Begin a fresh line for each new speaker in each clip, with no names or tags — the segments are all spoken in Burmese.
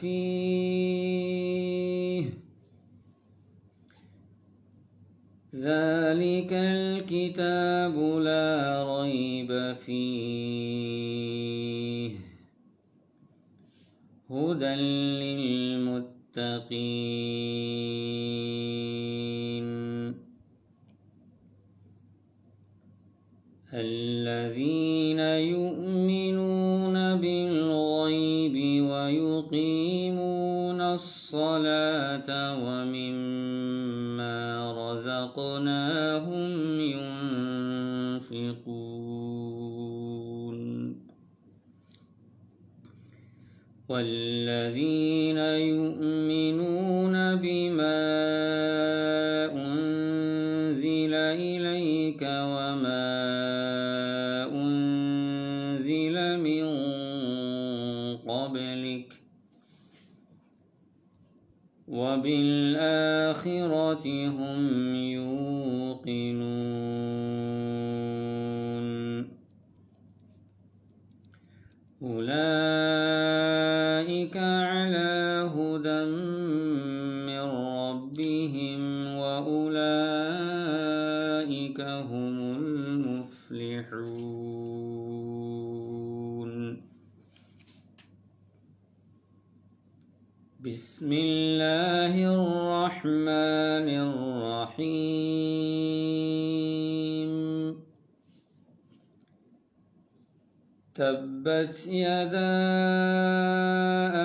فيه ذلك الكتاب لا ريب فيه هدى للمتقين الذين يؤمنون بالغيب ويقيمون الصلاة ومما رزقناهم ينفقون والذين يؤمنون وبالآخرة هم بسم الله الرحمن الرحيم تبت يدا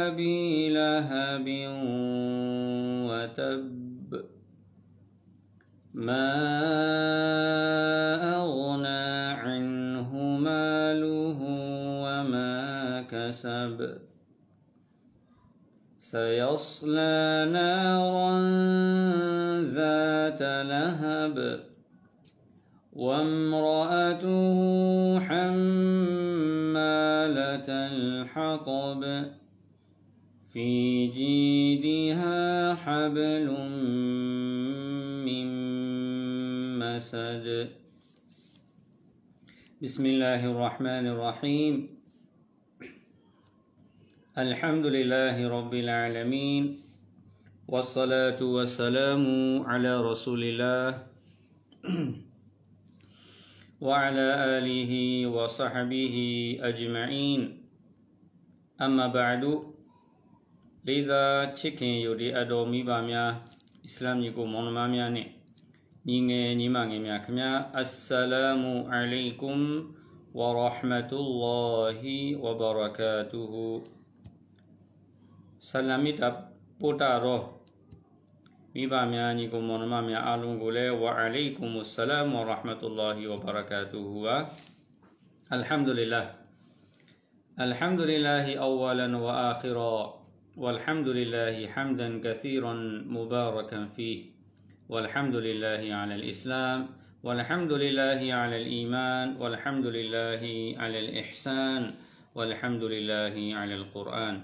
أبي لهب وتب ما أغنى عنه ماله وما كسب سيصلى نارا ذات لهب وامرأته حمالة الحطب في جيدها حبل من مسد بسم الله الرحمن الرحيم الحمد لله رب العالمين والصلاة والسلام على رسول الله وعلى آله وصحبه أجمعين أما بعد لذا تشكين يوري أدو ميبا ميا إسلام يكو مونما ميا ني نيغي نيما كميا السلام عليكم ورحمة الله وبركاته سلامت پوٹا رو میبا میاں نی کو مونما میاں آلوں گولے وعلیکم السلام ورحمۃ اللہ وبرکاتہ ہوا الحمد للہ الحمد لله أولا وآخرا والحمد لله حمدا كثيرا مباركا فيه والحمد لله على الإسلام والحمد لله على الإيمان والحمد لله على الإحسان والحمد لله على القرآن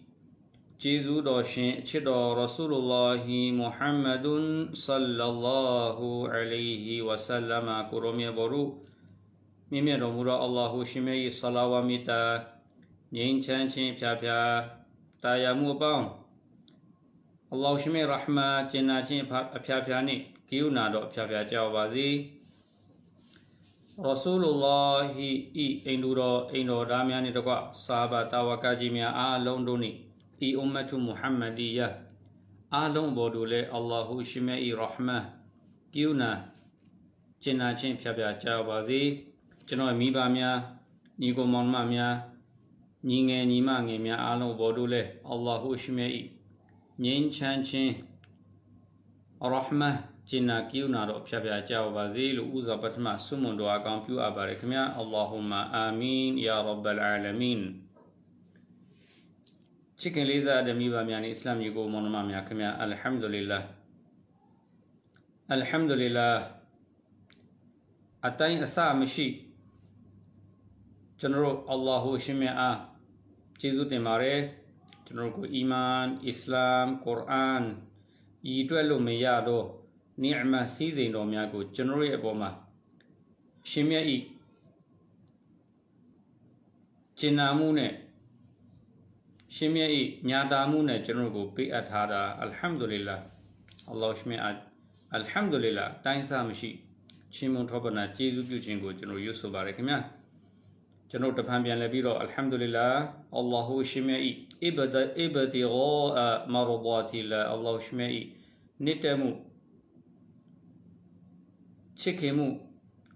ကျေးဇူးတော်ရှင်အချစ်တော်ရဆူလလာဟီမုဟမ္မဒွန်ဆလ္လာလာဟူအလိုင်ဟီဝဆလမ်ကိုရမေဘောရူမြင့်မြတ်တော်မူသောအလ္လာဟူရှင်မေ၏ဆလာဝါမီတာငြိမ်းချမ်းခြင်းဖြာဖြာတာယာမှုအပေါင်းအလ္လာဟူရှင်မေရဟ်မာကျင်နာခြင်းအဖြာဖြာနှင့်ကိယုနာတော်အဖြာဖြာကြောက်ပါစေရဆူလလာဟီဤအိန္ဒူတော်အိန္ဒော်သားများနှင့်တကွဆာဘာတာဝကကြီးများအားလုံးတို့နှင့်ဒီအွမ်မတုမုဟမ္မဒီယာအားလုံးပေါ်တို့လည်းအလ္လာဟူရှိမဲအီရဟ်မာကီယူနာကျင်နာချင်းဖြာဖြာကြပါစေကျွန်တော်မိဘများညီကိုမောင်မများညီငယ်ညီမငယ်များအားလုံးပေါ်တို့လည်းအလ္လာဟူရှိမဲအီငြိမ်းချမ်းခြင်းအရဟ်မာကျင်နာကီယူနာတော့ဖြာဖြာကြပါစေလို့ဥစွာပထမဆုမွန်တော်အကောင်ပြုအပ်ပါတယ်ခင်ဗျာအလ္လာဟူမာအာမင်ယာရဘ်အလ်အာလမင်ချစ်ခင်လေးစားတဲ့မိဘများနဲ့အစ္စလာမ်ကြီးကိုမောင်နှမများခင်ဗျာအလ်ဟမ်ဒူလ illah အလ်ဟမ်ဒူလ illah အတိုင်းအစမရှိကျွန်တော်တို့အလ္လာဟူရှင်မြတ်အားကျေးဇူးတင်ပါတယ်ကျွန်တော်တို့ကိုအီမန်အစ္စလာမ်ကုရ်အာန်ဤအတွက်လို့မရတော့နိအမတ်စည်းစိမ်တော်များကိုကျွန်တော်ရဲ့အပေါ်မှာရှင်မြတ်ဤကျင်နာမှုနဲ့ရှင်မြတ်ဤညာတာမှုနဲ့ကျွန်တော်ကိုပေးအပ်ထားတာအလ်ဟမ်ဒူလ illah အလ္လာဟ်ရှင်မြတ်အလ်ဟမ်ဒူလ illah တိုင်းစားမရှိ ချင်းမွန်ထောပနာကျေးဇူးပြုခြင်းကိုကျွန်တော်ရွတ်ဆိုပါရခင်ဗျာကျွန်တော်တဖန်ပြန်လဲပြီးတော့အလ်ဟမ်ဒူလ illah အလ္လာဟူရှင်မြတ်ဤအဘဒအဘတီဂောမရဒတီလာအလ္လာဟ်ရှင်မြတ်ဤနေတမှုချစ်ခင်မှု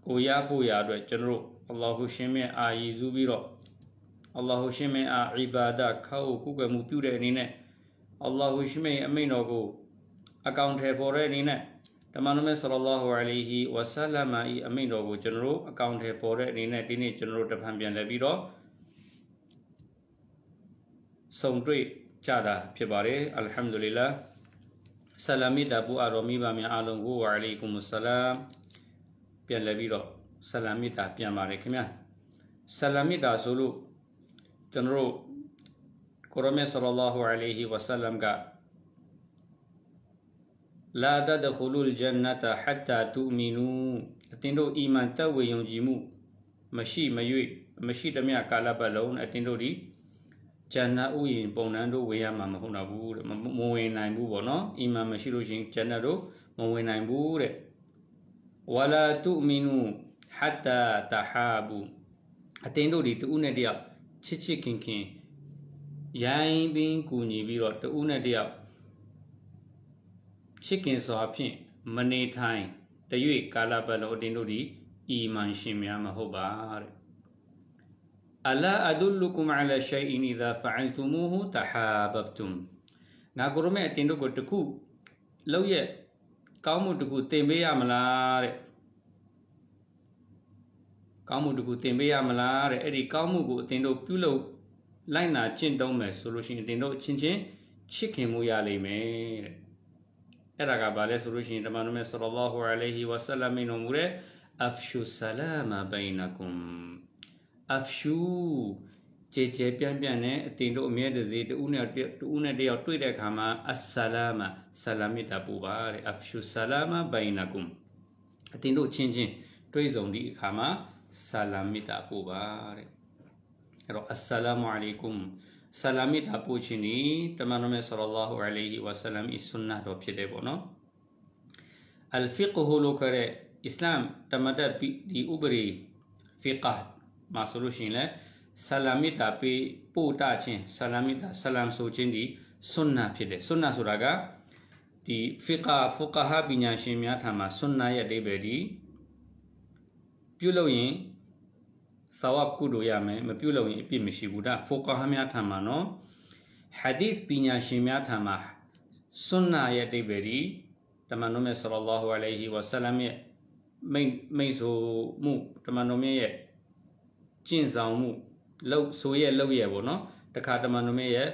ကိုရဖို့ရအတွက်ကျွန်တော်အလ္လာဟူရှင်မြတ်အာယီဇူးပြီးတော့အလ္လာဟ်ရှင်မင်းအားအီဘာဒတ်ခေါ့ကိုကုကွယ်မှုပြုတဲ့အနေနဲ့အလ္လာဟ်ရှင်မင်းအမိန့်တော်ကိုအကောင့်ထဲပေါ်တဲ့အနေနဲ့တမန်တော်မြတ်ဆလ္လာဟူအလัยဟီဝဆလမ်အီအမိန့်တော်ကိုကျွန်တော်တို့အကောင့်ထဲပေါ်တဲ့အနေနဲ့ဒီနေ့ကျွန်တော်တို့တဖန်ပြန်လဲပြီးတော့ဆုံတွေ့ကြတာဖြစ်ပါတယ်အလ်ဟမ်ဒူလ illah ဆလာမီတပူအာရောမီပါမြန်အားလုံးကိုဝါအလัยကုမ်ဆလမ်ပြန်လဲပြီးတော့ဆလာမီတာပြန်ပါတယ်ခင်ဗျာဆလာမီတာဆိုလို့ကျွန်တော်တို့ကိုရမေဆလလာဟူအလိုင်ဟီဝဆလမ်ကလာတဒခူလူလ်ဂျန်နတာဟတ်တာတူမီနူအတင်တို့အီမန်တပ်ဝေယုံကြည်မှုမရှိမ၍မရှိတမျှကာလပတ်လုံးအတင်တို့ဒီဂျန်နတ်ဥယျင်ပုံနှံတို့ဝေရမှာမဟုတ်တော့ဘူးတဲ့မဝင်နိုင်ဘူးပေါ့နော်အီမန်မရှိလို့ရှင်ဂျန်နတ်တို့မဝင်နိုင်ဘူးတဲ့ဝလာတူမီနူဟတ်တာတဟာဘူးအတင်တို့ဒီတူနဲ့တယောက်ချစ်ချစ်ခင်ခင်ရိုင်းပင်းကူညီပြီးတော့တဦးနဲ့တယောက်ချစ်ခင်စွာဖြင့်မနေထိုင်တရွေ့ကာလပတ်လုံးအတင်တို့သည်အီမန်ရှင်များမဟုတ်ပါတဲ့အလာအဒုလကုမ်အလာရှိုင်အင်ဒါဖအလ်တမူဟူတဟာဘဘတုမ်ငါကိုရမဲအတင်တို့ကိုတခုလောက်ရဲ့ကောင်းမှုတခုတင်ပေးရမလားတဲ့ကောင်းမှုတကူတင်ပေးရမလားတဲ့အဲ့ဒီကောင်းမှုကိုအတင်တို့ပြုလုပ်လိုက်နာကျင့်သုံးမယ်ဆိုလို့ရှိရင်အတင်တို့အချင်းချင်းချစ်ခင်မှုရလိမ့်မယ်တဲ့အဲ့ဒါကဘာလဲဆိုလို့ရှိရင်တမန်တော်မြတ်ဆလ္လာဟူအလိုင်းဟီဝဆလမ်မိနော်မူတဲ့အဖရှူဆလာမဘိုင်နကွမ်အဖရှူကြည်ကြဲပြန့်ပြန့်နဲ့အတင်တို့အမြဲတစေတူးနဲ့တူးနဲ့တယောက်တွေ့တဲ့အခါမှာအဆလာမဆလာမီတာပူပါတဲ့အဖရှူဆလာမဘိုင်နကွမ်အတင်တို့ချင်းချင်းတွေ့ဆုံသည့်အခါမှာဆာလာမီတာပို့ပါတဲ့အဲ့တော့အစ္စလာမုအလိုင်ကွမ်ဆာလာမီတာပို့ခြင်းဒီတမန်တော်မြတ်ဆလလာဟူအလိုင်ဟီဝါဆလမ်ဤဆွန်နာတော်ဖြစ်တယ်ပေါ့နော်အလ်ဖီကဟူလို့ခေါ်တဲ့အစ္စလာမ်တမတ်ဒီဥပဒေဖီကာမှာဆိုလို့ရှိရင်လည်းဆလာမီတာပေးပို့တခြင်းဆလာမီတာဆလမ်ဆိုခြင်းဒီဆွန်နာဖြစ်တယ်ဆွန်နာဆိုတာကဒီဖီကာဖူကာဟာပညာရှင်များထံမှာဆွန်နာရဲ့အဓိပ္ပာယ်ဒီပြုတ်လို့ရင်ဆဝပ်ကုတို့ရမယ်မပြုတ်လို့ရင်အပြစ်မရှိဘူးဒါဖိုကာဟများထံမှာနော်ဟာဒီသ်ပညာရှင်များထံမှာဆွန်နာရဲ့အဓိပ္ပာယ်ဒီတမန်တော်မြတ်ဆလ္လာလာဟူအလိုင်ဟီဝါဆလမ်ရဲ့မိတ်မိတ်ဆိုမှုတမန်တော်မြတ်ရဲ့ကျင့်ဆောင်မှုလောက်ဆိုရဲ့လောက်ရဲ့ပေါ့နော်တခါတမန်တော်မြတ်ရဲ့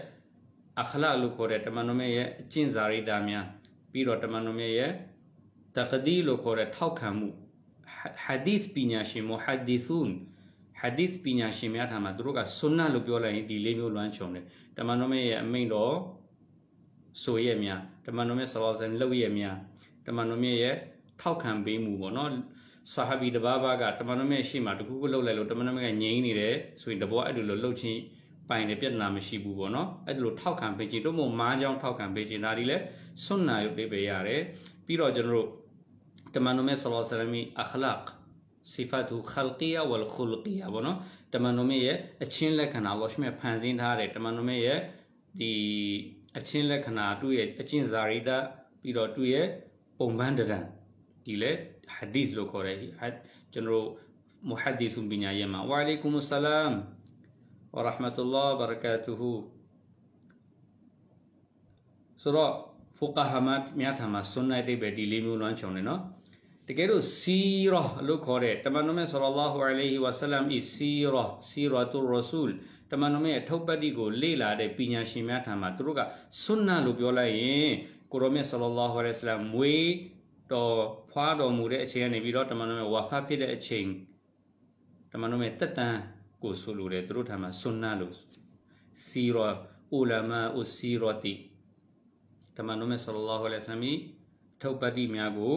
အခလာလို့ခေါ်တဲ့တမန်တော်မြတ်ရဲ့အကျင့်စာရိတာများပြီးတော့တမန်တော်မြတ်ရဲ့တကဒီလို့ခေါ်တဲ့ထောက်ခံမှု hadith ပညာရှင် muhaddithun hadith ပညာရှင်များထံမှာသူတို့ကဆွန်းနလို့ပြောလိုက်ရင်ဒီလေးမျိုးလွမ်းချုံတယ်တမန်တော်မြတ်ရဲ့အမိန့်တော်ဆိုရဲ့များတမန်တော်မြတ်ဆလောဆန်လောက်ရဲ့များတမန်တော်မြတ်ရဲ့ထောက်ခံပေးမှုပေါ့နော်ဆာဟာဘီတပါးပါးကတမန်တော်မြတ်ရှေ့မှာတကူကူလှုပ်လိုက်လို့တမန်တော်မြတ်ကငြိမ်းနေတယ်ဆိုရင်တဘောအဲ့လိုလှုပ်ချင်းပိုင်တယ်ပြဿနာမရှိဘူးပေါ့နော်အဲ့လိုထောက်ခံပေးခြင်းတို့မို့မားကြောင်းထောက်ခံပေးခြင်းဒါဒီလဲဆွန်းနာရုပ်တွေပဲရတယ်ပြီးတော့ကျွန်တော်တို့တမန်တော်မြတ်ဆလောဆလမ်၏အခလာက် صفات خلقيه والخلقيه ဘောနော်တမန်တော်မြတ်ရဲ့အချင်းလက္ခဏာကိုရှင်မြဖန်ဆင်းထားတယ်တမန်တော်မြတ်ရဲ့ဒီအချင်းလက္ခဏာသူ့ရဲ့အချင်းဇာရီတာပြီးတော့သူ့ရဲ့ပုံမှန်တန်ဒီလေဟာဒီသ်လို့ခေါ်တယ်ကျွန်တော်မူဟာဒီသုဘညာယမဝါအလိုင်ကုမ်ဆလမ်ဝရဟမတူလာဘရကာတူဟူဆိုတော့ဖူကာဟာမတ်မြတ်ထာမှာဆွန်နိုက်တဲ့ပဲဒီလေးမျိုးလွမ်းချုံတယ်နော်တကယ်လို့စီရာလို့ခေါ်တဲ့တမန်တော်မြတ်ဆလ္လာဟူအလိုင်းဝါဆလမ်ဤစီရာစီရာတူရဆူလ်တမန်တော်မြတ်အထုပ်ပတ်တိကို လေ့လာတဲ့ပညာရှင်များထံမှာသူတို့ကဆွန်းနာလို့ပြောလိုက်ရင်ကိုရောမြတ်ဆလ္လာဟူအလိုင်းဆလမ်မွေးတော်ဖွာတော်မူတဲ့အချိန်ကနေပြီးတော့တမန်တော်မြတ်ဝါဖတ်ဖြစ်တဲ့အချိန်တမန်တော်မြတ်တက်တန်ကိုဆိုလိုတယ်သူတို့ထံမှာဆွန်းနာလို့စီရာအူလာမာအူစီရာတီတမန်တော်မြတ်ဆလ္လာဟူအလိုင်းဆလမ်ဤထုတ်ပတ်တိများကို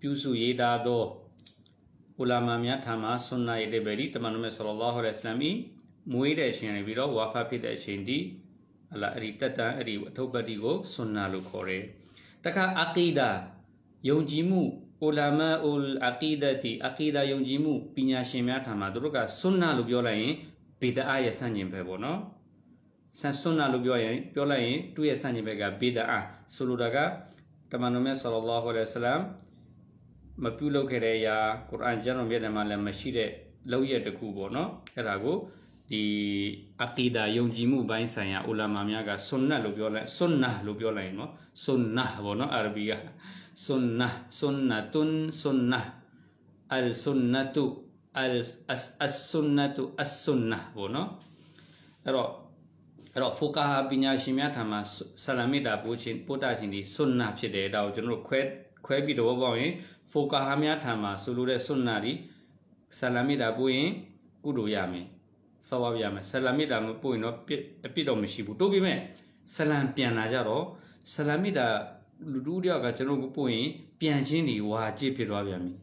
ပြုစုရေးသားသောအူလာမာများထာမဆွန်နာရဲ့တပည့်တမန်တော်ဆလ္လာဟူအလัยဟ်အလမ်ဤမွေးတဲ့အချိန်ပြီးတော့ဝါဖတ်ဖြစ်တဲ့အချိန်ဒီဟလာအဲ့ဒီတက်တန်အဲ့ဒီအထုပ်ပတ်တီကိုဆွန်နာလို့ခေါ်တယ်တခါအကီဒါယုံကြည်မှုအိုလာမာအူလ်အကီဒတီအကီဒါယုံကြည်မှုပညာရှင်များထာမသူတို့ကဆွန်နာလို့ပြောလိုက်ရင်ဘီဒအာရဲ့ဆန့်ကျင်ဘက်ပေါ့နော်ဆန်ဆွန်နာလို့ပြောရင်ပြောလိုက်ရင်သူ့ရဲ့ဆန့်ကျင်ဘက်ကဘီဒအာဆိုလိုတာကတမန်တော်မြတ်ဆလ္လာဟူအလัยဟ်အလမ်မပြုလုပ်ခဲ့တဲ့အရာကုရ်အာန်ကျမ်းတော်မြတ်ထဲမှာလည်းမရှိတဲ့လောက်ရတခုပေါ့နော်အဲ့ဒါကိုဒီအကီဒါယုံကြည်မှုပိုင်းဆိုင်ရာအူလာမာများကဆွန်နတ်လို့ပြောလိုက်ဆွန်နာလို့ပြောလိုက်နော်ဆွန်နာပေါ့နော်အာရဘီကဆွန်နာဆွန်နာတွန်ဆွန်နာအလ်ဆွန်နတုအလ်အစ်အစ်ဆွန်နတုအစ်ဆွန်နာပေါ့နော်အဲ့တော့အဲ့တော့ဖိုကာဟာပညာရှင်များထံမှာဆလာမီတာပို့ခြင်းပို့တာခြင်းဒီဆွန်နာဖြစ်တယ်ဒါကိုကျွန်တော်တို့ခွဲခွဲပြီးတော့ပေါ့ရင်ဖိုကာဟာများထံမှာဆိုလိုတဲ့ဆွန်နာဒီဆလာမီတာပို့ရင်ကုတို့ရမယ်ဆဝါပြရမယ်ဆလာမီတာမပို့ရင်တော့အပြစ်တော့မရှိဘူးတို့ပေမဲ့ဆလန်ပြန်လာကြတော့ဆလာမီတာလူတူတယောက်ကကျွန်တော်ကိုပို့ရင်ပြန်ချင်းဒီဝါကြည့်ဖြစ်သွားပြန်ပြီ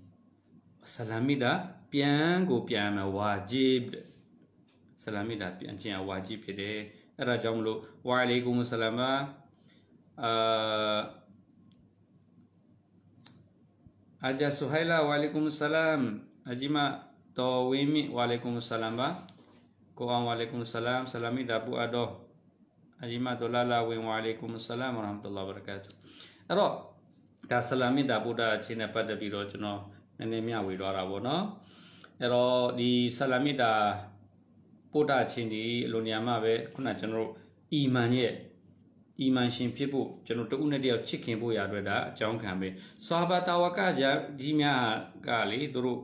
ဆလာမီတာပြန်ကိုပြန်မယ်ဝါဂျီဘ်ဆလာမီတာပြန်ခြင်းအဝါဂျီဘ်ဖြစ်တယ်အဲ့ဒါကြောင့်မလို့ဝါအလัยကုမ်ဆလာမအာ Aja Suhaila Waalaikumsalam Ajima Tawimi Waalaikumsalam ba Kuang Waalaikumsalam Salami Dabu Ado Ajima Dolala Win Waalaikumsalam Warahmatullahi Wabarakatuh အဲ့တော့ဒါဆလာမီတာဗုဒ္ဓအချင်းနဲ့ပတ်သက်ပြီးတော့ကျွန်တော်နည်းနည်းမျှဝေသွားတာပေါ့နော်အဲ့တော့ဒီဆလာမီတာဗုဒ္ဓအချင်းဒီအလိုနေရာမှာပဲခုနကျွန်တော်တို့အီမန်ရဲ့အီမန်ရှင်ဖြစ်ဖို့ကျွန်တော်တူနဲ့တယောက်ချစ်ခင်ဖို့ရအတွက်ဒါအကြောင်းခံပဲဆာဘာတာဝကကြီးများကလေသူတို့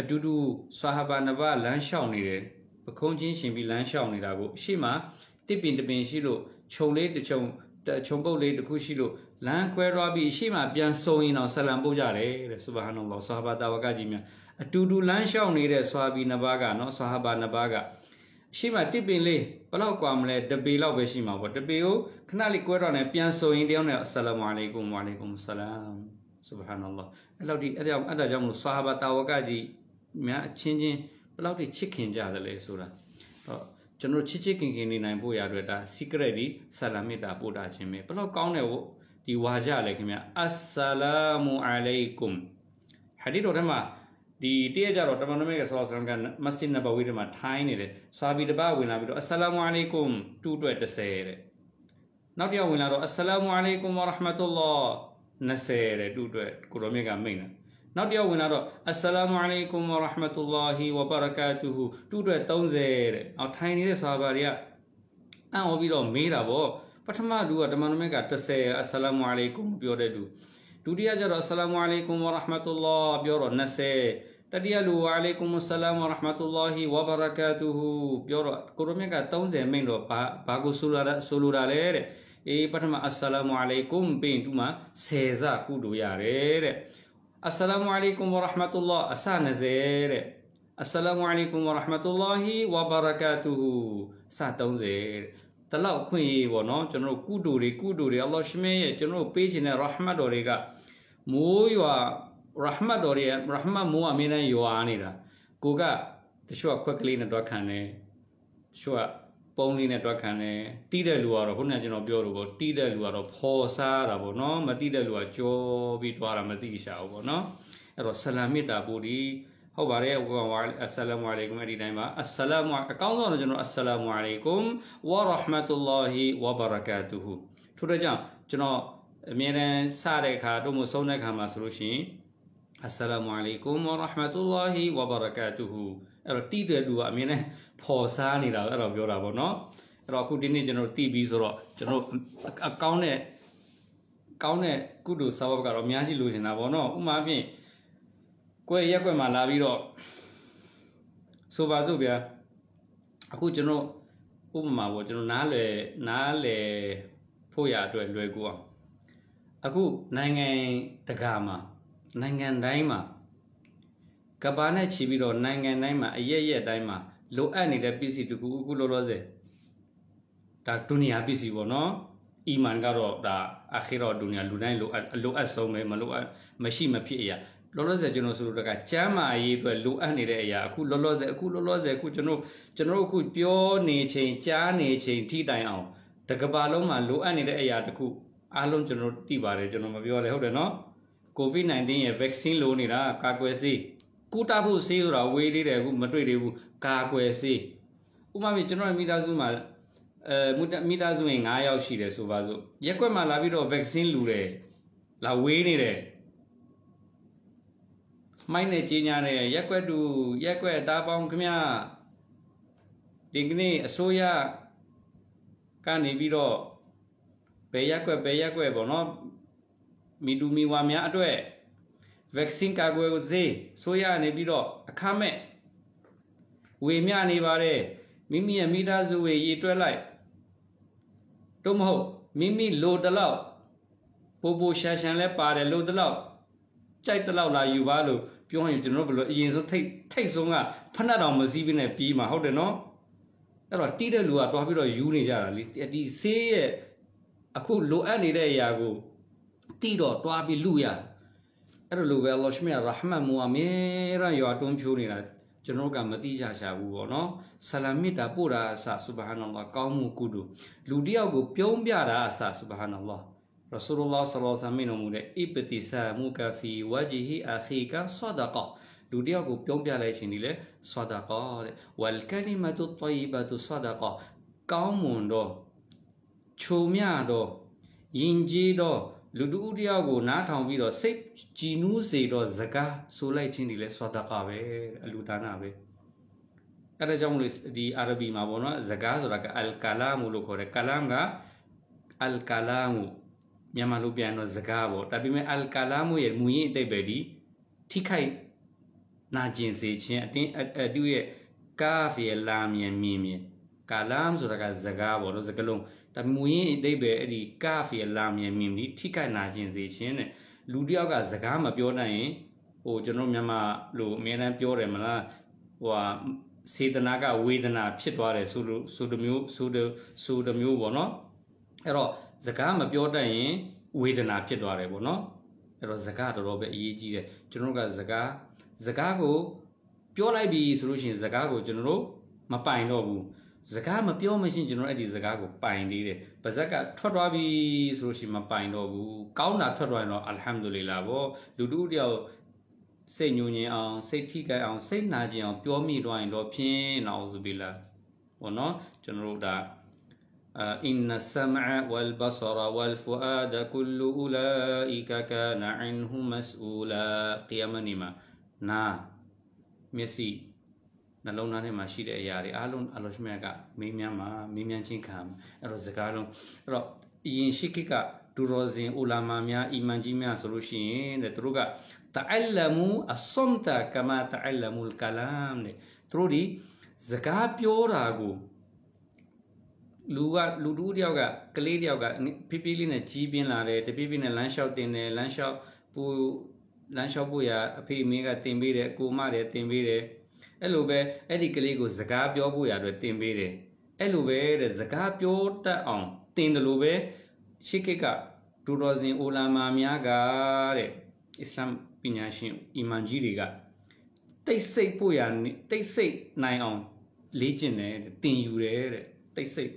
အတူတူဆာဟာဘာနဘာလမ်းလျှောက်နေတယ်ပခုံးချင်းရှင်ပြီးလမ်းလျှောက်နေတာကိုရှေ့မှာတစ်ပင်တစ်ပင်ရှိလို့ခြုံလေးတစ်ခြုံခြုံပုတ်လေးတစ်ခုရှိလို့လမ်းခွဲသွားပြီးရှေ့မှာပြန်ဆုံရင်တော့ဆလံပို့ကြတယ်တဲ့ဆူဘာဟန်အလ္လာဟ်ဆာဟာဘာတာဝကကြီးများအတူတူလမ်းလျှောက်နေတဲ့ဆွာဘီနဘာကနော်ဆာဟာဘာနဘာကရှေ့မှာတစ်ပင်လေးဘလောက်กว่าမလဲတပေလောက်ပဲရှိမှာပေါ့တပေကိုခဏလေးကွဲတော့နေပြန်ဆိုရင်တယောက်နဲ့အစ္စလာမအလိုင်ကုမ်ဝါလိုင်ကုမ်ဆလမ်ဆုဘဟာနလ္လာအဲ့လောက်ဒီအဲ့ကြောင့်အဲ့ဒါကြောင့်မလို့ဆာဟာဘာတာဝကကြီးများအချင်းချင်းဘလောက်ထိချစ်ခင်ကြသလဲဆိုတာတော့ကျွန်တော်ချစ်ချစ်ခင်ခင်နေနိုင်ဖို့ရတဲ့ဒါ secret ဒီဆလာမစ်တာပို့တာခြင်းပဲဘလောက်ကောင်းတယ်ဟုတ်ဒီဝါကြလဲခင်ဗျအစ္စလာမူအလိုင်ကုမ်ဟာဒီတော့တမှာဒီတည့်ရကြတော့တမန်တော်မြတ်ကဆလောဆလမ်ကမစဂျစ်နဘဝီထဲမှာထိုင်းနေတယ်ဆာဘီတပတ်ဝင်လာပြီးတော့အစ္စလာမုအလိုင်ကွမ်တူတွက်30တဲ့နောက်တစ်ယောက်ဝင်လာတော့အစ္စလာမုအလိုင်ကွမ်ဝါရဟမတ်တူလာ20တဲ့တူတွက်ကိုရောမြတ်ကမိန့်တယ်နောက်တစ်ယောက်ဝင်လာတော့အစ္စလာမုအလိုင်ကွမ်ဝါရဟမတ်တူလာဟီဝဘာရကာတူဟူတူတွက်30တဲ့အော်ထိုင်းနေတဲ့ဆာဘာတွေကအံ့ဩပြီးတော့မေးတာပေါ့ပထမလူကတမန်တော်မြတ်က30အစ္စလာမုအလိုင်ကွမ်ပြောတဲ့လူဒုတိယကျတော့အစ္စလာမုအလัยကုမ်ဝါရဟမတုလ္လာပြောတော့20တတိယလူဝါအလัยကုမ်အစ္စလာမုရဟမတုလ္လာဟီဝဘာရကာတူဟူပြောတော့ကိုရိုမြတ်က30မိန့်တော့ဘာဘာကိုဆိုလာဆိုလိုတာလဲတဲ့အေးပထမအစ္စလာမုအလัยကုမ်ပင်သူမှာ10စကုတူရတယ်တဲ့အစ္စလာမုအလัยကုမ်ဝါရဟမတုလ္လာအစ20တဲ့ السلام عليكم ورحمة الله وبركاته ساعة 30ဒီလောက်ခွင့်ရေးပေါ့နော်ကျွန်တော်တို့ကုတူတွေကုတူတွေအလ္လာဟ်ရှမင်းရဲ့ကျွန်တော်တို့ပေးခြင်းတဲ့ရဟမတ်တော်တွေကမိုးရွာရဟမတ်တော်တွေရဟမတ်မိုးအမြဲတမ်းရွာနေတာကိုကတချို့ကခွက်ကလေးနဲ့တွားခံတယ်တချို့ကပုံးလေးနဲ့တွားခံတယ်တီးတဲ့လူကတော့ခုနကကျွန်တော်ပြောလို့ပေါ့တီးတဲ့လူကတော့ဖော်စားတာပေါ့နော်မတီးတဲ့လူကကြောပြီးတွားတာမသိရှာဘူးပေါ့နော်အဲ့တော့ဆလာမစ်တာပူဒီဟုတ်ပါတယ်ဝါဝါအစ္စလာမုအလိုင်ကွမ်အဲ့ဒီတိုင်းပါအစ္စလာမုအကောင်းဆုံးတော့ကျွန်တော်အစ္စလာမုအလိုင်ကွမ်ဝါရဟမတ်တူလာဟီဝါဘာရကာတူဟူထို့တဲ့ကြောင့်ကျွန်တော်အမြဲတမ်းစတဲ့အခါတို့မှဆုံးတဲ့အခါမှာဆိုလို့ရှိရင်အစ္စလာမုအလိုင်ကွမ်ဝါရဟမတ်တူလာဟီဝါဘာရကာတူဟူအဲ့တော့တီးတဲ့လူကအမြဲတမ်းပေါ်စားနေတာအဲ့တော့ပြောတာပေါ့နော်အဲ့တော့အခုဒီနေ့ကျွန်တော်တီးပြီးဆိုတော့ကျွန်တော်အကောင်းတဲ့ကောင်းတဲ့ကုတုစာဝတ်ကတော့အများကြီးလိုချင်တာပေါ့နော်ဥပမာဖြင့်ကွယ်ရက်ကွယ်မှာလာပြီးတော့ဆိုပါစို့ဗျာအခုကျွန်တော်ဥပမာပေါ့ကျွန်တော်နားလေနားလေဖို့ရအတွက်လွယ်ကူအောင်အခုနိုင်ငံတကာမှာနိုင်ငံတိုင်းမှာကဘာနဲ့ချီပြီးတော့နိုင်ငံတိုင်းမှာအရရက်တိုင်းမှာလိုအပ်နေတဲ့ပစ္စည်းတကူအခုလောလောဆယ်ဒါဒုနီယာပစ္စည်းပေါ့နော်အီမန်ကတော့ဒါအခီရောဒုနီယာလူတိုင်းလိုအပ်လိုအပ်ဆုံးပဲမလိုအပ်မရှိမဖြစ်အရာလောလောဆယ်ကျွန်တော်ဆိုလိုတာကကျမ်းမာရေးအတွက်လိုအပ်နေတဲ့အရာအခုလောလောဆယ်အခုလောလောဆယ်အခုကျွန်တော်ကျွန်တော်အခုပြောနေချိန်ကြားနေချိန်ထိတိုင်အောင်တကဘာလုံးမှာလိုအပ်နေတဲ့အရာတခုအားလုံးကျွန်တော်သိပါတယ်ကျွန်တော်မပြောလဲဟုတ်တယ်နော် COVID-19 ရဲ့ vaccine လိုနေတာကာကွယ်ဆေးကုတဖို့ဆေးဆိုတာဝေးသေးတယ်အခုမတွေ့သေးဘူးကာကွယ်ဆေးဥပမာကျွန်တော်မိသားစုမှာအဲမိသားစုဝင်9ယောက်ရှိတယ်ဆိုပါစို့ရက်ွက်မှာလာပြီးတော့ vaccine လူတယ်လာဝေးနေတယ်မိုက်နဲ့ကြီးညာတဲ့ရက်ွက်တူရက်ွက်တာပေါင်းခမဒီကနေ့အစိုးရကနေပြီးတော့ဘယ်ရက်ွက်ဘယ်ရက်ွက်ပေါ့နော်မီတူမီဝါများအတွက် vaccine ကာကွယ်ဆေးဆိုရနေပြီးတော့အခမဲ့ဝေမျှနေပါတယ်မိမိရဲ့မိသားစုတွေရေတွက်လိုက်တို့မဟုတ်မိမိလိုတလောက်ပိုပိုရှာရှန်လဲပါတယ်လိုတလောက်ကြိုက်တလောက်လာယူပါလို့ပြောရင်ကျွန်တော်တို့ဘယ်လိုအရင်ဆုံးထိတ်ထိတ်ဆုံးကဖဏတ်တော်မစည်းပြီးနဲ့ပြီးမှာဟုတ်တယ်နော်အဲ့တော့တီးတဲ့လူကတွားပြီးတော့ယူနေကြတာလေဒီဆေးရဲ့အခုလိုအပ်နေတဲ့အရာကိုတီးတော့တွားပြီးလူရအဲ့လိုလိုပဲအလ္လာဟ်ရှမီရာဟ်မန်မူအမီရာရွာတွန်းဖြိုးနေတာကျွန်တော်ကမတိကြရှာဘူးပေါ့နော်ဆလာမစ်တာပို့တာအစဆူဘဟာနလ္လာဟ်ကောင်းမှုကုတုလူတယောက်ကိုပြုံးပြတာအစဆူဘဟာနလ္လာဟ် Rasulullah sallallahu alaihi wasallam မိန့်တော်မူတဲ့အိပတိဆာမူကာဖီဝဂျီဟီအခီကာဆဒကာလူတယောက်ကိုပြုံးပြလိုက်ခြင်းဒီလေဆဒကာတဲ့ဝလ်ကလီမတုတ်တယီဘတုဆဒကာကောင်းမွန်တော့ချုံမြတော့ယဉ်ကျေးတော့လူတူတယောက်ကိုနားထောင်ပြီးတော့စိတ်ကြည်နူးစေတော့စကားဆိုလိုက်ခြင်းဒီလေဆဒကာပဲအလူဒါနာပဲအဲ့ဒါကြောင့်မလို့ဒီအာရဘီမှာပေါ့နော်စကားဆိုတာကအလ်ကာလာမလို့ခေါ်တယ်ကလမ်ကအလ်ကာလာမူမြန်မာလိုပြန်တော့စကားပေါ့ဒါပေမဲ့အလ်ကာလာမှုရဲ့မူရင်းအတိတ်ပဲဒီထိခိုက်နာကျင်စေခြင်းအတင်းအတူရဲ့ကာဖီလာမြန်မြင်မြင်ကာလမ်ဆိုတာကစကားပေါ့နော်စကားလုံးဒါမူရင်းအတိတ်ပဲအဲ့ဒီကာဖီလာမြန်မြင်ဒီထိခိုက်နာကျင်စေခြင်းတဲ့လူတယောက်ကစကားမပြောနိုင်ရင်ဟိုကျွန်တော်မြန်မာလိုအများတန်းပြောတယ်မလားဟိုဟာစေတနာကဝေဒနာဖြစ်သွားတယ်ဆိုလိုဆိုလိုမျိုးဆိုလိုဆိုလိုမျိုးပေါ့နော်အဲ့တော့စကားမပြောတတ်ရင်ဝေဒနာဖြစ်သွားတယ်ပေါ့နော်အဲ့တော့စကားတော်တော်ပဲအရေးကြီးတယ်ကျွန်တော်ကစကားစကားကိုပြောလိုက်ပြီဆိုလို့ရှိရင်စကားကိုကျွန်တော်တို့မပိုင်တော့ဘူးစကားမပြောမရှင်းကျွန်တော်အဲ့ဒီစကားကိုပိုင်သေးတယ်ပါဇက်ကထွက်သွားပြီဆိုလို့ရှိရင်မပိုင်တော့ဘူးကောင်းတာထွက်သွားရင်တော့အလ်ဟမ်ဒူလ illah ပေါ့လူတူတယောက်စိတ်ညူညင်အောင် စိတ်ထိခိုက်အောင် စိတ်နာကျင်အောင်ပြောမိသွားရင်တော့ဖြင်းအောင်ဆိုပြီးလားဘောနော်ကျွန်တော်တို့ဒါ آه، إن السمع والبصر والفؤاد كل أولئك كان عنه مسؤولا قيما نما نا ميسي نلون نانه ماشي ده ياري آلون ألوش ميا كا ميميا ما ميميا جين كام رو زكالون رو ينشيك كا دروزين علماء ميا إيمان جين ميا سلوشين نتروكا تعلمو الصمت كما تعلمو الكلام نتروري زكاة بيوراغو လူကလူတူးတယောက်ကကလေးတယောက်ကဖိဖိလေးနဲ့ကြီးပြင်းလာတယ်တပိပိနဲ့လမ်းလျှောက်တင်တယ်လမ်းလျှောက်ပူလမ်းလျှောက်ဖို့ရအဖေအမေကတင်ပေးတယ်ကိုမတယ်တင်ပေးတယ်အဲ့လိုပဲအဲ့ဒီကလေးကိုစကားပြောဖို့ရအတွက်တင်ပေးတယ်အဲ့လိုပဲတဲ့စကားပြောတတ်အောင်တင်တယ်လို့ပဲရှေ့ကကဒူတော်စင်အိုလာမာများကတဲ့အစ္စလမ်ပညာရှင်အီမန်ကြီးတွေကတိတ်ဆိတ်ဖို့ရတိတ်ဆိတ်နိုင်အောင်လေ့ကျင့်တယ်တင်ယူတယ်တဲ့တိတ်ဆိတ်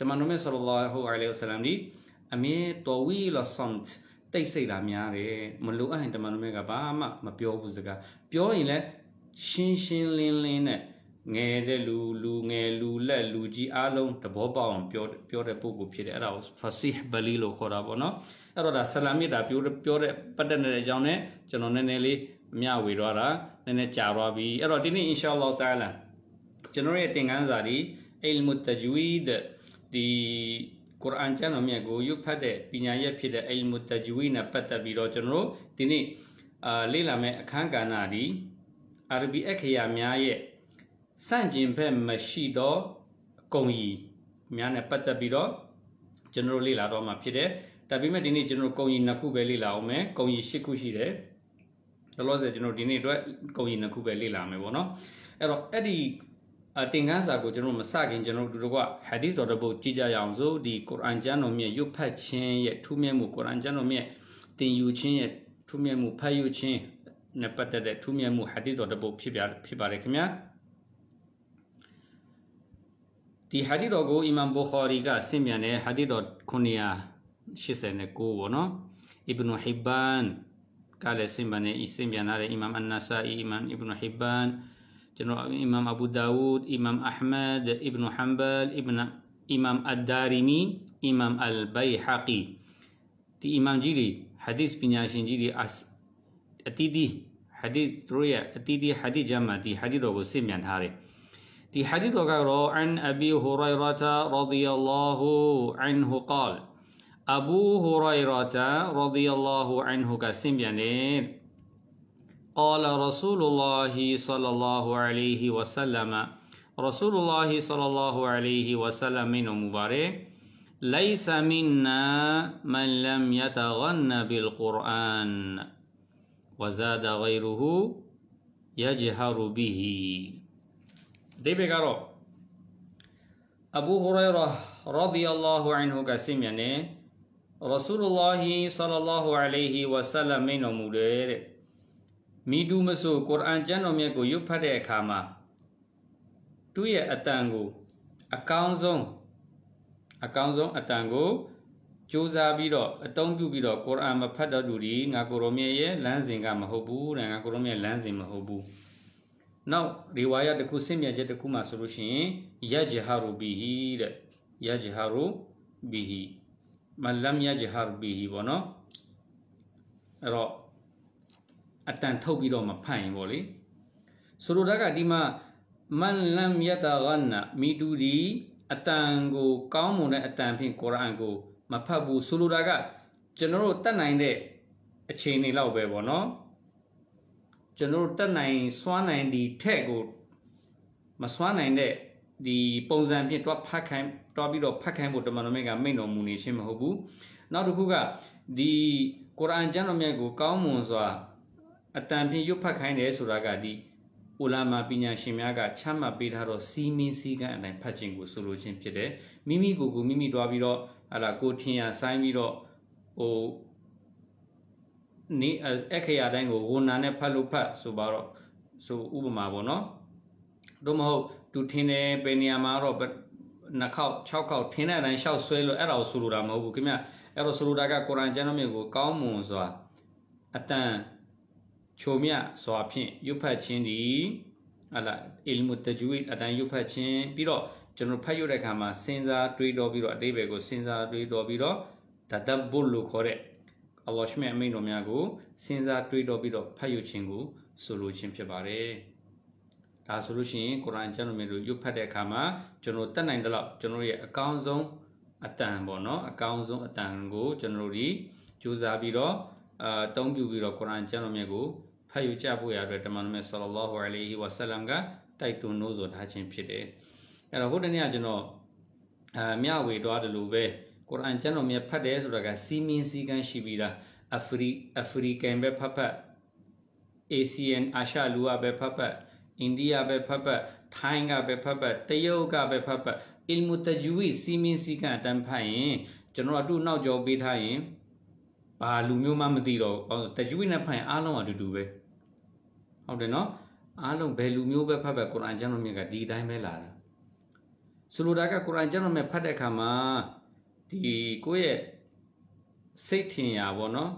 တမန်တော်မြတ်ဆလ္လာဟူအလိုင်းဆလမ်ဒီအမင်းတော်ဝီလဆောင်တိတ်ဆိတ်တာများတယ်မလိုအပ်ရင်တမန်တော်မြတ်ကဘာမှမပြောဘူးစကားပြောရင်လည်းရှင်းရှင်းလင်းလင်းနဲ့ငယ်တဲ့လူလူငယ်လူလက်လူကြီးအားလုံးသဘောပေါက်အောင်ပြောပြောတဲ့ပုံကိုဖြစ်တယ်အဲ့ဒါကို fasih bali လို့ခေါ်တာပေါ့နော်အဲ့တော့ဒါဆလာမစ်တာပြောပြောတဲ့ပတ်သက်နေတဲ့အကြောင်းနဲ့ကျွန်တော်နည်းနည်းလေးမျှဝေသွားတာနည်းနည်းကြာသွားပြီအဲ့တော့ဒီနေ့ inshallah ta'ala ကျွန်တော်ရဲ့သင်ခန်းစာဒီ ilmu tajweed ဒီကုရ်အာန်ကျမ်းတော်မြတ်ကိုရုပ်ဖတ်တဲ့ပညာရက်ဖြစ်တဲ့အိလ်မူတဂျဝီနဲ့ပတ်သက်ပြီးတော့ကျွန်တော်တို့ဒီနေ့အာလေ့လာမယ့်အခန်းကဏ္ဍဒီအာရဘီအခရာများရဲ့စန့်ကျင်ဘက်မရှိတော့ဂုံကြီးများနဲ့ပတ်သက်ပြီးတော့ကျွန်တော်တို့လေ့လာတော့မှာဖြစ်တယ်။ဒါပေမဲ့ဒီနေ့ကျွန်တော်တို့ဂုံကြီးနှစ်ခုပဲလေ့လာအောင်မယ်။ဂုံကြီး၈ခုရှိတယ်။တလို့ဆိုကျွန်တော်ဒီနေ့အတွက်ဂုံကြီးနှစ်ခုပဲလေ့လာမယ်ပေါ့နော်။အဲ့တော့အဲ့ဒီအတင်ကန်းစာကိုကျွန်တော်မစခင်ကျွန်တော်တို့တို့က hadith တော်တဲ့ဘုတ်ကြည့်ကြရအောင်ဆိုဒီကုရ်အာန်ကျမ်းတော်မြတ်ရွတ်ဖတ်ခြင်းရဲ့ထူးမြတ်မှုကုရ်အာန်ကျမ်းတော်မြတ်တင်ယူခြင်းရဲ့ထူးမြတ်မှုဖတ်ယူခြင်းနဲ့ပတ်သက်တဲ့ထူးမြတ်မှု hadith တော်တဲ့ဘုတ်ဖြစ်ပြဖြစ်ပါတယ်ခင်ဗျာဒီ hadith တော်ကိုအီမမ်ဘူခါရီကဆင့်ပြန်တဲ့ hadith တော်989ပေါ့နော်အီဘနူဟီဘန်ကလည်းဆင့်ပြန်တဲ့အီဆင့်ပြန်တဲ့အီမမ်အန်နဆာအီအီမမ်အီဘနူဟီဘန် إمام أبو داود إمام أحمد ابن حنبل ابن إمام الدارمي إمام البيحقي تي إمام جيلي حديث بن ياشين جيلي أس أتيدي حديث رؤيا أتيدي حديث جمع تي حديث أبو سميان هاري تي حديث وقال عن أبي هريرة رضي الله عنه قال أبو هريرة رضي الله عنه كسميان قال رسول الله صلى الله عليه وسلم رسول الله صلى الله عليه وسلم من مبارك ليس منا من لم يتغن بالقرآن وزاد غيره يجهر به دیبگارو ابو هريرة رضي الله عنه قسم يعني رسول الله صلى الله عليه وسلم من مبارك မီတူမဆိုကုရ်အာန်ကျမ်းတော်မြတ်ကိုရွတ်ဖတ်တဲ့အခါမှာသူ့ရဲ့အတန်ကိုအကောင်းဆုံးအကောင်းဆုံးအတန်ကိုစူးစမ်းပြီးတော့အတုံးပြုပြီးတော့ကုရ်အာန်မဖတ်တော်သူဒီငါကိုရောမြတ်ရဲ့လမ်းစဉ်ကမဟုတ်ဘူးတဲ့ငါကိုရောမြတ်လမ်းစဉ်မဟုတ်ဘူးနောက်ဒီဝါယတစ်ခုဆင့်မြတ်ချက်တစ်ခုမှဆိုလို့ရှိရင်ယဂျဟာရူဘီဟီတဲ့ယဂျဟာရူဘီဟီမလမ်ယဂျဟာရူဘီဟီပေါ့နော်အဲ့တော့အတန်ထုတ်ပြီးတော့မဖတ်ရင်ပေါ့လေဆိုလိုတာကဒီမှာမန်လမ်ယတာဂနမီတူဒီအတန်ကို ကောင်းမွန်တဲ့အတန်ဖြင့်ကုရ်အာန်ကိုမဖတ်ဘူးဆိုလိုတာကကျွန်တော်တို့တတ်နိုင်တဲ့အချိန်တွေလောက်ပဲပေါ့နော်ကျွန်တော်တို့တတ်နိုင်စွမ်းနိုင်ဒီထက်ကိုမစွမ်းနိုင်တဲ့ဒီပုံစံဖြင့်တွားဖတ်ခိုင်းတွားပြီးတော့ဖတ်ခိုင်းဖို့တမန်တော်မြတ်ကမိန့်တော်မူနေခြင်းမဟုတ်ဘူးနောက်တစ်ခုကဒီကုရ်အာန်ကျမ်းတော်မြတ်ကိုကောင်းမွန်စွာအတန်ဖြင့်ရွတ်ဖတ်ခိုင်းတယ်ဆိုတာကဒီိုလာမာပညာရှင်များကချမှတ်ပေးထားသောစီမင်းစည်းကမ်းအတိုင်းဖတ်ခြင်းကိုဆိုလိုခြင်းဖြစ်တယ်။မိမိကိုယ်ကိုမိမိတွားပြီးတော့ဟာလာကိုထင်ရဆိုင်ပြီးတော့ဟိုနေအခရာတိုင်းကိုဝန်နာနဲ့ဖတ်လို့ဖတ်ဆိုပါတော့ဆိုဥပမာပေါ့နော်။တို့မဟုတ်သူထင်တယ်ပေနေရာမှာတော့နှစ်ခေါက်၆ခေါက်ထင်တဲ့အတိုင်းရှောက်ဆွဲလို့အဲ့ဒါကိုဆိုလိုတာမဟုတ်ဘူးခင်ဗျ။အဲ့တော့ဆိုလိုတာကကုရ်အာန်ကျမ်းတော်မြတ်ကိုကောင်းမွန်စွာအတန်ချိုမြစွာဖြင့်ရွတ်ဖတ်ခြင်းသည်ဟာလာအီလ်မုတဂျူဝိအတိုင်းရွတ်ဖတ်ခြင်းပြီးတော့ကျွန်တော်ဖတ်ရွတ်တဲ့အခါမှာစဉ်းစားတွေးတော်ပြီးတော့အတိတ်ဘယ်ကိုစဉ်းစားတွေးတော်ပြီးတော့တတဘုလို့ခေါ်တဲ့အလ္လာဟ်ရှမေအမိန်တော်များကိုစဉ်းစားတွေးတော်ပြီးတော့ဖတ်ရွတ်ခြင်းကိုဆိုလိုခြင်းဖြစ်ပါတယ်။ဒါဆိုလို့ရှိရင်ကုရ်အာန်ကျမ်းတော်မြတ်ကိုရွတ်ဖတ်တဲ့အခါမှာကျွန်တော်တတ်နိုင်သလောက်ကျွန်တော်ရဲ့အကောင်းဆုံးအတန်ပေါ့နော်အကောင်းဆုံးအတန်ကိုကျွန်တော်တို့ဒီစူးစမ်းပြီးတော့အတုံးပြပြီးတော့ကုရ်အာန်ကျမ်းတော်မြတ်ကိုဖတ်ယူကြဖို့ရတဲ့တမန်တော်မြတ်ဆလ္လာလာဟူအလိုင်းဝါဆလမ်ကတိုက်တွန်းလို့ဆိုထားခြင်းဖြစ်တယ်အဲ့တော့ဟိုတနေ့ကကျွန်တော်အမြဝေတွားတယ်လို့ပဲကုရ်အာန်ကျမ်းတော်မြတ်ဖတ်တယ်ဆိုတာကစီမင်းစည်းကမ်းရှိပြီးသားအဖရိအဖရိကန်ပဲဖတ်ဖတ် ASEAN အာရှလူအပဲဖတ်ဖတ်အိန္ဒိယပဲဖတ်ဖတ်ထိုင်းကပဲဖတ်ဖတ်တရုတ်ကပဲဖတ်ဖတ်အီလ်မူတဂျူဝီစီမင်းစည်းကမ်းအတန်းဖတ်ရင်ကျွန်တော်အတူနောက်ကျော်ပေးထားရင်ဘာလူမျိုးမှမသိတော့တကျွေးနဲ့ဖိုင်အားလုံးအတူတူပဲဟုတ်တယ်နော်အားလုံးဘယ်လူမျိုးပဲဖတ်ပဲကုရ်အာန်ကျမ်းတော်မြတ်ကဒီအတိုင်းပဲလာတာဆိုလိုတာကကုရ်အာန်ကျမ်းတော်မြတ်ဖတ်တဲ့အခါမှာဒီကိုယ့်ရဲ့စိတ်ထင်ရာပေါ့နော်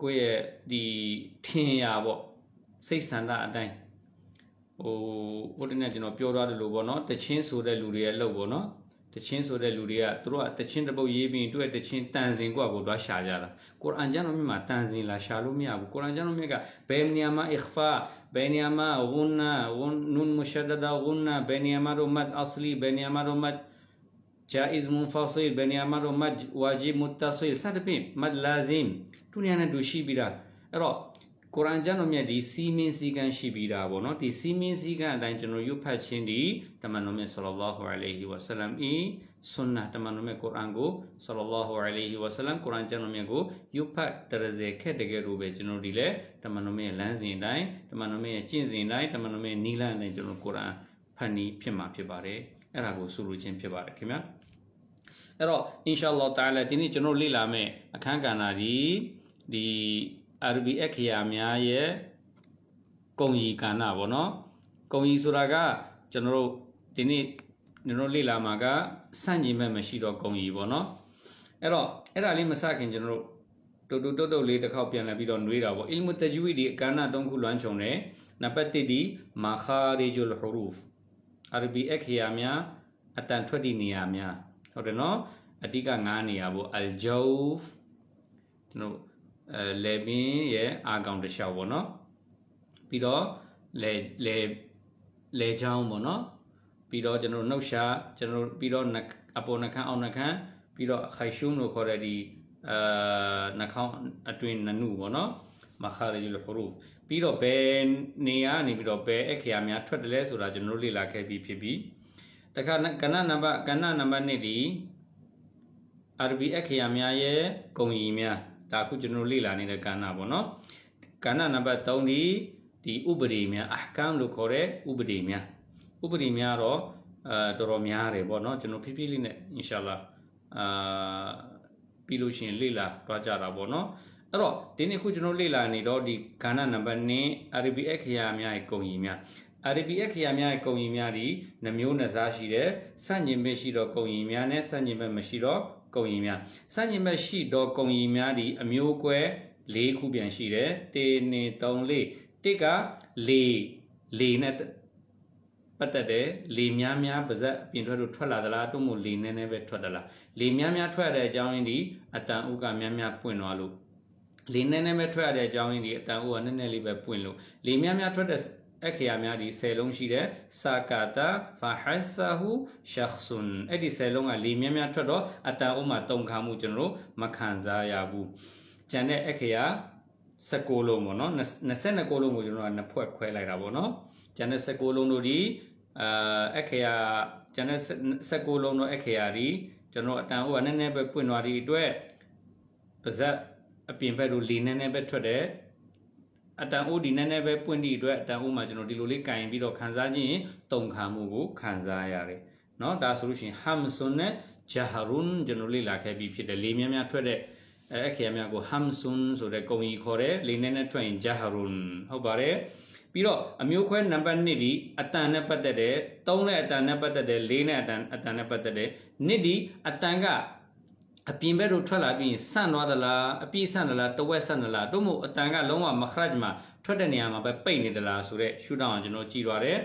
ကိုယ့်ရဲ့ဒီထင်ရာပေါ့စိတ်ဆန္ဒအတိုင်းဟိုဟိုတနေ့ကျွန်တော်ပြောထားတယ်လို့ပေါ့နော်တချင်းဆိုတဲ့လူတွေရဲ့အလုပ်ပေါ့နော်တချင်းဆိုတဲ့လူတွေကသူတို့ကတချင်းတစ်ပုတ်ရေးပြီးတွေ့တချင်းတန်စင်ကွာကိုတော့ရှာကြတာကုရ်အာန်ကျမ်းတော်မြတ်မှာတန်စင်လာရှာလို့မရဘူးကုရ်အာန်ကျမ်းတော်မြတ်ကဘယ်နေရာမှာ ikhfa ဘယ်နေရာမှာဂုဏဂုဏနုန်မုရှဒဒဂုဏဘယ်နေရာမှာရမတ်အစလီဘယ်နေရာမှာရမတ် جائز منفصل ဘယ်နေရာမှာရမတ် wajib muttasil စသဖြင့်မတ်လာဇင်သူနေရာနဲ့တူရှိပြီးတာအဲ့တော့ကုရ်အာန်ကျမ်းတော်မြတ်ဒီစီမင်းစည်းကမ်းရှိပြီးသားပေါ့နော်ဒီစီမင်းစည်းကမ်းအတိုင်းကျွန်တော်ရုပ်ဖတ်ခြင်းဒီတမန်တော်မြတ်ဆလ္လာလာဟူအလိုင်ဟီဝါဆလမ်ဤဆွန်နာတမန်တော်မြတ်ကုရ်အာန်ကိုဆလ္လာလာဟူအလိုင်ဟီဝါဆလမ်ကုရ်အာန်ကျမ်းတော်မြတ်ကိုရုပ်ဖတ်တရစေခက်တကယ်လို့ပဲကျွန်တော်ဒီလေတမန်တော်မြတ်လမ်းစဉ်အတိုင်းတမန်တော်မြတ်ရဲ့ကျင့်စဉ်အတိုင်းတမန်တော်မြတ်နီလန်းအတိုင်းကျွန်တော်ကုရ်အာန်ဖန်နီးဖြစ်မှာဖြစ်ပါတယ်အဲ့ဒါကိုဆိုလိုခြင်းဖြစ်ပါတယ်ခင်ဗျာအဲ့တော့ inshallah တာလာဒီနေ့ကျွန်တော်လေ့လာမယ့်အခန်းကဏ္ဍဒီဒီအရဘီအခရာများရဲ့ကုံရီကဏ္ဍပေါ့နော်ကုံရီဆိုတာကကျွန်တော်တို့ဒီနေ့ကျွန်တော်လေ့လာမှာကစန့်ကျင်ဘက်မရှိတော့ကုံရီပေါ့နော်အဲ့တော့အဲ့ဒါလေးမစခင်ကျွန်တော်တို့တူတူတုတ်တုတ်လေးတစ်ခေါက်ပြန်လှည့်ပြီးတော့နှွေးတာပေါ့အီလ်မူတဂျူဝီဒီကဏ္ဍ၃ခုလွမ်းခြုံတယ်နံပါတ်၁ဒီမာခာရီဂျူလ်ဟူရူဖ်အရဘီအခရာများအတန်ထွက်သည့်နေရာများဟုတ်တယ်နော်အဓိက၅နေရာပေါ့အလ်ဂျူဖ်ကျွန်တော်အဲလေပင်ရဲ့အာကောင်တစ်လျှောက်ပေါ့နော် ပြီးတော့လေလေလေချောင်းပေါ့နော်ပြီးတော့ကျွန်တော်နှုတ်ရှာကျွန်တော်ပြီးတော့အပေါ်နှခမ်းအောင်နှခမ်းပြီးတော့ခိုင်ရှုံလို့ခေါ်တဲ့ဒီအာနှခေါင်းအတွင်းနနုပေါ့နော် မခရဂျ်လ်ဟူရူဖ်ပြီးတော့ဘယ်နေရာနေပြီးတော့ဘယ်အခရာများ ထွက်တယ်လဲဆိုတာကျွန်တော်လေ့လာခဲ့ပြီးဖြစ်ပြီးတခါကဏ္ဍနံပါတ်ကဏ္ဍနံပါတ်1ဒီအာရဘီအခရာများရဲ့ဂုံရီများဒါအခုကျွန်တော်လေ့လာနေတဲ့ကဏ္ဍပေါ့နော်ကဏ္ဍနံပါတ်3ဒီဒီဥပဒေများအကမ်လို့ခေါ်တဲ့ဥပဒေများဥပဒေများတော့အဲတော်တော်များတယ်ပေါ့နော်ကျွန်တော်ဖြည်းဖြည်းလေးနဲ့အင်ရှာလာအာပြီးလို့ရှိရင်လေ့လာတွားကြတာပေါ့နော်အဲ့တော့ဒီနေ့ခုကျွန်တော်လေ့လာနေတော့ဒီကဏ္ဍနံပါတ်1 RB အခရာများရဲ့ကုန်ကြီးများ RB အခရာများရဲ့ကုန်ကြီးများဒီနှမျိုးနှစားရှိတယ်စန့်ကျင်ဘက်ရှိတော့ကုန်ကြီးများနဲ့စန့်ကျင်ဘက်မရှိတော့ကုန်ရင်များစန့်ကျင်ဘက်ရှိသောကုန်ရင်များသည်အမျိုးအကွဲ၄ခုပြန်ရှိတယ်တေနေ၃လေးတစ်ကလေလေနဲ့ပတ်သက်တယ်လေများများပါဇက်ပြင်ထွက်လို့ထွက်လာသလားတို့မို့လေနည်းနည်းပဲထွက်သလားလေများများထွက်ရတဲ့အကြောင်းရင်းဒီအတန်ဥကများများပွင့်သွားလို့လေနည်းနည်းပဲထွက်ရတဲ့အကြောင်းရင်းဒီအတန်ဥကနည်းနည်းလေးပဲပွင့်လို့လေများများထွက်တဲ့အခရာများဒီ10လုံးရှိတယ်စာကာတာဖာဟက်ဆာဟူရှခ်ဆွန်အဲ့ဒီ10လုံးကလေများများထွက်တော့အတန်အုံးမှာတုံခါမှုကျွန်တော်တို့မခံစားရဘူးကျန်တဲ့အခရာ16လုံးပေါ့နော်29လုံးကိုကျွန်တော်ကနှစ်ဖွဲ့ခွဲလိုက်တာပေါ့နော်ကျန်တဲ့16လုံးတို့ဒီအာအခရာကျန်တဲ့16လုံးတို့အခရာဒီကျွန်တော်အတန်အုံးကနည်းနည်းပဲပွင့်သွားဒီအတွက်ပါဇက်အပြင်ဘက်တို့လေနည်းနည်းပဲထွက်တယ်အတန်အိုးဒီနည်းနည်းပဲပွင့်သည့်အတွက်အတန်အိုးမှာကျွန်တော်ဒီလိုလေးကင်ပြီးတော့ခန်းစားခြင်းတုံခံမှုကိုခန်းစားရတယ်เนาะဒါဆိုလို့ရှိရင်ဟမ်ဆွန်နဲ့ဂျာဟရွန်ကျွန်တော်လေ့လာခဲ့ပြီးဖြစ်တယ်လေများများထွက်တဲ့အဲ့ခေတ်များကိုဟမ်ဆွန်ဆိုတဲ့ကုံကြီးခေါ်တယ်လေနဲ့နဲ့ထွက်ရင်ဂျာဟရွန်ဟုတ်ပါတယ်ပြီးတော့အမျိုးခွဲနံပါတ်1ဒီအတန်နဲ့ပတ်သက်တယ်၃နဲ့အတန်နဲ့ပတ်သက်တယ်၄နဲ့အတန်အတန်နဲ့ပတ်သက်တယ်1ဒီအတန်ကအပြင်ဘက်တို့ထွက်လာပြီးဆန့်သွားသလားအပြည့်ဆန့်သလားတဝက်ဆန့်သလားတို့မို့အတန်ကလုံးဝမခရတ်မှာထွက်တဲ့နေရာမှာပဲပိတ်နေသလားဆိုတော့ရှူတောင်းအောင်ကျွန်တော်ကြည်ရတယ်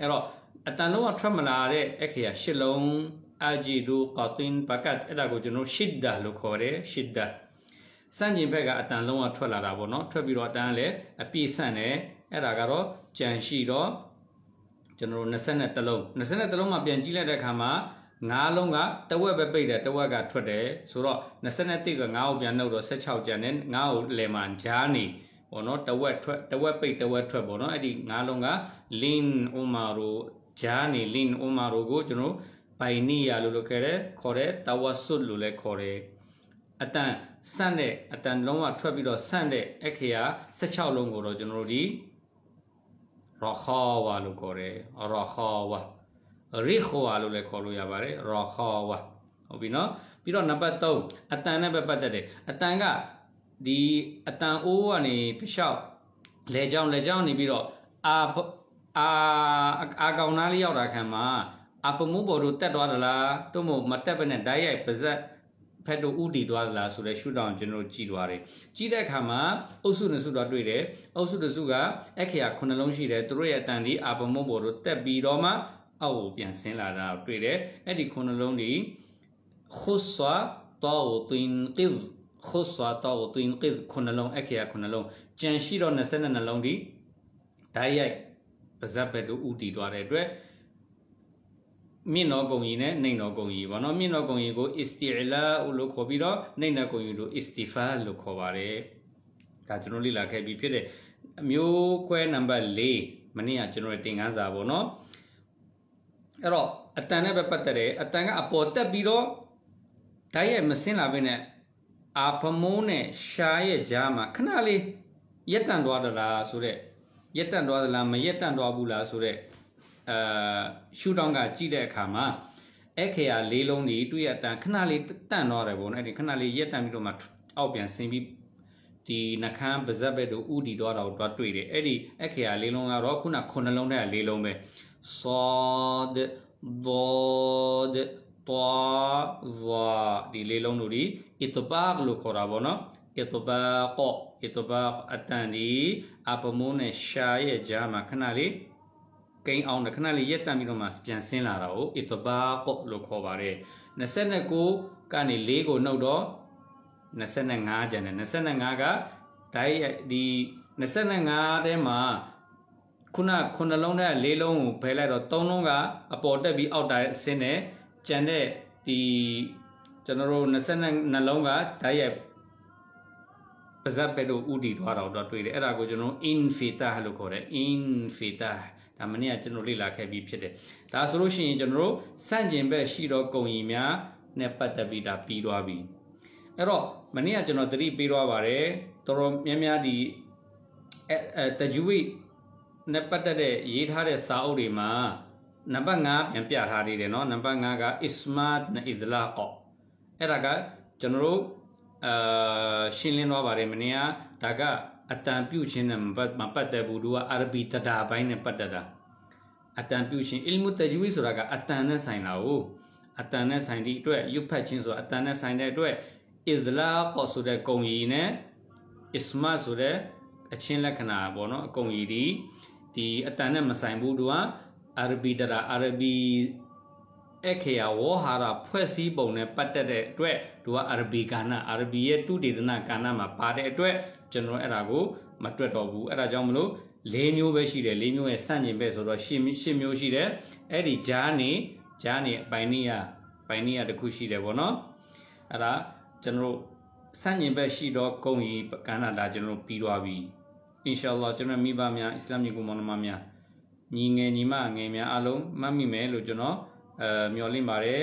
အဲ့တော့အတန်လုံးဝထွက်မလာတဲ့အခရာရှစ်လုံးအဂျီဒူကာတင်ဘကတ်အဲ့ဒါကိုကျွန်တော်ရှစ်ဒါလို့ခေါ်တယ်ရှစ်ဒါဆန့်ကျင်ဘက်ကအတန်လုံးဝထွက်လာတာပေါ့နော်ထွက်ပြီးတော့အတန်လည်းအပြည့်ဆန့်တယ်အဲ့ဒါကတော့ကြံရှိတော့ကျွန်တော်တို့20နဲ့တလုံး20နဲ့တလုံးမှာပြန်ကြည့်လိုက်တဲ့အခါမှာ၅လုံးကတဝက်ပဲပိတ်တယ်တဝက်ကထွက်တယ်ဆိုတော့23က9ကိုပြန်နှုတ်တော့16ကျန်တယ်9ကိုလယ်မှဂျားနေပေါ့နော်တဝက်ထွက်တဝက်ပိတ်တဝက်ထွက်ပေါ့နော်အဲ့ဒီ၅လုံးက lin umaru ဂျားနေ lin umaru ကိုကျွန်တော်ဘိုင်နီယာလို့လို့ခဲ့တယ်ခေါ်တယ်တဝတ်ဆွတ်လို့လည်းခေါ်တယ်အတန်ဆန့်တဲ့အတန်လုံးကထွက်ပြီးတော့ဆန့်တဲ့အခေယာ16လုံးကိုတော့ကျွန်တော်တို့ဒီရခါဝါလို့ခေါ်တယ်ရခါဝါရီခဝါလို့လည်းခေါ်လို့ရပါတယ်ရခဝါဟုတ်ပြီနော်ပြီးတော့နံပါတ်3အတန်နဲ့ပဲပတ်သက်တယ်အတန်ကဒီအတန်အိုးကနေတခြားလေကြောင်းလေကြောင်းနေပြီးတော့အာအာအာကောင်သားလေးရောက်တာခံမှာအပမှုပေါ်တို့တက်သွားသလားတို့မို့မတက်ဘဲနဲ့ဓာတ်ရိုက်ပါဇက်ဖက်တို့ဥတီသွားသလားဆိုတော့ရှုတောင်းကျွန်တော်တို့ကြည်သွားတယ်ကြည်တဲ့အခါမှာအုပ်စုနှစ်စုတော့တွေ့တယ်အုပ်စုတစ်စုကအခရာခုနှလုံးရှိတယ်သူတို့ရဲ့အတန်ဒီအပမှုပေါ်တို့တက်ပြီးတော့မှအောက်ကိုပြန်ဆင်းလာတာတွေ့တယ်အဲ့ဒီခုနှလုံးဒီခုဆွာတောတွင်ကိဇ်ခုဆွာတောတွင်ကိဇ်ခုနှလုံးအခရာခုနှလုံးကြံရှိတော့22နှလုံးဒီဓာတ်ရိုက်ပါဇက်ဘက်တို့ဥတီသွားတဲ့အတွက်မြင့်တော်ဂုံကြီးနဲ့နှိမ့်တော်ဂုံကြီးပေါ့နော်မြင့်တော်ဂုံကြီးကို isti'la လို့ခေါ်ပြီးတော့နှိမ့်တော်ဂုံကြီးတို့ istifa လို့ခေါ်ပါတယ်ဒါကျွန်တော်လေ့လာခဲ့ပြီးဖြစ်တဲ့အမျိုးခွဲနံပါတ်4မနေ့ကကျွန်တော်တင်ခန်းစာပေါ့နော်အဲ့တော့အတန်နဲ့ပဲပတ်သက်တယ်အတန်ကအပေါ်တက်ပြီးတော့ဓာတ်ရဲ့မဆင်းလာဘဲနဲ့အာဖမိုးနဲ့ရှားရဲ့ကြားမှာခဏလေးရက်တန်သွားသလားဆိုတော့ရက်တန်သွားသလားမရက်တန်သွားဘူးလားဆိုတော့အာရှူတောင်းကကြည့်တဲ့အခါမှာအဲ့ခေယလေးလုံးကြီးတွေ့ရတန်ခဏလေးတန့်သွားတယ်ပေါ့နော်အဲ့ဒီခဏလေးရက်တန်ပြီးတော့မှအောက်ပြန်ဆင်းပြီးဒီနှခမ်းပါဇက်ဘက်တို့ဥတီတော့တော့တွေ့တယ်အဲ့ဒီအခရာလေးလုံးကတော့ခုနခုနှလုံးတဲ့လေးလုံးပဲ صاد ضاد طا ظا ဒီလေးလုံးတို့ဒီ itbaq လို့ခေါ်တာဗောနော် itbaq itbaq အတန်ဒီအပမိုးနဲ့ရှာရဲ့ကြားမှာခဏလေးကိန်းအောင်တဲ့ခဏလေးရက်တန်ပြီးတော့မှပြန်ဆင်းလာတာကို itbaq လို့ခေါ်ပါတယ်29ကနေ4ကိုနှုတ်တော့25ကျန်တယ်25ကဒိုက်ဒီ25ထဲမှာခုနခုနှလုံးနဲ့လေးလုံးကိုဖယ်လိုက်တော့သုံးလုံးကအပေါ်တက်ပြီးအောက်တာအဆင်းနဲ့ကြံတဲ့ဒီကျွန်တော်တို့22နှလုံးကဓာတ်ရိုက်ပါဇက်ပဲတို့ဥတည်သွားတာတော့တွေ့တယ်အဲ့ဒါကိုကျွန်တော် infitah လို့ခေါ်တယ် infitah ဒါမနေ့ကကျွန်တော်လေ့လာခဲ့ပြီးဖြစ်တယ်ဒါဆိုလို့ရှိရင်ကျွန်တော်တို့စန့်ကျင်ဘက်ရှိတော့ကုံရင်များနဲ့ပတ်သက်ပြီးဒါပြီးသွားပြီအဲ့တော့မနေ့ကကျွန်တော်သတိပေးသွားပါတယ်တော်တော်များများဒီအဲတဂျူဝိနဲ့ပတ်သက်တဲ့ရေးထားတဲ့စာအုပ်တွေမှာနံပါတ်5ပြန်ပြထားသေးတယ်เนาะနံပါတ်5ကအစ္စမတ်နဲ့အစ္စလာကောအဲ့ဒါကကျွန်တော်တို့အာရှင်းလင်းသွားပါတယ်မနေ့ကဒါကအတန်ပြုတ်ခြင်းနဲ့မပတ်သက်ဘူးသူကအာရဘီတဒါပိုင်းနဲ့ပတ်သက်တာအတန်ပြုတ်ခြင်းအီလ်မူတဂျဝီဆိုတာကအတန်နဲ့ဆိုင်တာကိုအတန်နဲ့ဆိုင်သည့်အတွက်ရုပ်ဖတ်ခြင်းဆိုတာအတန်နဲ့ဆိုင်တဲ့အတွက်အစ္စလာကောဆိုတဲ့ဂုံရီနဲ့အစ္စမတ်ဆိုတဲ့အချင်းလက္ခဏာပေါ့နော်အကုန်ကြီးဒီဒီအတန်နဲ့မဆိုင်ဘူးသူကအာရဘီတရာအာရဘီအခရာဝဟာရဖွဲ့စည်းပုံနဲ့ပတ်သက်တဲ့အတွက်သူကအာရဘီကာနာအာရဘီရဲ့တုဒေသနာကာနာမှာပါတဲ့အတွက်ကျွန်တော်အဲ့ဒါကိုမတွက်တော့ဘူးအဲ့ဒါကြောင့်မလို့၄မျိုးပဲရှိတယ်၄မျိုးရဲ့စန့်ကျင်ဘက်ဆိုတော့၈၈မျိုးရှိတယ်အဲ့ဒီဂျာနေဂျာနေပိုင်နီယာပိုင်နီယာတစ်ခုရှိတယ်ဗောနော်အဲ့ဒါကျွန်တော်တို့စန့်ကျင်ဘက်ရှိတော့ဂုံရီကန္နာဒါကျွန်တော်တို့ပြီးသွားပြီအင်ရှာအလ္လာကျွန်တော်မိဘများအစ္စလာမ်ညီကိုမောင်နှမများညီငယ်ညီမငယ်များအားလုံးမှတ်မိမယ်လို့ကျွန်တော်အဲမျှော်လင့်ပါတယ်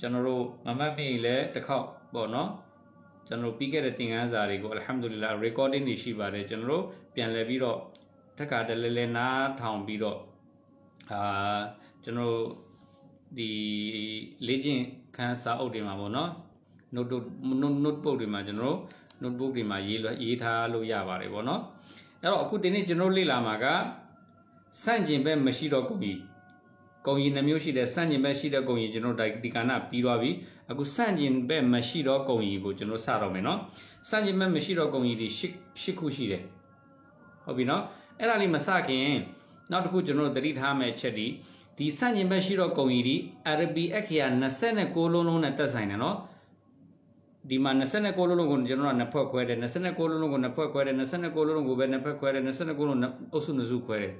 ကျွန်တော်တို့မမှတ်မိရင်လည်းတစ်ခေါက်ပေါ့နော်ကျွန်တော်ပြီးခဲ့တဲ့သင်ခန်းစာတွေကို alhamdulillah recording တွေရှိပါတယ်ကျွန်တော်တို့ပြန်လည်ပြီးတော့ထက်ခါတလဲလဲနားထောင်ပြီးတော့အာကျွန်တော်ဒီလေ့ကျင့်ခန်းစာအုပ်တွေမှာပေါ့နော် note notebook တွေမှာကျွန်တော်တို့ notebook တွေမှာရေးရေးထားလို့ရပါတယ်ပေါ့နော်အဲ့တော့အခုဒီနေ့ကျွန်တော်လေ့လာမှာကစန့်ကျင်ဘက်မရှိတော့ကုန်ကြီးကုန်ကြီးနှမျိုးရှိတဲ့စန့်ကျင်ဘက်ရှိတဲ့ကုန်ကြီးကျွန်တော်ဒီကဏ္ဍပြီးသွားပြီအခုစန့်ကျင်ဘက်မရှိတော့ကုန်ကြီးကိုကျွန်တော်စတော့မယ်နော်စန့်ကျင်ဘက်မရှိတော့ကုန်ကြီးတွေ၈ခုရှိတယ်ဟုတ်ပြီနော်အဲ့ဒါလေးမစခင်နောက်တစ်ခုကျွန်တော်သတိထားမယ်ချက်ဒီဒီစန့်ကျင်ဘက်ရှိတော့ကုန်ကြီးဒီ RB အခရာ29လုံးလုံးနဲ့တက်ဆိုင်တယ်နော်ဒီမှာ29လုံးလုံးကိုကျွန်တော်ကနှစ်ဖွဲ့ခွဲတယ်29လုံးလုံးကိုနှစ်ဖွဲ့ခွဲတယ်29လုံးလုံးကိုပဲနှစ်ဖွဲ့ခွဲတယ်29လုံးအုပ်စုနှစ်စုခွဲတယ်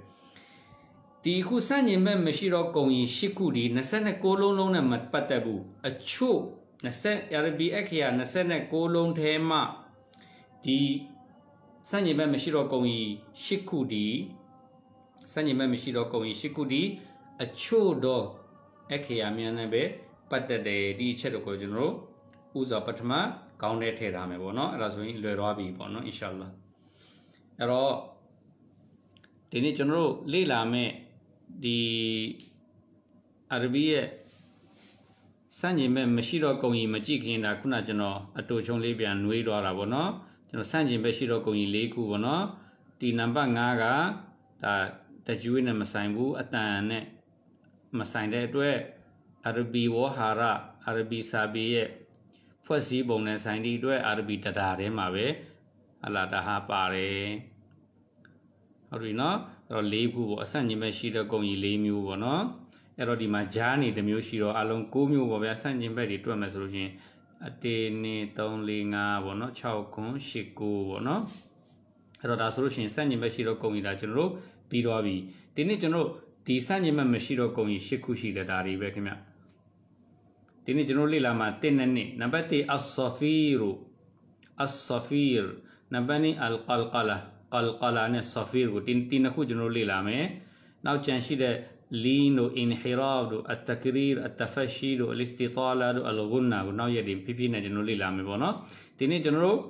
ဒီခုစန့်ကျင်ဘက်မရှိတော့ကုံရင်၈ခုဒီ29လုံးလုံးနဲ့မပတ်သက်ဘူးအချို့20 RBX ခရ29လုံးထဲမှာဒီစန့်ကျင်ဘက်မရှိတော့ကုံရင်၈ခုဒီစန့်ကျင်ဘက်မရှိတော့ကုံရင်၈ခုဒီအချို့တော့အခရာမြန်နဲ့ပဲပတ်သက်တယ်ဒီအချက်တော့ကိုကျွန်တော်တို့ဥစွာပထမခေါင်းထဲထည့်ထားမယ်ပေါ့နော်အဲ့ဒါဆိုရင်လွယ်သွားပြီပေါ့နော်အင်ရှာလာအဲ့တော့ဒီနေ့ကျွန်တော်တို့လေ့လာမယ့်ဒီအာရဘီရဲ့စန့်ကျင်ဘက်မရှိတော့ကုံကြီးမကြည့်ခင်တာခုနကျွန်တော်အတူချုံလေးပြန်နှွေးသွားတာပေါ့နော်ကျွန်တော်စန့်ကျင်ဘက်ရှိတော့ကုံကြီး၄ခုပေါ့နော်ဒီနံပါတ်5ကဒါတကျွေးနဲ့မဆိုင်ဘူးအတန်နဲ့မဆိုင်တဲ့အတွက်အာရဘီဝဟာရအာရဘီစာပေရဲ့ဖွဲ့စည်းပုံနဲ့ဆိုင်သည့်အတွက် RB တတာထဲမှာပဲဟလာဒါဟာပါတယ်ဟုတ်ပြီနော်အဲ့တော့၄ခုပေါ့အဆက်ညီမဲ့ရှိတဲ့ကုန်ကြီး၄မျိုးပေါ့နော်အဲ့တော့ဒီမှာဂျားနေ1မျိုးရှိတော့အလုံး9မျိုးပေါ့ဗျာဆန့်ကျင်ဘက်တွေတွက်မယ်ဆိုလို့ရှင်အတေနေ3 4 5ပေါ့နော်6ခွန်း8 9ပေါ့နော်အဲ့တော့ဒါဆိုလို့ရှင်ဆန့်ကျင်ဘက်ရှိတော့ကုန်ကြီးဒါကျွန်တော်တို့ပြီးတော့ပြီဒီနေ့ကျွန်တော်တို့ဒီဆန့်ကျင်ဘက်မရှိတော့ကုန်ကြီး8ခုရှိတယ်ဒါတွေပဲခင်ဗျဒီနေ့ကျွန်တော်လေ့လာမှာတင့်နဲ့နှစ်နံပါတ်1အဆဖီရူအဆဖီရ်နံပါတ်2အလ်ကလ်ကလာကလ်ကလာနဲ့ဆဖီရ်ကိုတင်းတင်းခုကျွန်တော်လေ့လာမယ်နောက်ကျန်ရှိတဲ့ lean တို့ inhirab တို့ at-takrir at-tafashi တို့ al-istitala တို့ al-ghunna ကိုနောက်ရက်တွေဖြည်းဖြည်းနဲ့ကျွန်တော်လေ့လာမယ်ပေါ့နော်ဒီနေ့ကျွန်တော်တို့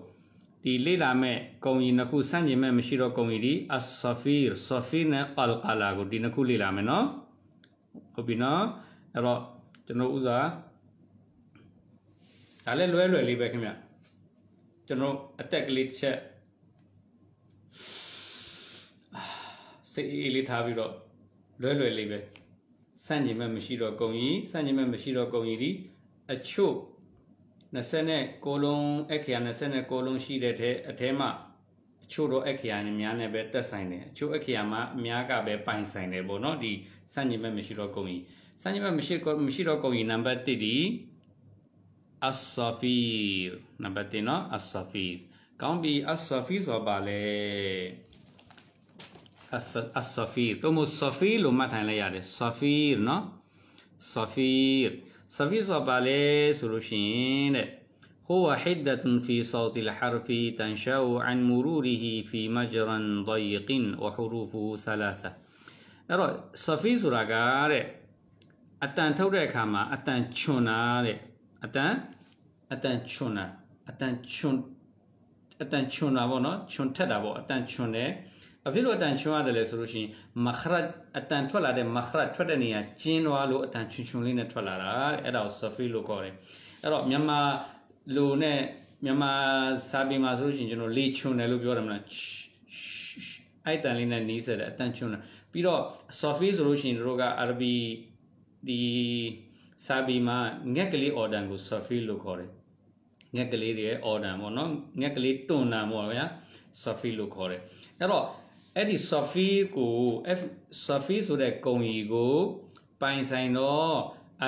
ဒီလေ့လာမဲ့ကုံရီနှစ်ခုစန့်ကျင်မဲ့မရှိတော့ကုံရီဒီ as-safir safir နဲ့ qalqala ကိုဒီနှစ်ခုလေ့လာမယ်နော်ဟုတ်ပြီနော်အဲ့တော့ကျွန်တော်ဥစားဒါလည်းလွဲလွယ်လေးပဲခင်ဗျကျွန်တော်အသက်ကလေးတစ်ချက်စိတ်အေးအေးလေးထားပြီးတော့လွဲလွယ်လေးပဲစန့်ကျင်ဘက်မရှိတော့ကုံကြီးစန့်ကျင်ဘက်မရှိတော့ကုံကြီးဒီအချို့26လုံးအခရာ26လုံးရှိတဲ့ထဲအထဲမှာအချို့တော့အခရာများနဲ့ပဲတက်ဆိုင်တယ်အချို့အခရာမှာအများကပဲပိုင်ဆိုင်တယ်ပေါ့နော်ဒီစန့်ကျင်ဘက်မရှိတော့ကုံကြီးစန့်ကျင်ဘက်မရှိမရှိတော့ကုံကြီးနံပါတ်1ဒီအဆာဖီနံပါတ်1နော်အဆာဖီကောင်းပြီအဆာဖီဆိုပါလေအဆာဖီတော့မဆာဖီလို့မှတ်ထိုင်လိုက်ရတယ်ဆာဖီနော်ဆာဖီဆာဖီဆိုပါလေဆိုလို့ရှိရင်တဲ့ هو حدة في صوت الحرف تنشأ عن مروره في مجرى ضيق وحروفه ثلاثة အဲ့တော့ safi ဆိုတာကတဲ့အတန်ထုတ်တဲ့အခါမှာအတန်ချွန်တာတဲ့အတန်အတန်ချွန်တာအတန်ချွန်အတန်ချွန်တာပေါ့နော်ချွန်ထက်တာပေါ့အတန်ချွန်တယ်ဘာဖြစ်လို့အတန်ချွန်ရတယ်လဲဆိုလို့ရှိရင်မခရတ်အတန်ထွက်လာတဲ့မခရတ်ထွက်တဲ့နေရာကျင်းသွားလို့အတန်ချွန်ချွန်လေးနဲ့ထွက်လာတာအဲ့ဒါကို surface လို့ခေါ်တယ်အဲ့တော့မြန်မာလိုနဲ့မြန်မာစာပေမှာဆိုလို့ရှိရင်ကျွန်တော်လေချွန်တယ်လို့ပြောတယ်မလားအဲ့အတန်လေးနဲ့နီးစက်တယ်အတန်ချွန်တယ်ပြီးတော့ surface ဆိုလို့ရှိရင်တို့က Arabic ဒီစာပီမှာငက်ကလေးအော်ဒန်ကို surface လို့ခေါ်တယ်ငက်ကလေးတွေရဲ့ order ပေါ့နော်ငက်ကလေးတွန်တာပေါ့ဗျာ surface လို့ခေါ်တယ်အဲ့တော့အဲ့ဒီ surface ကို f surface ဆိုတဲ့ကုံကြီးကိုပိုင်ဆိုင်တော့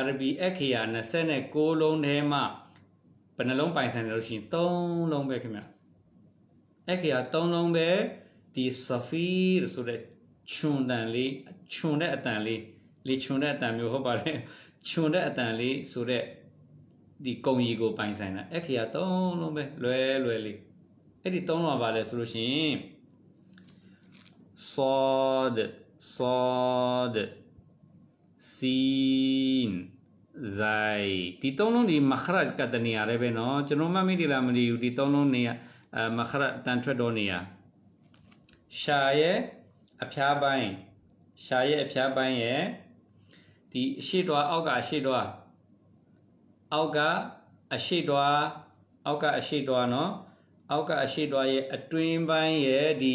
rb အခရာ26လုံးထဲမှာဘယ်နှလုံးပိုင်ဆိုင်တယ်လို့ရှိရင်3လုံးပဲခင်ဗျအခရာ3လုံးပဲဒီ surface ဆိုတဲ့ခြုံတန်လေးခြုံတဲ့အတန်လေးလေခြုံတဲ့အတန်မျိုးဟုတ်ပါတယ်ခြုံတဲ့အတန်လေးဆိုတဲ့ဒီကုံရီကိုပိုင်ဆိုင်တာအခရာ၃လုံးပဲလွယ်လွယ်လေးအဲ့ဒီ၃လုံးပါလဲဆိုလို့ရှိရင် صاد صاد سين زاي ဒီ၃လုံးဒီမခရတ်ကတနေရာလည်းပဲเนาะကျွန်တော်မှတ်မိတယ်လားမသိဘူးဒီ၃လုံးနေရာအမခရတ်အတန်ထွက်တော့နေရာရှာရဲ့အဖျားပိုင်းရှာရဲ့အဖျားပိုင်းရဲ့ဒီအရှိတော်အောက်ကအရှိတော်အောက်ကအရှိတော်အောက်ကအရှိတော်နော်အောက်ကအရှိတော်ရဲ့အတွင်းပိုင်းရဲ့ဒီ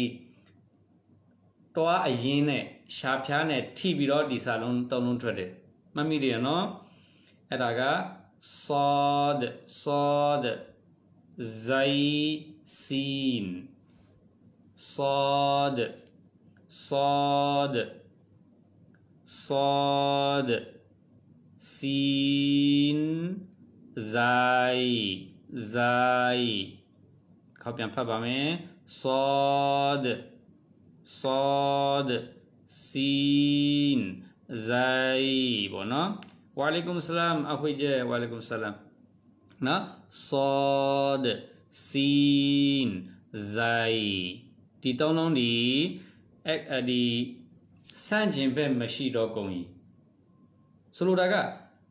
တွားအရင်နဲ့ရှားဖြားနဲ့ထိပြီးတော့ဒီစာလုံးသုံးလုံးထွက်တယ်မှတ်မိတယ်နော်အဲ့ဒါက صاد صاد زي سين صاد صاد صاد سين زاي زاي ခေါပြန်ဖတ်ပါမယ် صاد صاد سين زاي ဘောနော် وعليكم السلام အခွေကျ وعليكم السلام နော် صاد سين زاي ဒီတောင်းလုံးဒီအဲ့ဒီဆန့်ကျင်ဘက်မရှိတော့ကုန်ကြီးဆိုလိုတာက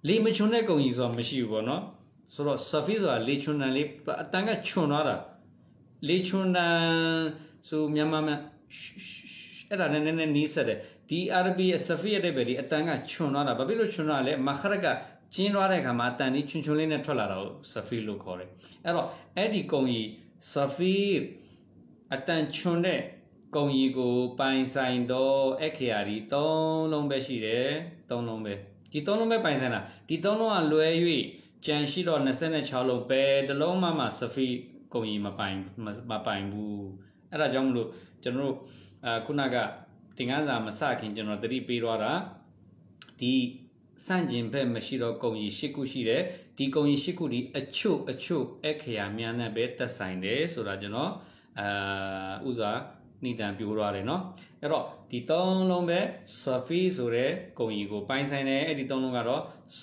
လေမချွန်တဲ့ကုန်ကြီးဆိုတာမရှိဘူးပေါ့နော်ဆိုတော့ surface ဆိုတာလေချွန်တန်လေးအတန်ကချွန်သွားတာလေချွန်တန်ဆိုမြန်မာမှာအဲ့ဒါနဲ့နည်းနည်းနီးဆက်တယ်ဒီ RB အ surface တဲ့ပဲဒီအတန်ကချွန်သွားတာဘာဖြစ်လို့ချွန်သွားလဲမခရကကျင်းသွားတဲ့အခါမှာအတန်လေးချွန်ချွန်လေးနဲ့ထွက်လာတာကို surface လို့ခေါ်တယ်အဲ့တော့အဲ့ဒီကုန်ကြီး surface အတန်ချွန်တဲ့ကုံရီကိုပိုင်ဆိုင်တော့အခေယာဒီ၃လုံးပဲရှိတယ်၃လုံးပဲဒီ၃လုံးပဲပိုင်ဆိုင်တာဒီ၃လုံးကလွဲ၍ကြံရှိတော့26လုံးပဲတစ်လုံးမှမှစဖီကုံရီမပိုင်မပိုင်ဘူးအဲ့ဒါကြောင့်မလို့ကျွန်တော်တို့အခုနကသင်္ကန်းစာမစခင်ကျွန်တော်တတိပေးသွားတာဒီစန့်ကျင်ဘက်မရှိတော့ကုံရီ၈ခုရှိတယ်ဒီကုံရီ၈ခုဒီအချို့အချို့အခရာများနဲ့ပဲတက်ဆိုင်တယ်ဆိုတာကျွန်တော်အာဥစားနှိမ်တန်ပြိုးသွားတယ်เนาะအဲ့တော့ဒီသုံးလုံးပဲ safi ဆိုတဲ့ဂုံကြီးကိုပိုင်းဆိုင်တယ်အဲ့ဒီသုံးလုံးကတော့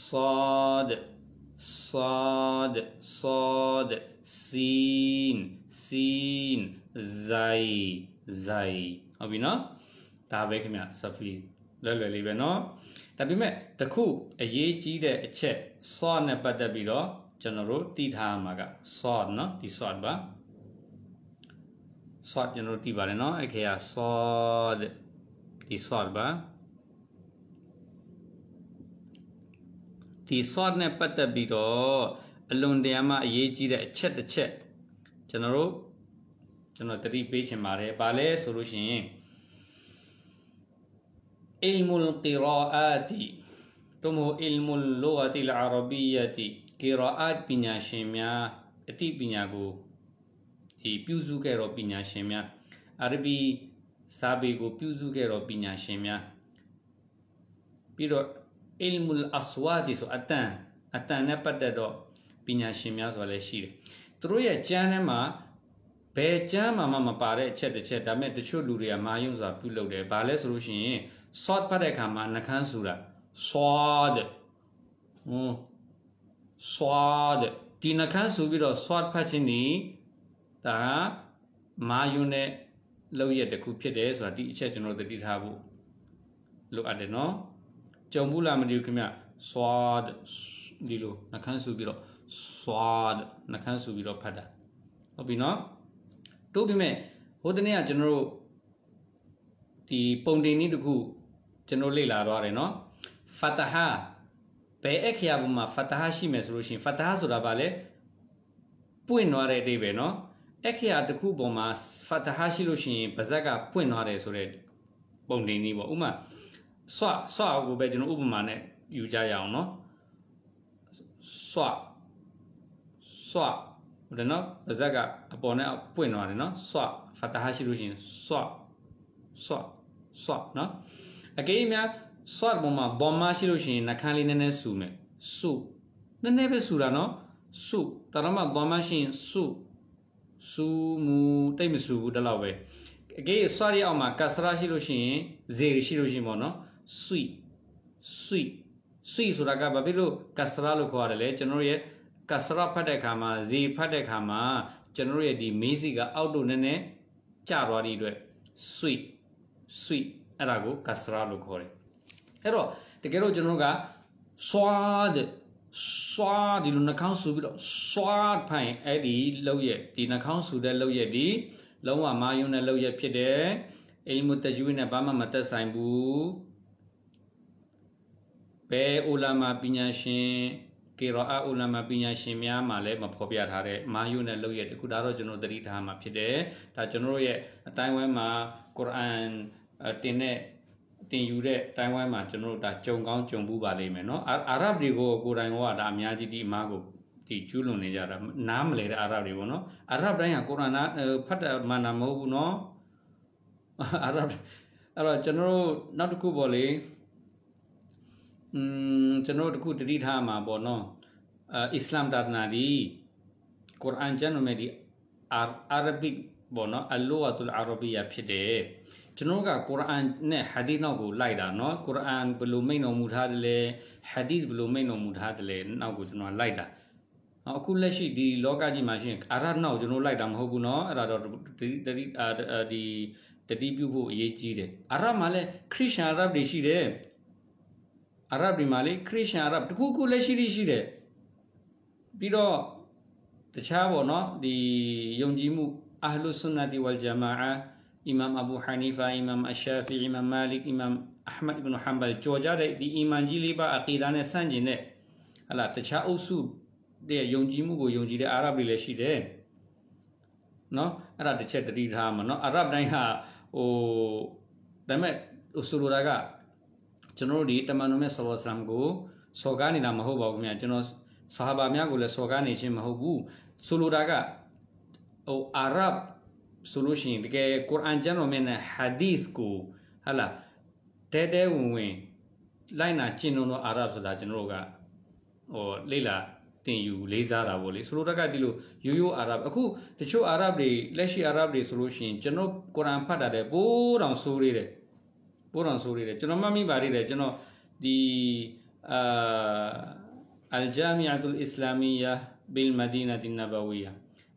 sad sad sad sin sin zai zai ဟုတ်ပြီเนาะဒါပဲခင်ဗျ safi လွယ်လွယ်လေးပဲเนาะဒါပေမဲ့တခုအရေးကြီးတဲ့အချက် sod နဲ့ပတ်သက်ပြီးတော့ကျွန်တော်တို့သိထားမှာက sod เนาะဒီ sod ပါ sort ကျွန်တော်တို့သိပါတယ်เนาะအဲ့ခေက sort ဒီ sort ပါဒီ sort နဲ့ပတ်သက်ပြီးတော့အလွန်တရာမှအရေးကြီးတဲ့အချက်တစ်ချက်ကျွန်တော်တို့ကျွန်တော်တတိပေးချင်ပါတယ်ဘာလဲဆိုလို့ရှိရင် علم القراءات တမို علم اللغة العربية ကိရာအတ်ပညာရှင်များအသိပညာကိုဒီပြုစုခဲ့သောပညာရှင်များအာရဗီစာပေကို ပြုစုခဲ့သောပညာရှင်များပြီးတော့ ilmul aswad ဆိုအတန်အတန်နဲ့ပတ်သက်တော့ပညာရှင်များဆိုတာလည်းရှိတယ်သူတို့ရဲ့ကျမ်းထဲမှာဘယ်ကျမ်းမှမပါတဲ့အချက်တစ်ချက်ဒါပေမဲ့တချို့လူတွေကမာယုံဆိုတာပြုလုပ်တယ်ဘာလဲဆိုလို့ရှိရင် short ဖတ်တဲ့အခါမှာနှကန်းဆိုတာ sword ဟွန်း sword ဒီနှကန်းဆိုပြီးတော့ sword ဖတ်ခြင်းဒီဒါကမာယွန်းနဲ့လောက်ရက်တစ်ခုဖြစ်တယ်ဆိုတာဒီအချက်ကျွန်တော်သတိထားဖို့လိုအပ်တယ်နော်ကြုံဘူးလားမသိဘူးခင်ဗျ swad ဒီလိုနှခမ်းဆူပြီးတော့ swad နှခမ်းဆူပြီးတော့ဖတ်တာဟုတ်ပြီနော်တို့ပြမဲ့ဟိုတနေ့ကကျွန်တော်တို့ဒီပုံတင်နည်းတစ်ခုကျွန်တော်လေ့လာသွားတယ်နော်ဖတ်တဟာဘယ်အခရာဘုံမှာဖတ်တဟာရှိမယ်ဆိုလို့ရှိရင်ဖတ်တဟာဆိုတာဗာလဲပွင့်သွားတဲ့အတိပဲနော်အခရာတစ်ခုပေါ်မှာဖတ်ဟာရှိလို့ရှိရင်ပါဇက်ကပွင့်သွားတယ်ဆိုတော့ပုံတင်နည်းပေါ့ဥမာဆွဆွကိုပဲကျွန်တော်ဥပမာနဲ့ယူကြရအောင်နော်ဆွဆွဟုတ်တယ်နော်ပါဇက်ကအပေါ်နဲ့ပွင့်သွားတယ်နော်ဆွဖတ်ဟာရှိလို့ရှိရင်ဆွဆွဆွနော်အကိများဆွပေါ်မှာဘောမရှိလို့ရှိရင်နှခမ်းလေးနည်းနည်းဆူမယ်ဆူနည်းနည်းပဲဆူတာနော်ဆူတရမဘောမရှိရင်ဆူစူမူတိတ်မစူဘူးတလောက်ပဲအကေဆွာရီအောက်မှာကဆရာရှိလို့ရှိရင်ဇေရှိလို့ရှိရင်ပေါ့နော်ဆွီဆွီဆွီဆိုတာကဘာဖြစ်လို့ကဆရာလို့ခေါ်ရတယ်လဲကျွန်တော်ရဲ့ကဆရာဖတ်တဲ့အခါမှာဇေဖတ်တဲ့အခါမှာကျွန်တော်ရဲ့ဒီမင်းစီကအောက်တို့နည်းနည်းကျသွားတဲ့အတွက်ဆွီဆွီအဲ့ဒါကိုကဆရာလို့ခေါ်တယ်အဲ့တော့တကယ်လို့ကျွန်တော်ကစွာတဲ့စွာဒီလိုနှာခေါင်းဆူပြီးတော့စွာထိုင်အဲ့ဒီလောက်ရဲ့ဒီနှာခေါင်းဆူတဲ့လောက်ရဲ့ဒီလုံးဝမာယွန်းတဲ့လောက်ရဲ့ဖြစ်တယ်အိမ်မတကျွေးနဲ့ဘာမှမသက်ဆိုင်ဘူးဘယ်အိုလာမာပညာရှင်ကေရောအာအိုလာမာပညာရှင်များမှလည်းမဖော်ပြထားတဲ့မာယွန်းတဲ့လောက်ရဲ့တခုဒါတော့ကျွန်တော်သတိထားမှာဖြစ်တယ်ဒါကျွန်တော်ရဲ့အတိုင်းဝိုင်းမှာကုရ်အာန်တင်တဲ့တင်ယူတဲ့တိုင်ဝမ်မှာကျွန်တော်တို့ဒါကြုံကောင်းကြုံဘူးပါလိမ့်မယ်နော်အာရဗ်တွေကိုကိုယ်တိုင်ကဒါအများကြီးဒီအမားကိုဒီကျူးလွန်နေကြတာနားမလဲတဲ့အာရဗ်တွေပေါ့နော်အာရဗ်တိုင်းကကုရ်အာန်ဖတ်တာမှန်တာမဟုတ်ဘူးနော်အာရဗ်အဲ့တော့ကျွန်တော်တို့နောက်တစ်ခုပေါ့လေอืมကျွန်တော်တို့တခုတတိထားမှာပေါ့နော်အာအစ္စလာမ်သာသနာဒီကုရ်အာန်ကျမ်းတော်မြတ်ဒီအာရဗ်ဘီပေါ့နော်အလောဝတ်အလ်အာရဘီယာဖြစ်တယ်ကျွန်တော်ကကုရ်အာန်နဲ့ဟာဒီသ်နောက်ကိုလိုက်တာနော်ကုရ်အာန်ဘယ်လိုမိန့်တော်မူထားတယ်လဲဟာဒီသ်ဘယ်လိုမိန့်တော်မူထားတယ်လဲနောက်ကိုကျွန်တော်လိုက်တာနော်အခုလက်ရှိဒီလောကကြီးမှာရှင်အာရနောက်ကျွန်တော်လိုက်တာမဟုတ်ဘူးနော်အဲ့ဒါတော့ဒီဒီတတိပြုဖို့အရေးကြီးတယ်အာရမှာလည်းခရစ်ယာန်အာရတွေရှိတယ်အာရတွေမှာလေခရစ်ယာန်အာရတခုခုလက်ရှိရှိတယ်ပြီးတော့တခြားပေါ့နော်ဒီယုံကြည်မှုအာဟလုဆွန်နတီဝလ်ဂျမာအာ Imam Abu Hanifa, Imam Ash-Shafi'i, Imam Malik, Imam Ahmad ibn Hanbal ကြော်ကြတဲ့ဒီအီမန်ကြီးလေးပါအကီဒါနဲ့ဆန့်ကျင်တဲ့ဟလာတခြားအုပ်စုတဲ့ယုံကြည်မှုကိုယုံကြည်တဲ့အာရဗ်တွေလည်းရှိတယ်။နော်အဲ့ဒါတစ်ချက်တတိထားမှာနော်အာရဗ်တိုင်းဟာဟိုဒါပေမဲ့ဟိုဆိုလိုတာကကျွန်တော်တို့ဒီတမန်တော်မြတ်ဆလ္လာလ္လာဟ်အလိုင်းမ်ကိုစော်ကားနေတာမဟုတ်ပါဘူးခင်ဗျာကျွန်တော်ဆဟာဘာများကိုလည်းစော်ကားနေခြင်းမဟုတ်ဘူးဆိုလိုတာကဟိုအာရဗ်ဆိုလို့ရှိရင်တကယ်ကုရ်အာန်ကျမ်းတော်မြတ်နဲ့ဟာဒီသ်ကိုဟာလာတဲတဲဝင်ဝင်လိုက်နာကျင့်သုံးသောအာရဗ်ဆိုတာကျွန်တော်တို့ကဟိုလေ့လာတင်ယူလေးစားတာပေါ့လေဆိုလိုတက်ကဒီလိုရိုးရိုးအာရဗ်အခုတချို့အာရဗ်တွေလက်ရှိအာရဗ်တွေဆိုလို့ရှိရင်ကျွန်တော်ကုရ်အာန်ဖတ်တာတဲ့ပိုးတောင်ဆိုးရတဲ့ပိုးတောင်ဆိုးရတဲ့ကျွန်တော်မှတ်မိပါသေးတယ်ကျွန်တော်ဒီအာအလ်ဂျာမီအတ်အစ္စလာမီယာဘီလ်မဒီနာတင်နဘဝီယာ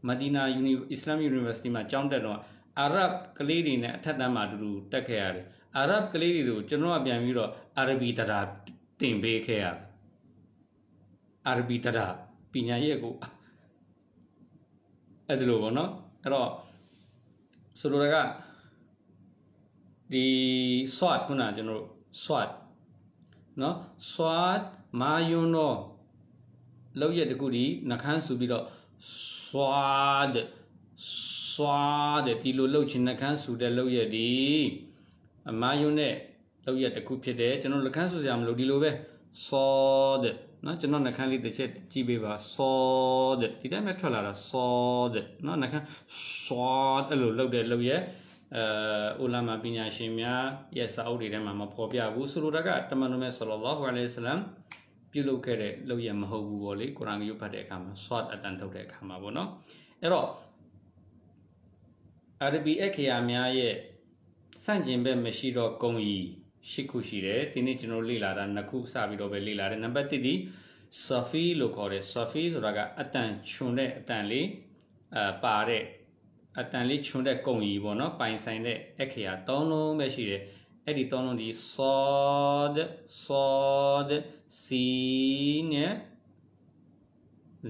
မဒီနာယူနီအစ္စလာမ်ယူနီဗာစီတီမှာကျောင်းတက်တော့အာရဗ်ကလေးတွေနဲ့အထက်တန်းမှာအတူတူတက်ခဲ့ရတယ်အာရဗ်ကလေးတွေကိုကျွန်တော်ကပြန်ပြီးတော့အာရဘီတရာသင်ပေးခဲ့ရတယ်အာရဘီတရာပညာရေးကိုအဲ့ဒါလိုပေါ့နော်အဲ့တော့ဆိုလိုတာကဒီ SWOT ခုနကျွန်တော် SWOT เนาะ SWOT မာယွန်းတော့လောက်ရတကူဒီနှခမ်းဆူပြီးတော့စွာတဲ့စွာတဲ့ဒီလိုလှုပ်ချင်နှကန်းဆူတဲ့လှုပ်ရည်ဒီအမားယုံနဲ့လှုပ်ရည်တစ်ခုဖြစ်တယ်ကျွန်တော်နှကန်းဆူစရာမလိုဒီလိုပဲစောတဲ့နော်ကျွန်တော်နှကန်းလေးတစ်ချက်ကြည့်ပေးပါစောတဲ့ဒီတိုင်းပဲထွက်လာတာစောတဲ့နော်နှကန်းစွာတဲ့လို့လှုပ်တဲ့လှုပ်ရည်အဲအိုလာမာပညာရှင်များရဲ့စာအုပ်တွေထဲမှာမဖော်ပြဘူးဆိုလိုတာကတမန်တော်မြတ်ဆလ္လာလဟူအလိုင်းဝါဆလမ်ပြုလုပ်ခဲ့တဲ့လုပ်ရမဟုတ်ဘူးပေါ့လေကုရ်အာန်ကိုဖတ်တဲ့အခါမှာ swat အတန်ထုတ်တဲ့အခါမှာပေါ့နော်အဲ့တော့ RB အခရာများရဲ့ဆန့်ကျင်ဘက်မရှိတော့ဂုံကြီးရှိခုရှိတယ်ဒီနေ့ကျွန်တော်လေ့လာတာနှစ်ခုစပြီးတော့ပဲလေ့လာတယ်နံပါတ်1ဒီ safi လို့ခေါ်တယ် safi ဆိုတာကအတန်ခြုံတဲ့အတန်လေးအပါတဲ့အတန်လေးခြုံတဲ့ဂုံကြီးပေါ့နော် ပိုင်ဆိုင်တဲ့အခရာ၃လုံးပဲရှိတယ်အဲ့ဒီသုံးလုံးဒီ sod sod sin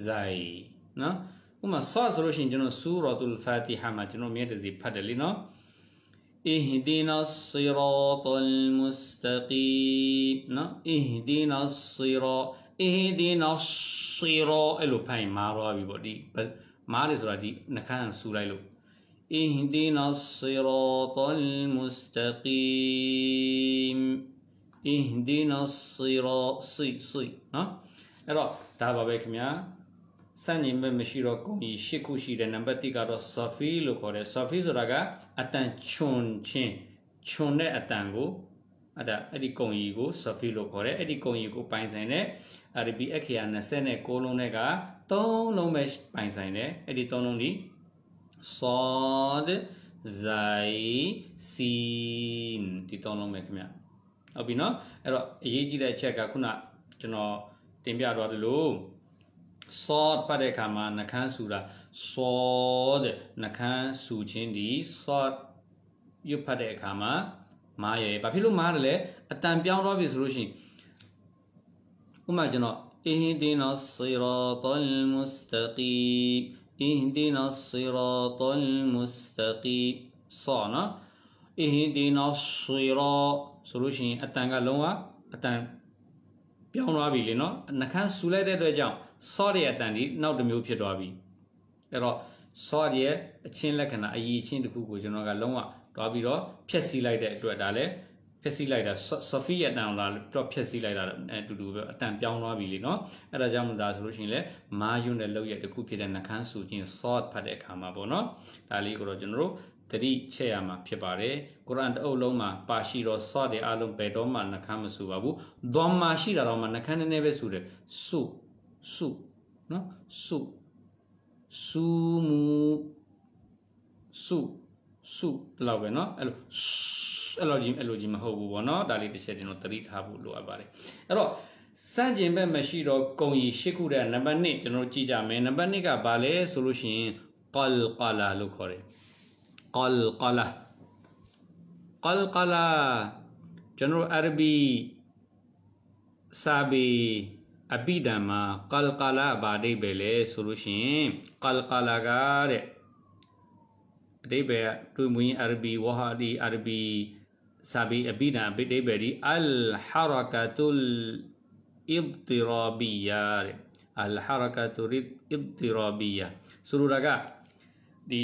zai နော်ဥမာ sod ဆိုလို့ရှိရင်ကျွန်တော် suratul fatiha မှာကျွန်တော်မြတ်တစီဖတ်တယ်လीနော် اهدنا الصراط المستقيم နော် اهدنا الصراط اهدنا الصراط အဲ့လိုဖိုင်မာတော့ပြီပေါ့ဒီမားလေဆိုတာဒီနှခမ်းဆူလိုက်လို့ اهدنا الصراط المستقيم اهدنا الصراط صي صي နော်အဲ့တော့ဒါပါပဲခင်ဗျာစံညင်မဲ့မရှိတော့ကုန်ကြီး၈ခုရှိတယ်နံပါတ်၁ကတော့ safi လို့ခေါ်တယ် safi ဆိုတာကအတန်ချွန်ချင်းချွန်တဲ့အတန်ကိုအဲ့ဒါအဲ့ဒီကုန်ကြီးကို safi လို့ခေါ်တယ်အဲ့ဒီကုန်ကြီးကိုပိုင်ဆိုင်တဲ့ RB အခရာ26လုံးနဲ့က3လုံးပဲပိုင်ဆိုင်တယ်အဲ့ဒီ3လုံးဒီ صاد زاي سين ဒီသုံးလုံးပဲခင်ဗျဟုတ်ပြီเนาะအဲ့တော့အရေးကြီးတဲ့အချက်ကခုနကျွန်တော်တင်ပြတော့သလို sod ပတ်တဲ့အခါမှာနှခမ်းဆူတာ sod နှခမ်းဆူခြင်းဒီ sod ရွတ်ဖတ်တဲ့အခါမှာမားရယ်ဘာဖြစ်လို့မားတယ်လဲအတန်ပြောင်းတော့ပြီဆိုလို့ရှိရင်ဥပမာကျွန်တော် اهدنا الصراط المستقيم اهدنا الصراط المستقيم صا နော် اهدنا الصراط ဆိုလို့ရှိရင်အတန်ကလုံးဝအတန်ပြောင်းသွားပြီလေနော်နှခမ်းဆူလိုက်တဲ့အတွက်ကြောင့် saw ရဲ့အတန်ဒီနောက်တစ်မျိုးဖြစ်သွားပြီအဲ့တော့ saw ရဲ့အချင်းလက္ခဏာအရည်အချင်းတစ်ခုကိုကျွန်တော်ကလုံးဝတွားပြီးတော့ဖြည့်ဆည်းလိုက်တဲ့အတွက်ဒါလည်းဖြည့်ဆည်းလိုက်တာဆဖီယာတန်လာတော့ဖြည့်ဆည်းလိုက်တာအတူတူပဲအတန်ပြောင်းသွားပြီလေနော်အဲ့ဒါကြောင့်မဒါဆိုလို့ရှိရင်လေမာယွန်းနဲ့လောက်ရက်တစ်ခုဖြစ်တဲ့နှခမ်းစုခြင်း sort ဖတ်တဲ့အခါမှာပေါ့နော်ဒါလေးကိုတော့ကျွန်တော်တို့သတိချက်ရမှာဖြစ်ပါတယ်ကုရ်အာန်တအုပ်လုံးမှာပါရှိတော့ sort တဲ့အလုံးဘယ်တော့မှနှခမ်းမစုပါဘူးဒွန်မာရှိတာတော့မှနှခမ်းနည်းနည်းပဲစုတယ်စုစုနော်စုစုမူစုစုတလောက်ပဲเนาะအဲ့လိုအဲ့လိုကြီးအဲ့လိုကြီးမဟုတ်ဘူးပေါ့เนาะဒါလေးတစ်ချက်ကျွန်တော်သတိထားဖို့လိုအပ်ပါတယ်အဲ့တော့စန့်ကျင်ဘက်မရှိတော့ကုံရီ၈ခုတဲ့နံပါတ်1ကျွန်တော်ကြည့်ကြမယ်နံပါတ်1ကဘာလဲဆိုလို့ရှိရင်ကလ်ကလာလို့ခေါ်တယ်ကလ်ကလာကလ်ကလာကျွန်တော်အာရဘီစာဘီအပိဓမ္မာကလ်ကလာဘာဒိပဲလဲဆိုလို့ရှိရင်ကလ်ကလာကတဲ့အတိဘယ်တွေ့မွင်းအာရဘီဝဟာဒီအာရဘီစာဘီအပိဒံအတိဘယ်ဒီအလ်ဟာရကတုလ်အစ်တီရာဘီယာတဲ့အလ်ဟာရကတုလ်အစ်တီရာဘီယာဆိုလိုတာကဒီ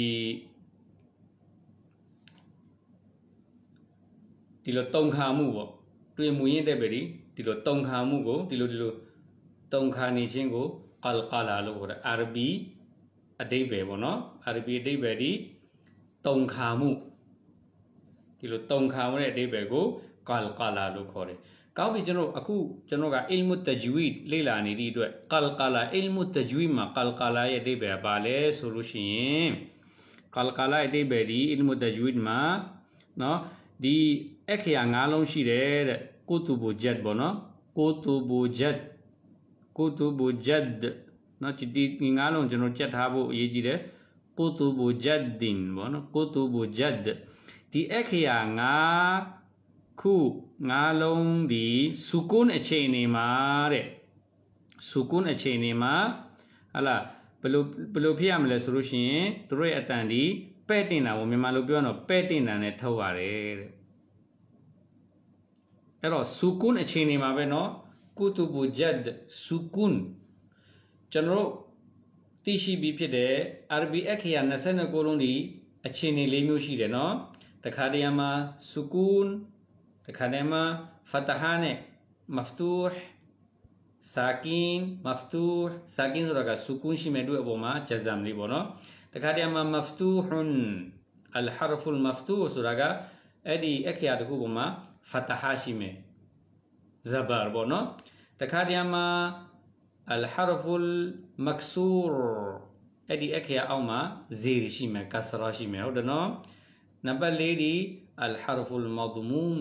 ဒီလိုတုံခါမှုပေါ့တွေ့မွင်းတဲ့ပဲဒီဒီလိုတုံခါမှုကိုဒီလိုဒီလိုတုံခါနေခြင်းကိုကလ်ကလာလို့ဟောတာအာရဘီအတိဘယ်ပေါ့နော်အာရဘီအတိဘယ်ဒီတုံခါမှုဒီလိုတုံခါမှုရဲ့အဓိပ္ပာယ်ကိုကာလကာလာလို့ခေါ်တယ်။ကောင်းပြီကျွန်တော်အခုကျွန်တော်ကအီလ်မုတဂျွီဒ်လေ့လာနေသည့်အတွက်ကာလကာလာအီလ်မုတဂျွီဒ်မှာကာလကာလာရဲ့အဓိပ္ပာယ်ပါလဲဆိုလို့ရှိရင်ကာလကာလာရဲ့အဓိပ္ပာယ်ဒီအီလ်မုတဂျွီဒ်မှာနော်ဒီအခရာ၅လုံးရှိတယ်တဲ့ကုတူဘူဂျက်ပေါ့နော်ကုတူဘူဂျက်ကုတူဘူဂျက်နော်ဒီ၅လုံးကျွန်တော်ကြက်ထားဖို့အရေးကြီးတယ်။ကုတုဘူဂျတ်ဒင်ဘောနော်ကုတုဘူဂျတ်ဒီအခရာ၅ခု၅လုံးဒီစုကွန်းအချိန်နေမှာတဲ့စုကွန်းအချိန်နေမှာဟလာဘလို့ဘလို့ဖြစ်ရမလဲဆိုလို့ရှိရင်တို့ရဲ့အတန်ဒီပဲ့တင်တာကိုမြန်မာလိုပြောရင်တော့ပဲ့တင်တာနဲ့ထုတ်ရတယ်တဲ့အဲ့တော့စုကွန်းအချိန်နေမှာပဲနော်ကုတုဘူဂျတ်စုကွန်းကျွန်တော်သိရှိပြီးဖြစ်တဲ့ RBX 129လုံးဒီအခြေအနေ၄မျိုးရှိတယ်နော် တခါတရံမှာစုကူန်တခါတရံမှာဖတဟာနဲ့မဖတူဟ်ဆာကင်မဖတူဟ်ဆာကင်ဆိုတာကစုကူန်ရှိမဲ့တွေ့အပေါ်မှာဂျဇမ်လေးပေါ့နော်တခါတရံမှာမဖတူဟွန်အလ်ဟာရဖ်အလ်မဖတူဆိုတာကအဲ့ဒီအခရာတစ်ခုပေါ်မှာဖတဟာရှိမဲ့ဇဘာပေါ့နော်တခါတရံမှာအလ်ဟာရဖ်အလ်မက်ဆူရ်အဲ့ဒီအခရအောက်မှာဇေရှိမယ်ကဆရာရှိမယ်ဟုတ်တယ်နော်နံပါတ်၄ဒီအလ်ဟာရ်ဖူလ်မဒမူမ်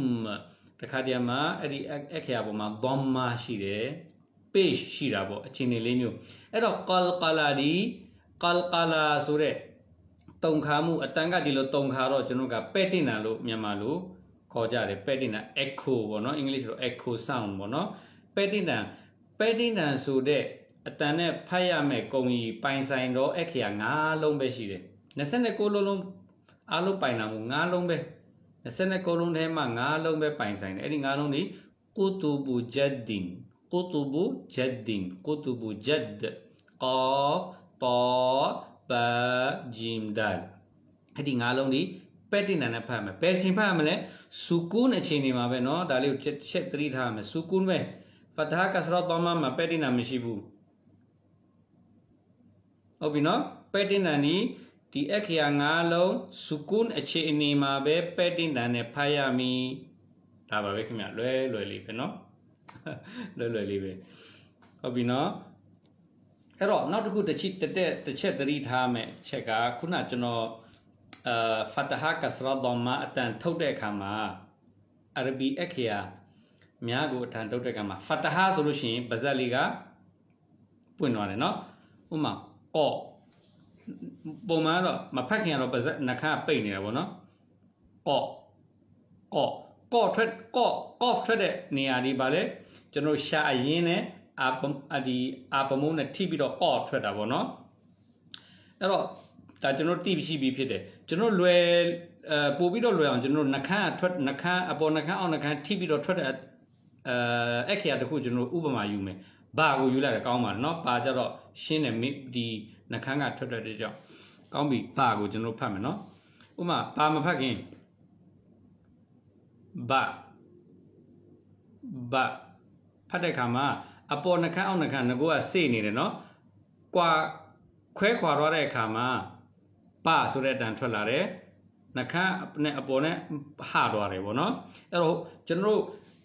တခါတည်းမှာအဲ့ဒီအခရပေါ်မှာဒမ်မာရှိတယ် page ရှိတာပေါ့အချိန်လေးမျိုးအဲ့တော့ကလ်ကလာဒီကလ်ကလာဆိုတဲ့တုံခါမှုအတန်ကဒီလိုတုံခါတော့ကျွန်တော်ကပဲ့တင်တာလို့မြန်မာလိုခေါ်ကြတယ်ပဲ့တင်တာ echo ပေါ့နော်အင်္ဂလိပ်ဆိုတော့ echo sound ပေါ့နော်ပဲ့တင်တာပဲ့တင်တာဆိုတဲ့အတန်နဲ့ဖတ်ရမယ်ကုံကြီးပိုင်ဆိုင်တော့အခရာ၅လုံးပဲရှိတယ်29လုံးလုံးအားလုံးပိုင်တာမဟုတ်၅လုံးပဲ29လုံးထဲမှာ၅လုံးပဲပိုင်ဆိုင်တယ်အဲ့ဒီ၅လုံးဒီကုတူဘူဂျက်ဒင်ကုတူဘူဂျက်ဒင်ကုတူဘူဂျက်ဒ်ကောဖ်ပေါ်ဘာဂျင်ဒန်အဲ့ဒီ၅လုံးဒီပဲ့တင်တာနဲ့ဖတ်မယ်ပဲ့ရှင်ဖတ်မလဲစူကူးအချိန်နေမှာပဲเนาะဒါလေးကိုချက်ချက်သတိထားရမယ်စူကူးပဲဖတ်ဟာကစရောတောမမှာပဲ့တင်တာမရှိဘူးဟုတ်ပြီနော်ပဲ့တင်တန်နီဒီအခရာ၅လုံးဇူကွန်းအခြေအနေမှာပဲပဲ့တင်တန်နဲ့ဖတ်ရမည်ဒါပါပဲခင်ဗျလွယ်လွယ်လေးပဲနော်လွယ်လွယ်လေးပဲဟုတ်ပြီနော်အဲ့တော့နောက်တစ်ခုတစ်ချက်တက်တစ်ချက်သတိထားမယ်ချက်ကခုနကျွန်တော်အာဖတ်ဟာကစရာဒေါမာအတန်ထုတ်တဲ့အခါမှာအာရဘီအခရာများကိုအထံထုတ်တဲ့အခါမှာဖတ်ဟာဆိုလို့ရှိရင်ပါဇက်လေးကပွင့်သွားတယ်နော်ဥမာအော့ပုံမှန်တော့မဖက်ခင်ကတော့ပါဇက်နှခါပိတ်နေတာပေါ့နော်အော့အော့ကော့ထွက်ကော့ကော့ထွက်တဲ့နေရာဒီပါလေကျွန်တော်ရှာအရင်နဲ့အာပအဒီအာပမုန်းနဲ့ထိပြီးတော့ကော့ထွက်တာပေါ့နော်အဲ့တော့ဒါကျွန်တော်တိရှိပြီးဖြစ်တယ်ကျွန်တော်လွယ်အဲပို့ပြီးတော့လွယ်အောင်ကျွန်တော်နှခမ်းအထွက်နှခမ်းအပေါ်နှခမ်းအောက်နှခမ်းထိပြီးတော့ထွက်တဲ့အဲအခရာတခုကျွန်တော်ဥပမာယူမယ်ဘာကိုယူလိုက်တယ်ကောင်းပါเนาะဘာကြတော့ရှင်းတယ်မိဒီနှခမ်းကထွက်ထွက်တဲ့ကြောင့်ကောင်းပြီဘာကိုကျွန်တော်ဖတ်မယ်เนาะဥမာဘာမဖတ်ခင်ဘာဘာဖတ်တဲ့ခါမှာအပေါ်နှခမ်းအောက်နှခမ်းငကိုကစေ့နေတယ်เนาะကွာခွဲခွာတော့တဲ့အခါမှာပါဆိုတဲ့အတန်ထွက်လာတယ်နှခမ်းနဲ့အပေါ်နဲ့ဟသွားတယ်ဗောနော်အဲ့တော့ကျွန်တော်တို့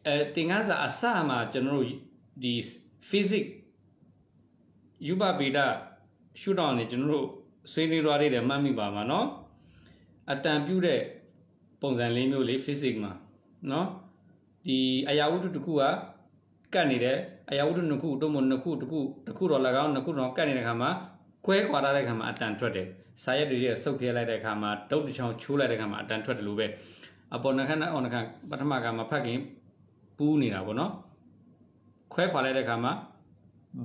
အဲတင်ကန်းစာအစမှာကျွန်တော်တို့ဒီ physics ယူပဗေဒရှုထောင့်နေကျွန်တော်တို့ဆွေးနွေးသွားလေးတယ်မှတ်မိပါမှာเนาะအတန်ပြုတဲ့ပုံစံလေးမျိုးလေး physics မှာเนาะဒီအရာဝတ္ထုတစ်ခုကကတ်နေတယ်အရာဝတ္ထုနှစ်ခုတို့မို့နှစ်ခုတစ်ခုတစ်ခုတော့၎င်းနှစ်ခုတော့ကတ်နေတဲ့ခါမှာခွဲခွာထားတဲ့ခါမှာအတန်ထွက်တယ်။စာရက်တွေရဲ့ဆုပ်ပြဲလိုက်တဲ့ခါမှာဒုတ်တစ်ချောင်းချိုးလိုက်တဲ့ခါမှာအတန်ထွက်တယ်လို့ပဲအပေါ်နှခမ်းနဲ့အော်နှခမ်းပထမကမှာဖတ်ခင်ပူးနေတာပေါ့နော်ခွဲခွာလိုက်တဲ့အခါမှာ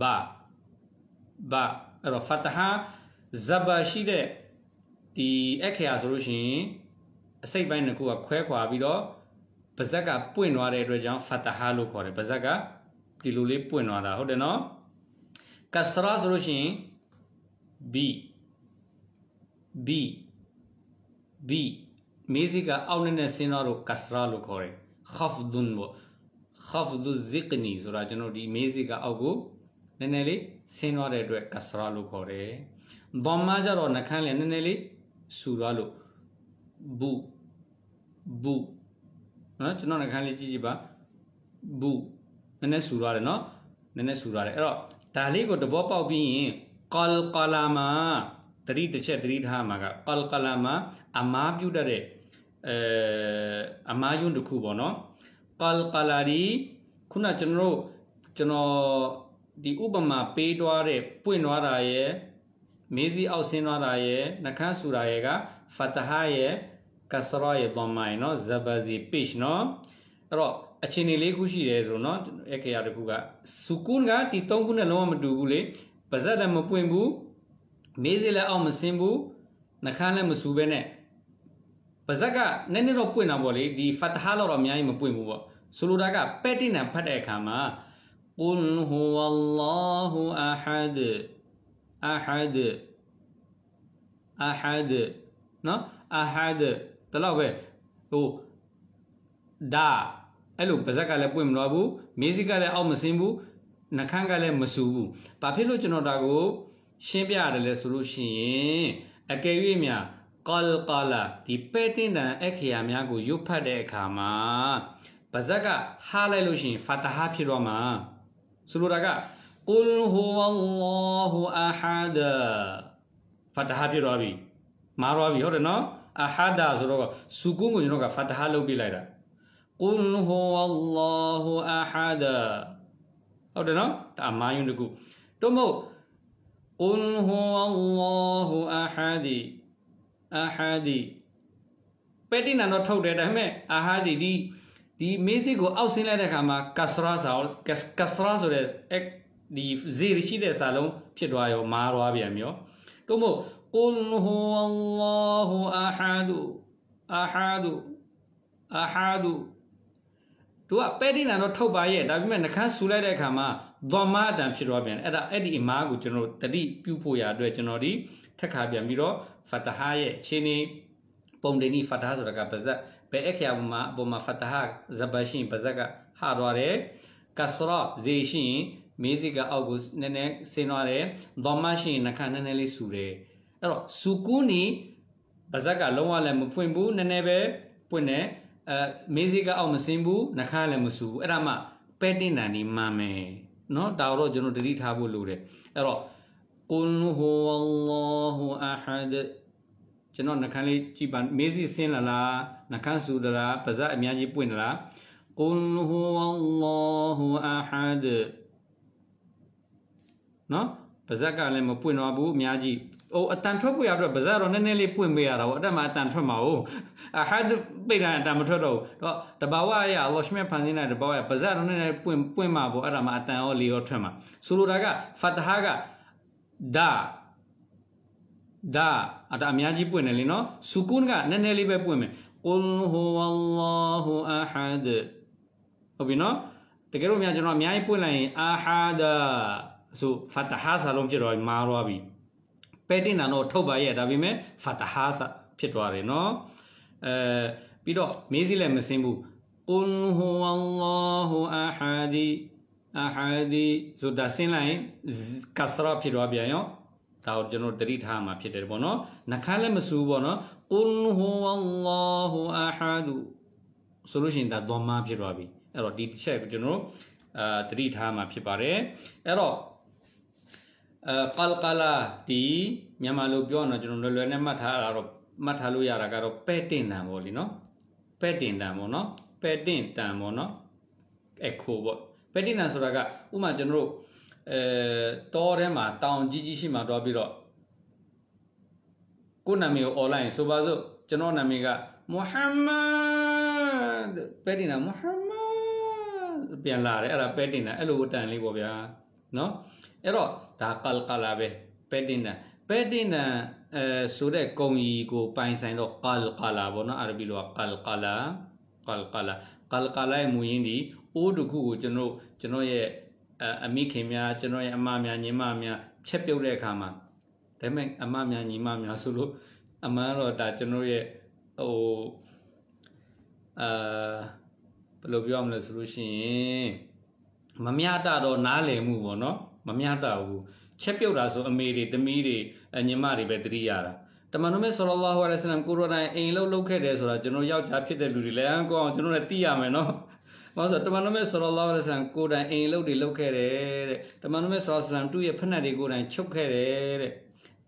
ဘာဘာအဲ့တော့ဖတ်ဟာဇဘာရှိတဲ့ဒီအခရာဆိုလို့ရှိရင်အစိတ်ပိုင်းတစ်ခုကခွဲခွာပြီးတော့ပါဇက်ကပွင့်သွားတဲ့အတွက်ကြောင့်ဖတ်ဟာလို့ခေါ်တယ်ပါဇက်ကဒီလိုလေးပွင့်သွားတာဟုတ်တယ်နော်ကဆရာဆိုလို့ရှိရင် b b b မေးစီကအောက်နဲ့နဲ့ဆင်းသွားတော့ကဆရာလို့ခေါ်တယ်ခဖဒွန်ဘော khafdhu zikni ဆိုတာကျွန်တော်ဒီ music ကအောက်ကိုနည်းနည်းလေးဆင်းသွားတဲ့အတွက်ကစရာလို့ခေါ်တယ်။ဘောမကြတော့နှခမ်းလည်းနည်းနည်းလေးဆူသွားလို့ဘူဘူနော်ကျွန်တော်နှခမ်းလေးကြည့်ကြည့်ပါဘူနည်းနည်းဆူသွားတယ်နော်နည်းနည်းဆူသွားတယ်အဲ့တော့ဒါလေးကိုတဘောပေါက်ပြီးရင်ကလ်ကလာမာသတိတစ်ချက်သတိထားမှာကကလ်ကလာမာအမားပြုတ်တဲ့အဲအမားယွန်းတစ်ခုပေါ့နော်ကလ်ကလာရီခုနကျွန်တော်တို့ကျွန်တော်ဒီဥပမာပေးတွားတဲ့ပွင့်တွားတာရဲ့မေးစီအောက်ဆင်းတွားတာရဲ့နှခမ်းဆူတာရဲ့ကဖတဟာရဲ့ကဆရာရဲ့သွန်မိုင်နော်ဇဘာဇီပိချ်နော်အဲ့တော့အချင်းနေလေးခုရှိတယ်ဆိုတော့နော်အခရာတစ်ခုကစူကွန်ကဒီ၃ခုနဲ့လုံးဝမတူဘူးလေပါဇက်လည်းမပွင့်ဘူးမေးစီလည်းအောက်မဆင်းဘူးနှခမ်းလည်းမဆူပဲနဲ့ပါဇက်ကနည်းနည်းတော့ပွင့်တာပေါ့လေဒီဖတဟာလောက်တော့အများကြီးမပွင့်ဘူးပေါ့ဆိုလိုတာကပဲ့တိနံဖတ်တဲ့အခါမှာကုလ်ဟူဝလ္လာဟူအဟဒ်အဟဒ်အဟဒ်နော်အဟဒ်ဒါတော့ပဲဟိုဒါအဲ့လိုပါဇက်ကလည်းပွင့်မလို့ဘူးမေးစိကလည်းအောက်မစင်းဘူးနှခမ်းကလည်းမစူဘူးဘာဖြစ်လို့ကျွန်တော်ဒါကိုရှင်းပြရတယ်လဲဆိုလို့ရှိရင်အကယ်၍များကလ်ကလာဒီပဲ့တင်တန်အခရာများကိုရုပ်ဖတ်တဲ့အခါမှာပါဇက်ကဟားလိုက်လို့ရှိရင်ဖာတဟာဖြစ်တော့မှာဆိုလိုတာကကုလဟူဝလ္လာဟူအဟာဒဖာတဟာဖြစ်တော့ပြီ မာတော့ပြီဟုတ်တယ်နော်အဟာဒဆိုတော့စူကုန်းကိုကျွန်တော်ကဖာတဟာလုပ်ပြလိုက်တာကုလဟူဝလ္လာဟူအဟာဒဟုတ်တယ်နော်ဒါအမာယုံတကူတို့မဟုတ်ကုလဟူဝလ္လာဟူအဟာဒီအဟာဒီပဲတိနာတော့ထုတ်တယ်ဒါပေမဲ့အဟာဒီဒီဒီမေးစစ်ကိုအောက်ဆင်းလိုက်တဲ့အခါမှာကဆရာစာကဆရာဆိုတဲ့ဒီဇီရရှိတဲ့စာလုံးဖြစ်သွားရောမာသွားပြန်မျိုးတို့မို့ကုလဟူအလ္လာဟူအာဟာဒူအာဟာဒူအာဟာဒူသူကပဲတိနာတော့ထုတ်ပါရဲ့ဒါပေမဲ့နှခမ်းဆူလိုက်တဲ့အခါမှာဒွန်မာအတန်ဖြစ်သွားပြန်အဲ့ဒါအဲ့ဒီအမားကိုကျွန်တော်တတိပြုဖို့ရအတွက်ကျွန်တော်ဒီထက်ခါပြန်ပြီးတော့ဖတဟာရဲ့ခြေနေပုံတင်ဤဖတဟာဆိုတာကပါဇက်ဘယ်အခရာပေါ်မှာအပေါ်မှာဖတ်ဟာဇဘာရှိရင်ပါဇက်ကဟာသွားတယ်ကဆရာဇေရှိရင်မေးစီကအောက်ကိုနည်းနည်းဆင်းသွားတယ်ဒေါ်မရှိရင်နှခါနည်းနည်းလေးဆူတယ်အဲ့တော့ဆူကူနီပါဇက်ကလုံးဝလည်းမဖွင့်ဘူးနည်းနည်းပဲပွင့်တယ်အဲမေးစီကအောက်မဆင်းဘူးနှခါလည်းမဆူဘူးအဲ့ဒါမှပဲတင်တန်ဒီမှမယ်နော်ဒါတော့ကျွန်တော်တတိထားဖို့လိုတယ်အဲ့တော့ قل هو الله أحد ကျွန်တော်နှခမ်းလေးကြည့်ပါမေးစီဆင်းလာလားနှခမ်းဆူလာလားပါးစပ်အများကြီးပွင့်လာလားကုလ်ဟူဝလ္လာဟူအာဟာဒ်နော်ပါးစပ်ကလည်းမပွင့်တော့ဘူးအများကြီးဟိုအတန်ထွက်ပွေရတော့ပါးစပ်တော့နည်းနည်းလေးပွင့်ပေးရတာပေါ့အဲ့ဒါမှအတန်ထွက်မှာ哦အာဟာဒ်ပိတ်တာအတန်မထွက်တော့ဘူးတော့တဘာဝရအလ္လာဟ်ရှမေဖန်စင်းတဲ့တဘာဝရပါးစပ်တော့နည်းနည်းပွင့်ပွင့်မှာပေါ့အဲ့ဒါမှအတန်ရောလေးရောထွက်မှာဆိုလိုတာကဖတ်ဟာကဒါဒါအတအများကြီးပွင့်တယ်လေနော်ဆူကွန်းကနည်းနည်းလေးပဲပွင့်မယ်ကုလဟူဝလ္လာဟူအဟာဒဟုတ်ပြီနော်တကယ်လို့များကျွန်တော်အများကြီးပွင့်လိုက်ရင်အာဟာဒဆိုဖတ်တဟာဆာလုံးဖြစ်တော့မာရောပြီပဲတင်တာတော့ထုတ်ပါရဲ့ဒါပေမဲ့ဖတ်တဟာဆာဖြစ်သွားတယ်နော်အဲပြီးတော့မေးစီလည်းမစင်းဘူးကုလဟူဝလ္လာဟူအဟာဒီအဟာဒီဆိုတာစင်းလိုက်ရင်ကဆရာဖြစ်သွားပြန်ရောဒါကိုကျွန်တော်တတိထားမှာဖြစ်တယ်ပေါ့နော်နှခမ်းလည်းမစူးပေါ့နော်ကုလဟူအလ္လာဟူအဟာဒူဆိုလို့ရှိရင်ဒါသွမ်းမဖြစ်သွားပြီအဲ့တော့ဒီတစ်ချက်ကျွန်တော်အာတတိထားမှာဖြစ်ပါတယ်အဲ့တော့အာကလကလာဒီမြန်မာလိုပြောတော့ကျွန်တော်လွယ်လွယ်နဲ့မှတ်ထားတာတော့မှတ်ထားလို့ရတာကတော့ပဲ့တင်တံပေါ့လीနော်ပဲ့တင်တံပေါ့နော်ပဲ့တင်တံပေါ့နော် echo ပေါ့ပဲ့တင်တံဆိုတာကဥမာကျွန်တော်တို့အဲတောထဲမှာတောင်ကြီးကြီးရှိမှတော့ပြီးတော့ကိုနာမည်ကို online ဆိုပါစို့ကျွန်တော်နာမည်ကမုဟမ္မဒ်ပဲတင်တာမုဟမ္မဒ်ပြန်လာတယ်အဲ့ဒါပဲတင်တာအဲ့လိုတန်လေးပေါ့ဗျာနော်အဲ့တော့ဒါကလကလာပဲပဲတင်တာပဲတင်တာအဲဆိုတဲ့ကုံကြီးကိုပိုင်ဆိုင်တော့ကလကလာပေါ့နော်အာရဘီလိုကကလကလာကလကလာကလကလာမူရင်းဒီအိုးတစ်ခုကိုကျွန်တော်ကျွန်တော်ရဲ့အမိခင်များကျွန်တော်ရဲ့အမများညီမများချက်ပြုတ်တဲ့အခါမှာဒါပေမဲ့အမများညီမများဆိုလို့အမှန်တော့ဒါကျွန်တော်ရဲ့ဟိုအာဘယ်လိုပြောရမလဲဆိုလို့ရှိရင်မမျှတတော့နားလည်မှုပေါ့နော်မမျှတဘူးချက်ပြုတ်တာဆိုအမေတွေတမီးတွေညီမတွေပဲတတိရတာတမန်တော်မြတ်ဆလ္လာလဟူအလိုင်းဆလမ်ကိုရိုနာအိမ်လုံးလောက်ခဲ့တယ်ဆိုတော့ကျွန်တော်ယောက်ျားဖြစ်တဲ့လူတွေလည်းအကောင်ကျွန်တော်လည်းသိရမယ်နော်ဘာလို့ဆိုတမန်တော်မြတ်ဆလလောလဆန်ကိုတိုင်အိမ်လုပ်တွေလုပ်ခဲ့တယ်တဲ့တမန်တော်မြတ်ဆလဆန်သူ့ရဲ့ဖက်နှက်တွေကိုတိုင်ချုပ်ခဲ့တယ်တဲ့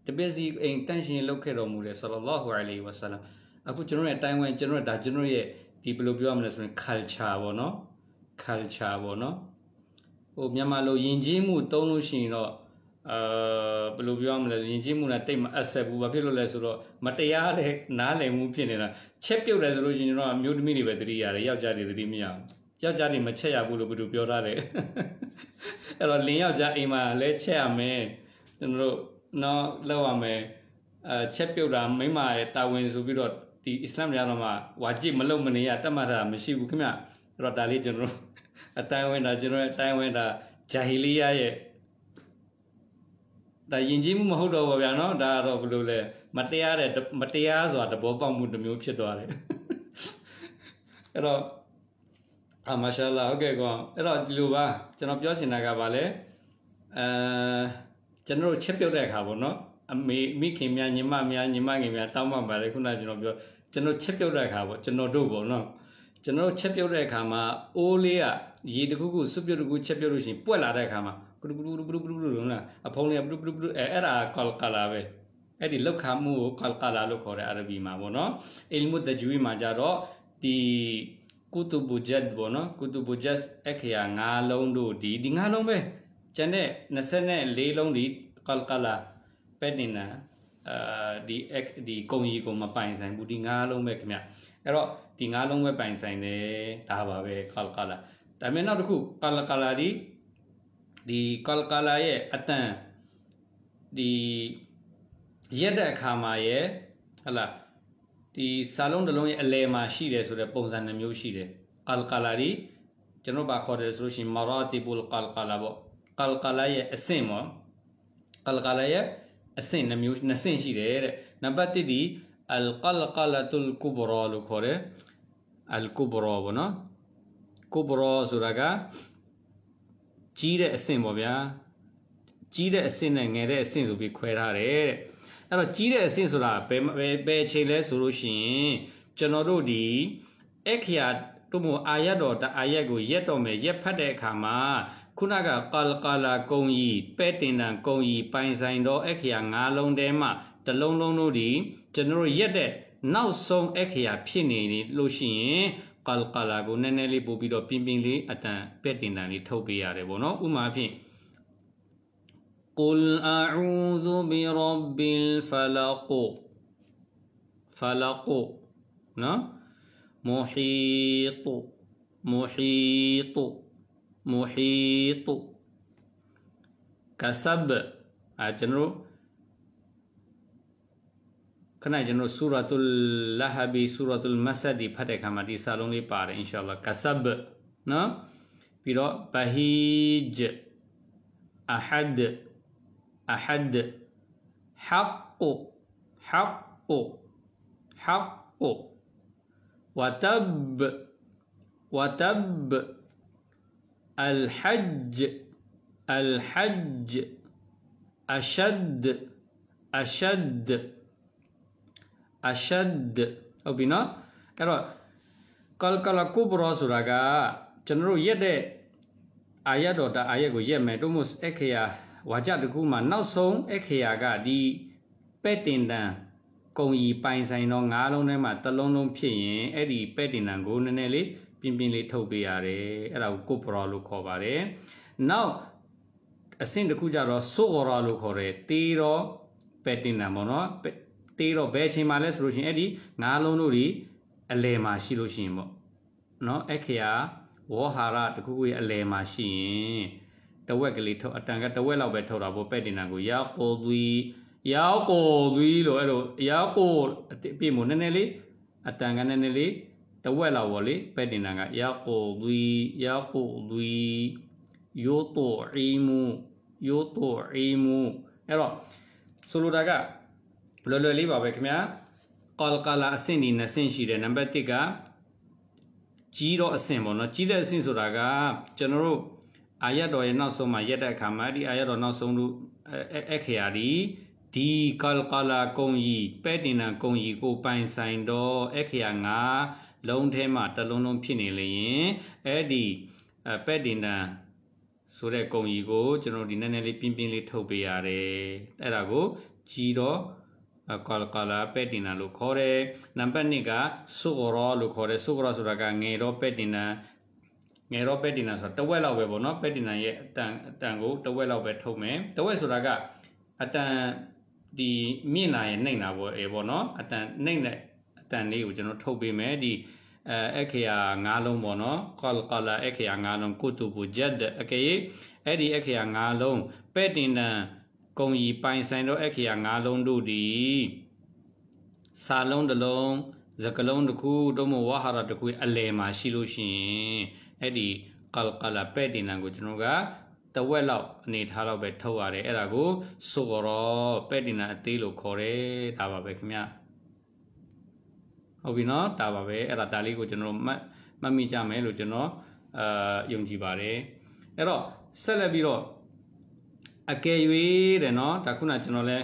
တပည့်စီအိမ်တန့်ရှင်လုပ်ခဲ့တော်မူတယ်ဆလလောဟူအလိဝဆလမ်အခုကျွန်တော်ရဲ့တိုင်ဝမ်ကျွန်တော်ဒါကျွန်တော်ရဲ့ဒီဘယ်လိုပြောရမလဲဆိုရင် culture ပေါ့နော် culture ပေါ့နော်ဟိုမြန်မာလိုယဉ်ကျေးမှုတုံးလို့ရှိရင်တော့အာဘယ်လိုပြောရမလဲယဉ်ကျေးမှုနဲ့တိတ်မအဆက်ဘူးဘာဖြစ်လို့လဲဆိုတော့မတရားတဲ့နားလည်မှုဖြစ်နေတာချက်ပြုတ်တယ်ဆိုလို့ရှိရင်တော့မျိုးသမီးတွေပဲတတိရတယ်ယောက်ျားတွေတတိမရဘူးယောက်ျားနေမချက်ရဘူးလို့ဘယ်သူပြောထားတယ်အဲ့တော့လင်းယောက်ျားအိမ်မှာလည်းချက်ရမယ်ကျွန်တော်တို့နော်လောက်ရမယ်အဲချက်ပြုတ်တာမိမရဲ့တာဝန်ဆိုပြီးတော့ဒီအစ္စလာမ်တရားတော်မှာဝါကြစ်မလုံမနေရတတ်မှတ်တာမရှိဘူးခင်ဗျအဲ့တော့ဒါလေးကျွန်တော်တို့အတိုင်းဝင်တာကျွန်တော်အတိုင်းဝင်တာဂျာဟီလီယာရဲ့ဒါယဉ်ကျေးမှုမဟုတ်တော့ဘူးဗျာနော်ဒါတော့ဘယ်လိုလဲမတရားတဲ့မတရားဆိုတာသဘောပေါက်မှုတစ်မျိုးဖြစ်သွားတယ်အဲ့တော့အာမာရှာလာဟုတ်ကဲ့ကောအဲ့တော့ဒီလိုပါကျွန်တော်ပြောချင်တာကဗာလဲအဲကျွန်တော်တို့ချက်ပြုတ်တဲ့အခါပေါ့နော် အမေမိခင်များညီမများညီမငယ်များတောင်းပန်ပါလေခုနကျွန်တော်ပြောကျွန်တော်ချက်ပြုတ်တဲ့အခါပေါ့ကျွန်တော်တို့ပေါ့နော်ကျွန်တော်ချက်ပြုတ်တဲ့အခါမှာအိုးလေးကရေတခုခုစွပ်ပြုတ်တခုချက်ပြုတ်လို့ရှိရင်ပွက်လာတဲ့အခါမှာပလူပလူပလူပလူပလူလုံးလားအဖုံးလေးပလူပလူပလူအဲအဲ့ဒါကောလ်ကာလာပဲအဲ့ဒီလောက်ခါမှုကိုကောလ်ကာလာလို့ခေါ်တယ်အာရဘီမှာပေါ့နော်အီလ်မုတဂျူဝီမှာကြတော့ဒီကုတုဘူဂျတ်ပေါ့နော်ကုတုဘူဂျတ်အခရာ၅လုံးတို့ဒီဒီ၅လုံးပဲကျန်တဲ့24လုံးဒီကလကလာပက်နေနာအဲဒီဒီကုံကြီးကိုမပိုင်ဆိုင်ဘူးဒီ၅လုံးပဲခင်ဗျအဲ့တော့ဒီ၅လုံးပဲပိုင်ဆိုင်တယ်ဒါပါပဲကလကလာဒါမှနောက်တစ်ခုကလကလာဒီဒီကလကလာရဲ့အတန်ဒီရက်တဲ့အခါမှာရဲ့ဟလာဒီစာလုံးတစ်လုံးရဲ့အလယ်မှာရှိတယ်ဆိုတဲ့ပုံစံနှမျိုးရှိတယ်။ကလ်ကလာရီကျွန်တော်ပါခေါ်တယ်ဆိုလို့ရှိရင်မရာတီဘူလ်ကလ်ကလာပေါ့။ကလ်ကလာရဲ့အဆင့်ပေါ့။ကလ်ကလာရဲ့အဆင့်နှမျိုးနှစ်ဆင့်ရှိတယ်တဲ့။နံပါတ်1ဒီအလ်ကလ်ကလာတုလ်ကူဘရာလို့ခေါ်တယ်။အလ်ကူဘရာပေါ့နော်။ကူဘရာဆိုတာကကြီးတဲ့အဆင့်ပေါ့ဗျာ။ကြီးတဲ့အဆင့်နဲ့ငယ်တဲ့အဆင့်ဆိုပြီးခွဲထားတယ်တဲ့။အဲ့တော့ကြီးတဲ့အဆင့်ဆိုတာဘယ်ဘယ်ချိန်လဲဆိုလို့ရှိရင်ကျွန်တော်တို့ဒီအခရာတို့မို့အာရတော်တအာရကိုရက်တော်မယ်ရက်ဖတ်တဲ့အခါမှာ ခုနကကာလကာလာကုံကြီးပဲ့တင်တန်ကုံကြီးပိုင်ဆိုင်သောအခရာ၅လုံးထဲမှာတလုံးလုံးတို့ဒီကျွန်တော်ရက်တဲ့နောက်ဆုံးအခရာဖြစ်နေလို့ရှိရင်ကာလကာလာကိုနည်းနည်းလေးပို့ပြီးတော့ပြင်းပြင်းလေးအတန်ပဲ့တင်တန်လေးထုတ်ပေးရတယ်ဗောနော်ဥမာဖြင့် قل أعوذ برب الفلق فلق محيط محيط محيط كسب أجنرو آية كنا أجنرو سورة اللهب سورة المسد فتح كما دي سالون لي بار إن شاء الله كسب نعم بيرو بهيج أحد ahad haqqu haqqu haqqu watab watab alhajj alhajj ashad ashad ashad obina kalau kal kala kubra suraga cenderung yede de ayat atau ayat gue ya metumus ekhya ဝါကြတကူမှာနောက်ဆုံးအခေယာကဒီပဲ့တင်တန်ကုံဤပိုင်ဆိုင်တော့ငါးလုံးထဲမှာတစ်လုံးလုံးဖြစ်ရင်အဲ့ဒီပဲ့တင်တန်ကိုနည်းနည်းလေးပြင်းပြင်းလေးထုတ်ပေးရတယ်အဲ့ဒါကိုကုတ်ပရောလို့ခေါ်ပါတယ်နောက်အဆင့်တစ်ခုကြတော့ဆိုဂောရာလို့ခေါ်တယ်တေးတော့ပဲ့တင်တန်ပေါ့နော်တေးတော့ဘယ်ချိန်မှာလဲဆိုလို့ရှိရင်အဲ့ဒီငါးလုံးတို့ဒီအလယ်မှာရှိလို့ရှိရင်ပေါ့နော်အခေယာဝေါ်ဟာရတခုခုရဲ့အလယ်မှာရှိရင်ဝက်ကလေးထုတ်အတန်ကတဝက်လောက်ပဲထုတ်တာပေါ့ပဲ့တင်တာကိုရောက်ကိုသွီရောက်ကိုသွီလို့အဲ့လိုရောက်ကိုအပြည့်မို့နည်းနည်းလေးအတန်ကနည်းနည်းလေးတဝက်လောက်ပေါ့လေပဲ့တင်တာကရောက်ကိုသွီရောက်ကိုသွီယောတောအီမူယောတောအီမူအဲ့တော့ဆိုလိုတာကလွယ်လွယ်လေးပါပဲခင်ဗျာကောလကာလာအဆင့်ဒီနှစ်ဆင့်ရှိတယ်နံပါတ်1ကကြီးတော့အဆင့်ပေါ့နော်ကြီးတဲ့အဆင့်ဆိုတာကကျွန်တော်တို့အာရတော်ရဲ့နောက်ဆုံးမှာရက်တဲ့အခါမှာဒီအာရတော်နောက်ဆုံးတို့အဲ့ခရာဒီဒီကလကလာကုံကြီးပဲ့တင်နာကုံကြီးကိုပိုင်ဆိုင်တော့အဲ့ခရာငါလုံးထဲမှာတလုံးလုံးဖြစ်နေလျင်အဲ့ဒီပဲ့တင်နာဆိုတဲ့ကုံကြီးကိုကျွန်တော်ဒီနည်းနည်းလေးပြင်းပြင်းလေးထုတ်ပေးရတယ်အဲ့ဒါကိုကြည်တော့ကလကလာပဲ့တင်နာလို့ခေါ်တယ်နံပါတ်2ကဆုဂရောလို့ခေါ်တယ်ဆုဂရောဆိုတာကငယ်တော့ပဲ့တင်နာငယ်တော့ပက်တီနာဆိုတာတဝက်လောက်ပဲပေါ့နော်ပက်တီနာရဲ့အတန်အတန်ကိုတဝက်လောက်ပဲထုတ်မယ်တဝက်ဆိုတာကအတန်ဒီမြင့်လာရင်နှိမ့်လာပေါ့အေးပေါ့နော်အတန်နှိမ့်တဲ့အတန်လေးကိုကျွန်တော်ထုတ်ပေးမယ်ဒီအဲအခရာ၅လုံးပေါ့နော်ကောလ်ကလာအခရာ၅လုံးကုတူဘူဂျက်အကေအဲ့ဒီအခရာ၅လုံးပဲ့တင်တန်ကုံကြီးပိုင်ဆိုင်တော့အခရာ၅လုံးတို့ဒီစာလုံးတစ်လုံးစကလုံးတစ်ခုတို့မဝဟာရတစ်ခုအလယ်မှာရှိလို့ရှိရင်အဲ့ဒီကလကလာပဲ့တင်တန်ကိုကျွန်တော်ကတဝက်လောက်အနေထားတော့ပဲထုတ်ရတယ်အဲ့ဒါကိုဆိုရောပဲ့တင်တန်အသေးလို့ခေါ်တယ်ဒါပါပဲခင်ဗျဟုတ်ပြီနော်ဒါပါပဲအဲ့ဒါဒါလေးကိုကျွန်တော်မှတ်မှတ်မိကြမယ်လို့ကျွန်တော်အာယုံကြည်ပါတယ်အဲ့တော့ဆက်လက်ပြီးတော့အကယ်၍တဲ့နော်ဒါခုနကျွန်တော်လဲ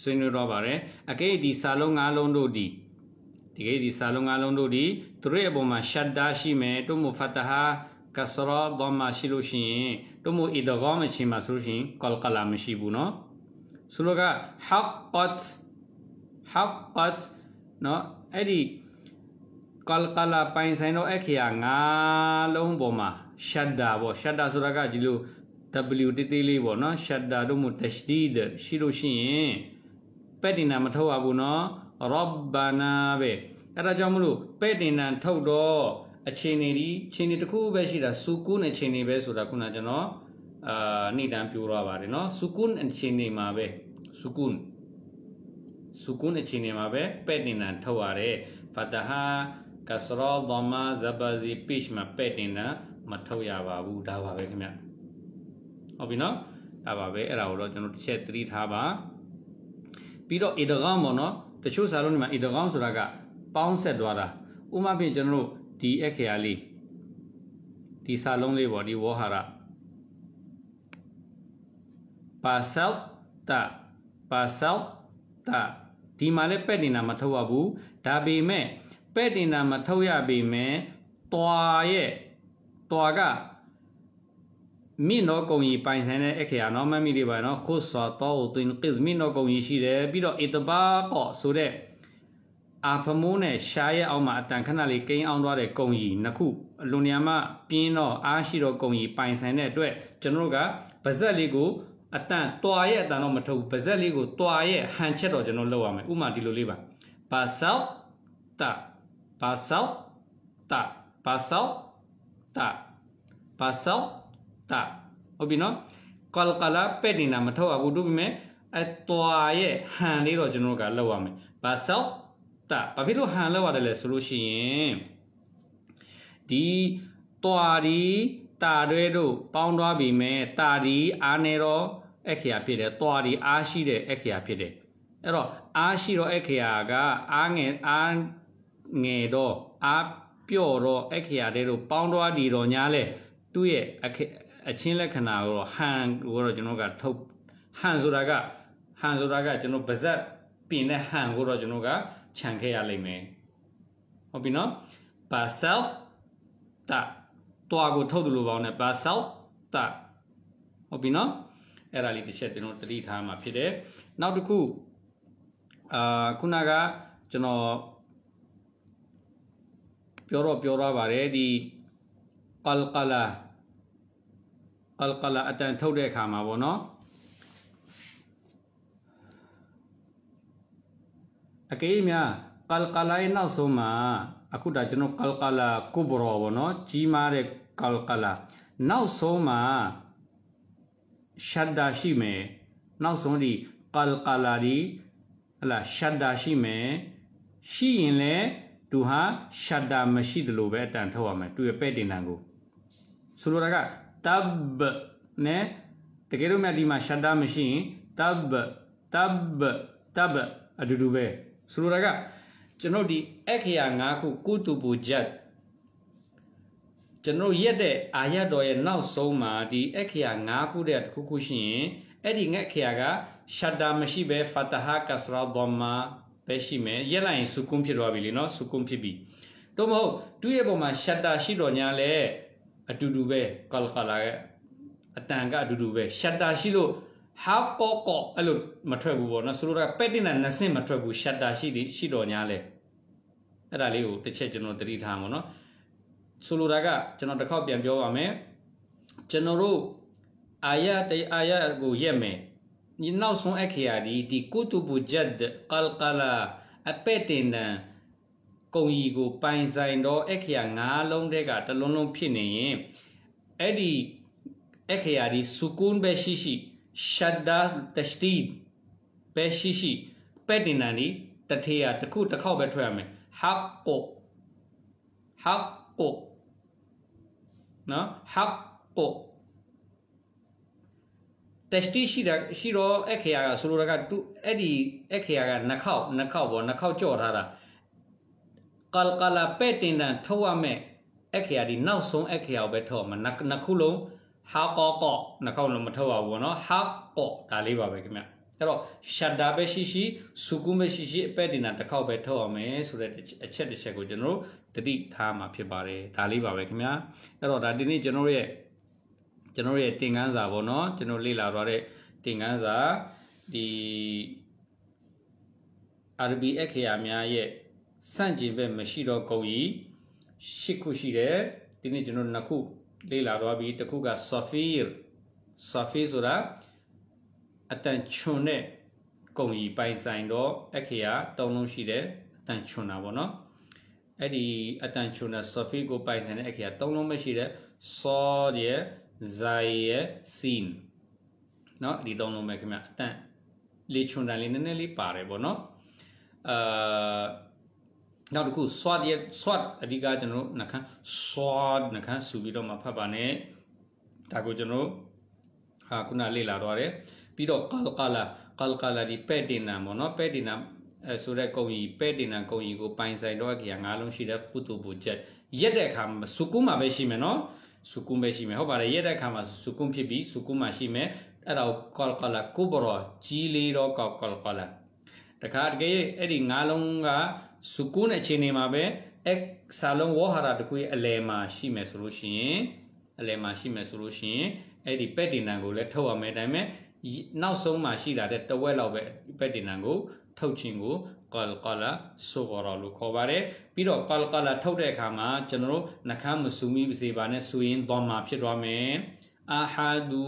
ဆွေးနွေးတော့ပါတယ်အကယ်ဒီစာလုံး၅လုံးတို့ဒီဒီကိဒီစာလုံးအလုံးတို့ဒီသူတို့ရဲ့အပေါ်မှာရှတ်ဒါရှိမယ်တို့မို့ဖတ်တဟာကဆရာဒမရှိလို့ရှိရင်တို့မို့အီဒဂါမရှိမှာဆိုလို့ရှိရင်ကောလကလာမရှိဘူးနော်ဆိုလိုကဟက်ကတ်ဟက်ကတ်နော်အဲ့ဒီကောလကလာပိုင်ဆိုင်တော့အခရာငါလုံးပေါ်မှာ ရှတ်ဒါပေါ့ရှတ်ဒါဆိုတာကဒီလို W တိတိလေးပေါ့နော်ရှတ်ဒါတို့မို့တရှိဒ်ရှိလို့ရှိရင်ပက်တင်နာမထောက်ရဘူးနော်ရော့ဘာနာပဲအဲ့ဒါကြောင့်မလို့ပဲ့တင်တန်ထုတ်တော့အချိန်နေဒီချိန်နေတစ်ခုပဲရှိတာစုကုနဲ့ချိန်နေပဲဆိုတာခုနကျွန်တော်အာနေတန်ပြောရပါတယ်နော်စုကုနဲ့ချိန်နေမှာပဲစုကုစုကုနဲ့ချိန်နေမှာပဲပဲ့တင်တန်ထုတ်ရတယ်ဖတဟာကစရောဒမာဇဘဇီပိရှ်မှာပဲ့တင်တန်မထုတ်ရပါဘူးဒါပါပဲခင်ဗျဟုတ်ပြီနော်ဒါပါပဲအဲ့ဒါကိုတော့ကျွန်တော်တစ်ချက်သတိထားပါပြီးတော့အီဒဂမ်ပေါ့နော်တချို့စာလုံးတွေမှာဤတကောင်ဆိုတာကပေါင်းဆက်သွားတာဥမာဖြင့်ကျွန်တော်တို့ဒီအခရာလေးဒီစာလုံးလေးပေါ့ဒီဝေါ်ဟာရပါဆောက်တပါဆောက်တဒီမှာလည်းပဲ့နေတာမထုတ်ရဘူးဒါပေမဲ့ပဲ့နေတာမထုတ်ရပေမဲ့တွာရဲ့တွာကမိနောကုံကြီးပိုင်ဆိုင်တဲ့အခရာနော်မမိတွေပါနော်ခုဆွာတော့တွင်ကိစ်မိနောကုံကြီးရှိတယ်ပြီးတော့အစ်တဘာကော့ဆိုတဲ့အာဖမိုးနဲ့ရှားရဲ့အောက်မှာအတန်ခဏလေးကိန်းအောင်သွားတဲ့ကုံကြီးနှစ်ခုအလွန်ညာမပြင်းတော့အားရှိတော့ကုံကြီးပိုင်ဆိုင်တဲ့အတွက်ကျွန်တော်တို့ကပါဇက်လေးကိုအတန်တွာရဲ့အတန်တော့မထုတ်ပါဇက်လေးကိုတွာရဲ့ဟန်ချက်တော့ကျွန်တော်လုပ်ရမယ်ဥမာဒီလိုလေးပါပါဆောက်တပါဆောက်တပါဆောက်တပါဆောက်တာဟုတ်ပြီနော်ကလကလာပဲ့နေတာမထောက်ရဘူးတို့ပြင်မဲ့အတော်ရဲ့ဟန်လေးတော့ကျွန်တော်တို့ကလောက်ရမယ်ဘာဆောက်တာဘာဖြစ်လို့ဟန်လောက်ရတယ်လဲဆိုလို့ရှိရင်ဒီတော်ဒီတာတွေတို့ပေါင်းသွားပြီမဲ့တာဒီအားနေတော့အခရာဖြစ်တယ်တော်ဒီအားရှိတဲ့အခရာဖြစ်တယ်အဲ့တော့အားရှိတော့အခရာကအားငယ်အားငယ်တော့အားပြော့တော့အခရာတွေတို့ပေါင်းသွားဒီတော့ညာလဲသူ့ရဲ့အခအချင်းလက္ခဏာကိုတော့ဟန်ကိုတော့ကျွန်တော်ကထုတ်ဟန်ဆိုတာကဟန်ဆိုတာကကျွန်တော်ပါဇက်ပင်တဲ့ဟန်ကိုတော့ကျွန်တော်ကခြံခဲ့ရလိမ့်မယ်ဟုတ်ပြီနော်ပါဆောက်တတွာကိုထုတ်တယ်လို့ပေါင်းတယ်ပါဆောက်တဟုတ်ပြီနော်အဲ့ဒါလေးတစ်ချက်ကျွန်တော်တတိထားမှာဖြစ်တယ်နောက်တစ်ခုအာခုနကကျွန်တော်ပြောတော့ပြောရပါတယ်ဒီကလကလာအလ်ကလာအတန်ထုတ်တဲ့အခါမှာပေါ့နော်အကေးများကလ်ကလာရဲ့နောက်ဆုံးမှာအခုဒါကျွန်တော်ကလ်ကလာကုဘရောပေါ့နော်ကြီးမားတဲ့ကလ်ကလာနောက်ဆုံးမှာရှဒ္ဒါရှိမယ်နောက်ဆုံးဒီကလ်ကလာဒီဟလာရှဒ္ဒါရှိမယ်ရှိရင်လဲသူဟာရှဒ္ဒါမရှိတယ်လို့ပဲအတန်ထုတ်ရမယ်သူရဲ့ပဲ့တင်တန်ကိုဆိုလိုတာက tab နဲ့တကယ်လို့မြတ်ဒီမှာ shadda မရှိရင် tab tab tab အတူတူပဲဆိုလိုတာကကျွန်တော်ဒီအခရာ၅ခုကုတူပူဂျတ်ကျွန်တော်ရက်တဲ့အာရတော်ရဲ့နောက်ဆုံးမှာဒီအခရာ၅ခုတဲ့တစ်ခုခုရှိရင်အဲ့ဒီငက်ခရာက shadda မရှိပဲ fataha kasra dhamma ပဲရှိမယ်ရက်လိုက်ရင် sukun ဖြစ်သွားပြီလေနော် sukun ဖြစ်ပြီတို့မဟုတ်သူ့ရဲ့ပုံမှာ shadda ရှိတော်ညာလဲအတူတူပဲကာလကာလာရဲ့အတန်ကအတူတူပဲရှက်တာရှိလို့ဟာကော့ကော့အဲ့လိုမထွက်ဘူးပေါ့နော်ဆိုလိုတာပဲ့တင်တာနှစ်ဆင့်မထွက်ဘူးရှက်တာရှိသည်ရှိတော်ညာလဲအဲ့ဒါလေးကိုတစ်ချက်ကျွန်တော်သတိထားမှာနော်ဆိုလိုတာကကျွန်တော်တစ်ခေါက်ပြန်ပြောပါမယ်ကျွန်တော်တို့အာယတ်အာယတ်ကိုရက်မယ်ဒီနောက်ဆုံးအခရာဒီဒီကုတုဘူဂျတ်ကာလကာလာအပဲ့တင်တဲ့ကုံရီကိုပိုင်ဆိုင်တော့အခရာ၅လုံးတဲ့ကတလုံးလုံးဖြစ်နေရင်အဲ့ဒီအခရာဒီစုကွန်ပဲရှိရှိရှဒ္ဒါတရှတီပဲရှိရှိပဲ့တင်နန်ဒီတထေရတစ်ခုတစ်ခေါက်ပဲထွက်ရမယ်ဟက်ကိုဟက်ကိုနော်ဟက်ကိုတရှတီရှိတာရှိတော့အခရာကဆိုလိုတာကအဲ့ဒီအခရာကနှစ်ခေါက်နှစ်ခေါက်ပေါ့နှစ်ခေါက်ကြော့ထားတာကာလကာလာပဲ့တင်တန်ထုတ်ရမယ်အခရာဒီနောက်ဆုံးအခရာကိုပဲထုတ်မှာနှစ်ခုလုံးဟာကောကောနှစ်ခေါက်လုံးမထုတ်ရဘူးเนาะဟာကောဒါလေးပါပဲခင်ဗျအဲ့တော့ရှဒါပဲရှိရှိစုကုပဲရှိရှိအပဲ့တင်တာတစ်ခေါက်ပဲထုတ်အောင်မယ်ဆိုတဲ့အချက်တစ်ချက်ကိုကျွန်တော်တို့တတိထားမှာဖြစ်ပါတယ်ဒါလေးပါပဲခင်ဗျအဲ့တော့ဒါဒီနေ့ကျွန်တော်ရဲ့ကျွန်တော်ရဲ့တင်ကန်းစာပေါ့เนาะကျွန်တော်လေ့လာထားတဲ့တင်ကန်းစာဒီ RB အခရာများရဲ့ဆန့်ကျင်ဘက်မရှိတော့ကုန်ဤရှစ်ခုရှိတယ်ဒီနေ့ကျွန်တော်နှစ်ခုလေ့လာသွားပြီတစ်ခုက safir safir ဆိုတာအတန်ချွန်တဲ့ကုန်ဤပိုင်ဆိုင်တော့အခေယသုံးလုံးရှိတယ်အတန်ချွန်တာပေါ့နော်အဲ့ဒီအတန်ချွန်တဲ့ safir ကိုပိုင်ဆိုင်တဲ့အခေယသုံးလုံးပဲရှိတယ် saw ရဲ့ zai ရဲ့ sin เนาะဒီသုံးလုံးပဲခင်ဗျအတန်လေချွန်တန်လေးနည်းနည်းလေးပါတယ်ပေါ့နော်အာနောက်တစ်ခု swat ရဲ့ swat အဓိကကျွန်တော်တို့နှခမ်း swat နှခမ်းဆူပြီးတော့မှဖတ်ပါနဲ့ဒါကိုကျွန်တော်ဟာခုနလေ့လာသွားတယ်ပြီးတော့ qalqala qalqala ဒီပဲ့တင်နာပေါ့နော်ပဲ့တင်နာအဲဆိုတဲ့ကုံကြီးပဲ့တင်နာကုံကြီးကိုပိုင်ဆိုင်တော့ခင်ငါးလုံးရှိတဲ့ကုတုဘူချက်ရက်တဲ့အခါမှာစုကုမှာပဲရှိမယ်နော်စုကုပဲရှိမယ်ဟုတ်ပါတယ်ရက်တဲ့အခါမှာစုကုဖြစ်ပြီးစုကုမှာရှိမယ်အဲ့ဒါကို qalqala kubra ကြီးလေးတော့ qalqala တခါတကယ်အဲ့ဒီငါးလုံးကစကူနဲ့အခြေအနေမှာပဲ x စာလုံးဝဟာရတစ်ခုရဲ့အလယ်မှာရှိမယ်ဆိုလို့ရှိရင်အလယ်မှာရှိမယ်ဆိုလို့ရှိရင်အဲ့ဒီပက်တင်နံကိုလည်းထုတ်ရမယ်ဒါပေမဲ့နောက်ဆုံးမှာရှိလာတဲ့တဝက်လောက်ပဲပက်တင်နံကို ထုတ်ခြင်းကိုကလကလာဆိုဂရလို့ခေါ်ပါတယ်ပြီးတော့ကလကလာထုတ်တဲ့အခါမှာကျွန်တော်တို့နှခမ်းမဆူမိစေပါနဲ့ဆူရင်သွားမှာဖြစ်သွားမယ်အာဟာဒူ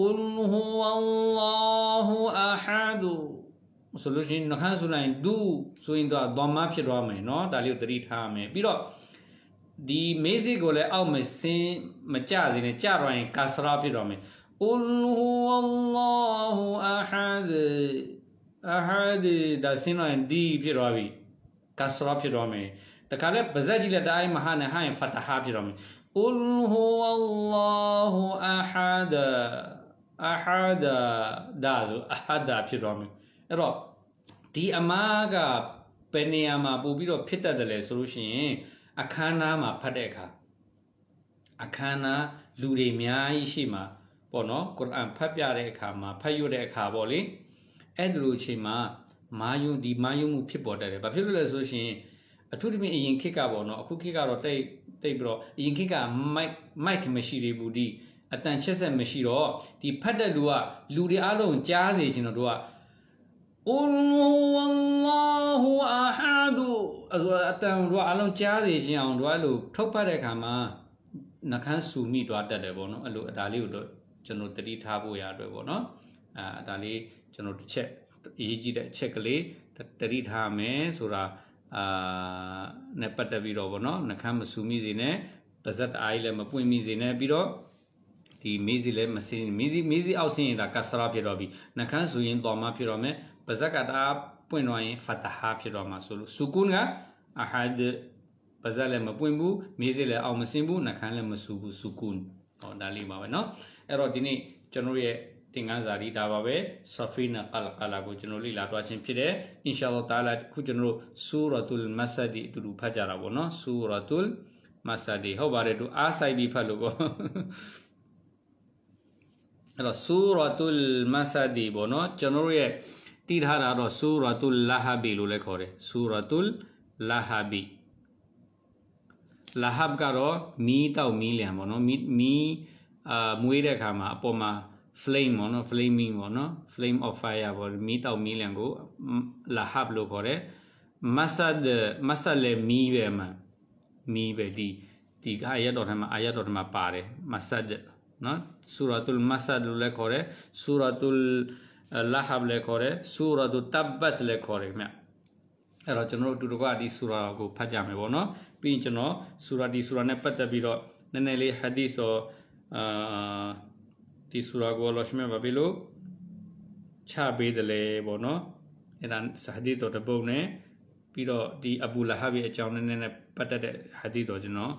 قل هو الله أحد ဆိုလို့ရှိရင်နှခမ်းဆိုလိုက်ဒူဆိုရင်တော့ဒေါ်မဖြစ်သွားမယ်เนาะဒါလေးကိုသတိထားမယ်ပြီးတော့ဒီမေးစိကိုလည်းအောက်မစင်းမကြစေနဲ့ကြတော့ရင်ကာစရာဖြစ်တော့မယ်အุลဟူအလ္လာဟူအဟာဒအဟာဒဒါစင်းလိုက်ဒီဖြစ်သွားပြီကာစရာဖြစ်သွားမယ်တခါလဲပါဇက်ကြီးလက်တိုင်းမဟာနဲ့ဟိုင်းဖတ်တဟာဖြစ်တော့မယ်အุลဟူအလ္လာဟူအဟာဒအဟာဒဒါဆိုအဟာဒဖြစ်သွားမယ်အဲ့တော့ဒီအမားကဘယ်နေရာမှာပို့ပြီးတော့ဖြစ်တတ်တယ်လဲဆိုလို့ရှိရင်အခမ်းအနားမှာဖတ်တဲ့အခါအခမ်းအနားလူတွေအများကြီးရှိမှာပေါ့နော်ကုရ်အန်ဖတ်ပြတဲ့အခါမှာဖတ်ရတဲ့အခါပေါ့လေအဲ့ဒီလိုအချိန်မှာမာယုံဒီမာယုံမှုဖြစ်ပေါ်တတ်တယ်ဘာဖြစ်လို့လဲဆိုရှင်အထူးသဖြင့်အရင်ခေတ်ကပေါ့နော်အခုခေတ်ကတော့တိတ်တိတ်ပြီးတော့အရင်ခေတ်ကမိုက်မိုက်မရှိသေးဘူးဒီအတန်ချက်ဆက်မရှိတော့ဒီဖတ်တဲ့လူကလူတွေအလုံးကြားစေချင်တော့သူက قل هو الله احد အဲ့ဒါအတန်တို့အလုံးကြားစီရှင်အောင်တို့အဲ့လိုထုတ်ဖတ်တဲ့အခါမှာနှခမ်းဆူမိတွားတက်တယ်ပေါ့နော်အဲ့လိုအတားလေးကိုတော့ကျွန်တော်တတိထားဖို့ရအတွက်ပေါ့နော်အာအတားလေးကျွန်တော်တစ်ချက်အရေးကြီးတဲ့အချက်ကလေးတတိထားမယ်ဆိုတာအာနဲ့ပတ်သက်ပြီးတော့ဗောနော်နှခမ်းမဆူမိစေနဲ့ပါဇက်အားကြီးလည်းမပွင့်မိစေနဲ့ပြီးတော့ဒီမေးစီလည်းမစင်းမေးစီမေးစီအောက်ဆင်းရင်ဒါကဆရာဖြစ်တော့ပြီနှခမ်းဆူရင်တော်မှဖြစ်တော့မယ်ပါဇက်ကတအားပွင့်သွားရင်ဖတဟာဖြစ်သွားမှာဆိုလို့ဆူကွန်ကအဟာဒ်ပါဇက်လည်းမပွင့်ဘူးမေးစစ်လည်းအောင်မစင်ဘူးနှာခမ်းလည်းမဆူဘူးဆူကွန်ဟောဒါလေးပါပဲเนาะအဲ့တော့ဒီနေ့ကျွန်တော်ရဲ့သင်ခန်းစာရီဒါပါပဲ Safina Qalqala ကိုကျွန်တော်လေ့လာတွားခြင်းဖြစ်တယ် Inshallah Taala ခုကျွန်တော် Suratul Masadi အတူတူဖတ်ကြတာပေါ့နော် Suratul Masadi ဟုတ်ပါတယ်သူအားဆိုင်ပြီးဖတ်လို့ပေါ့အဲ့တော့ Suratul Masadi ပေါ့နော်ကျွန်တော်ရဲ့တည်ထားတာတော့ဆူရတုလဟဘီလို့လည်းခေါ်တယ်ဆူရတုလဟဘီလာဟဘ်ကတော့မီးတောက်မီးလျံပေါ့နော်မီးမီးအာမွေးတဲ့အခါမှာအပေါ်မှာ flame ပေါ့နော် flaming ပေါ့နော် flame of fire ပေါ့မီးတောက်မီးလျံကိုလာဟဘ်လို့ခေါ်တယ်မဆတ်မဆတ်လည်းမီးပဲမှမီးပဲဒီဒီကအာရတော်ထမှာအာရတော်ထမှာပါတယ်မဆတ်နော်ဆူရာတုလ်မဆတ်လို့လည်းခေါ်တယ်ဆူရာတုလ်လာဟဘလည်းခေါ်တယ်ဆူရာတုတဘတ်လည်းခေါ်တယ်ခင်ဗျအဲ့တော့ကျွန်တော်တို့အတူတကွဒီဆူရာကိုဖတ်ကြမယ်ပေါ့နော် ပြီးရင်ကျွန်တော်ဆူရာဒီဆူရာနဲ့ပတ်သက်ပြီးတော့နည်းနည်းလေးဟာဒီဆိုအာဒီဆူရာကိုလောရှမြဘာဖြစ်လို့ချပေးတယ်လေပေါ့နော်အဲ့ဒါဟာဒီတော်တပုတ်နဲ့ပြီးတော့ဒီအဘူလာဟဘရဲ့အကြောင်းနည်းနည်းနဲ့ပတ်သက်တဲ့ဟာဒီတော်ကျွန်တော်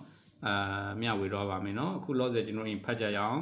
အာမျှဝေတော့ပါမယ်နော်အခုလောဆယ်ကျွန်တော်ရင်ဖတ်ကြရအောင်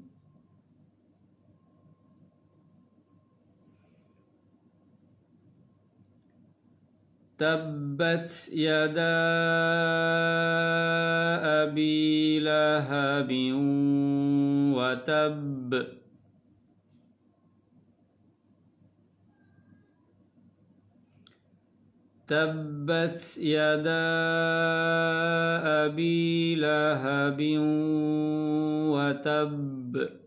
تبت يدا أبي لهب وتب تبت يدا أبي لهب وتب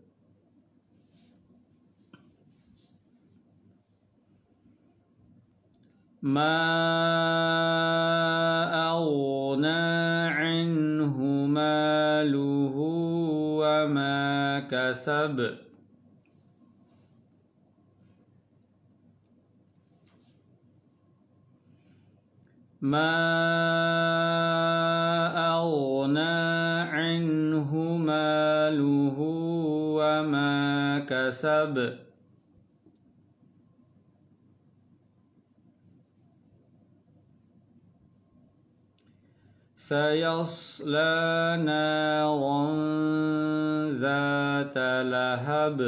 ما أغنى عنه ماله وما كسب ما أغنى عنه ماله وما كسب سيصلى نارا ذات لهب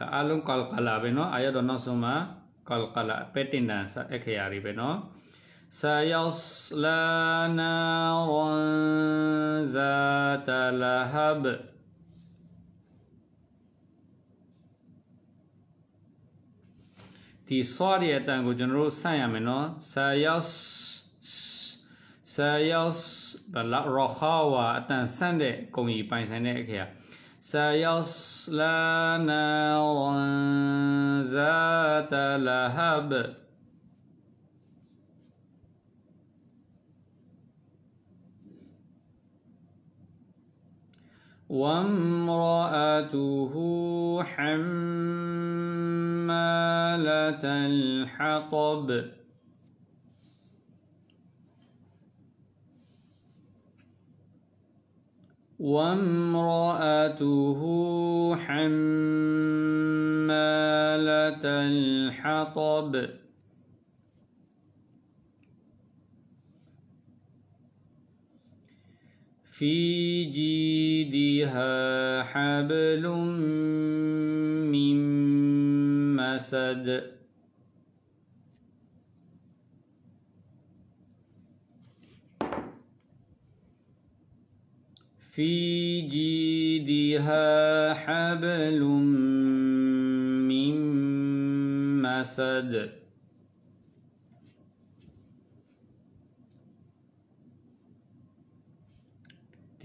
تعالوا قلقلة بينو آية دونو سما قلقلة بيتنا سأكياري بينو سيصلى نارا ذات لهب ဒီ saw ရဲ့အတန်ကိုကျွန်တော်တို့ဆန့်ရမယ်နော် sayas sayas လာရခါဝါအတန်ဆန့်တဲ့ကုံကြီးပိုင်ဆိုင်တဲ့အခါ sayasla naran zata lahab وامرأته حمالة الحطب وامرأته حمالة الحطب في جيدها حبل من مسد في جيدها حبل من مسد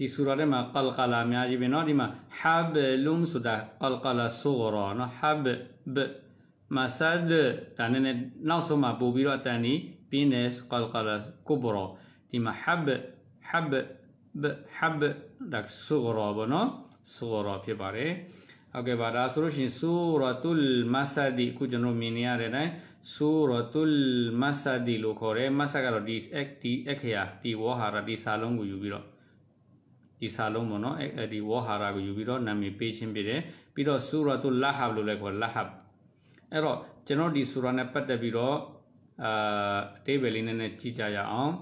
ဒီဆူရာထဲမှာကလ်ကလာအများကြီးပဲเนาะဒီမှာဟာဘလုံဆိုတာကလ်ကလာဆူရာเนาะဟာဘဘမဆာဒဒါနဲ့နောက်ဆုံးမှာပို့ပြီးတော့အတန်ဒီပြင်းတယ်ကလ်ကလာကူဘရာဒီမှာဟာဘဟာဘဘဟာဘဒါဆူရာဘောเนาะဆူရာဖြစ်ပါတယ်ဟုတ်ကဲ့ပါဒါဆိုလို့ရှိရင်ဆူရာတုလ်မဆာဒီခုကျွန်တော်မြင်နေရတဲ့အတိုင်းဆူရာတုလ်မဆာဒီလို့ခေါ်တယ်မဆာကတော့ဒီ act ဒီအခရာဒီဝဟာရာဒီစာလုံးကိုယူပြီးတော့ဒီစာလုံးပေါ့နော်အဲဒီဝေါ်ဟာရာကိုယူပြီးတော့နာမည်ပေးခြင်းပြတယ်ပြီးတော့ဆူရာတုလဟပ်လို့လည်းခေါ်လဟပ်အဲ့တော့ကျွန်တော်ဒီဆူရာနဲ့ပတ်သက်ပြီးတော့အာအသေးပဲလေးနည်းနည်းကြည့်ကြရအောင်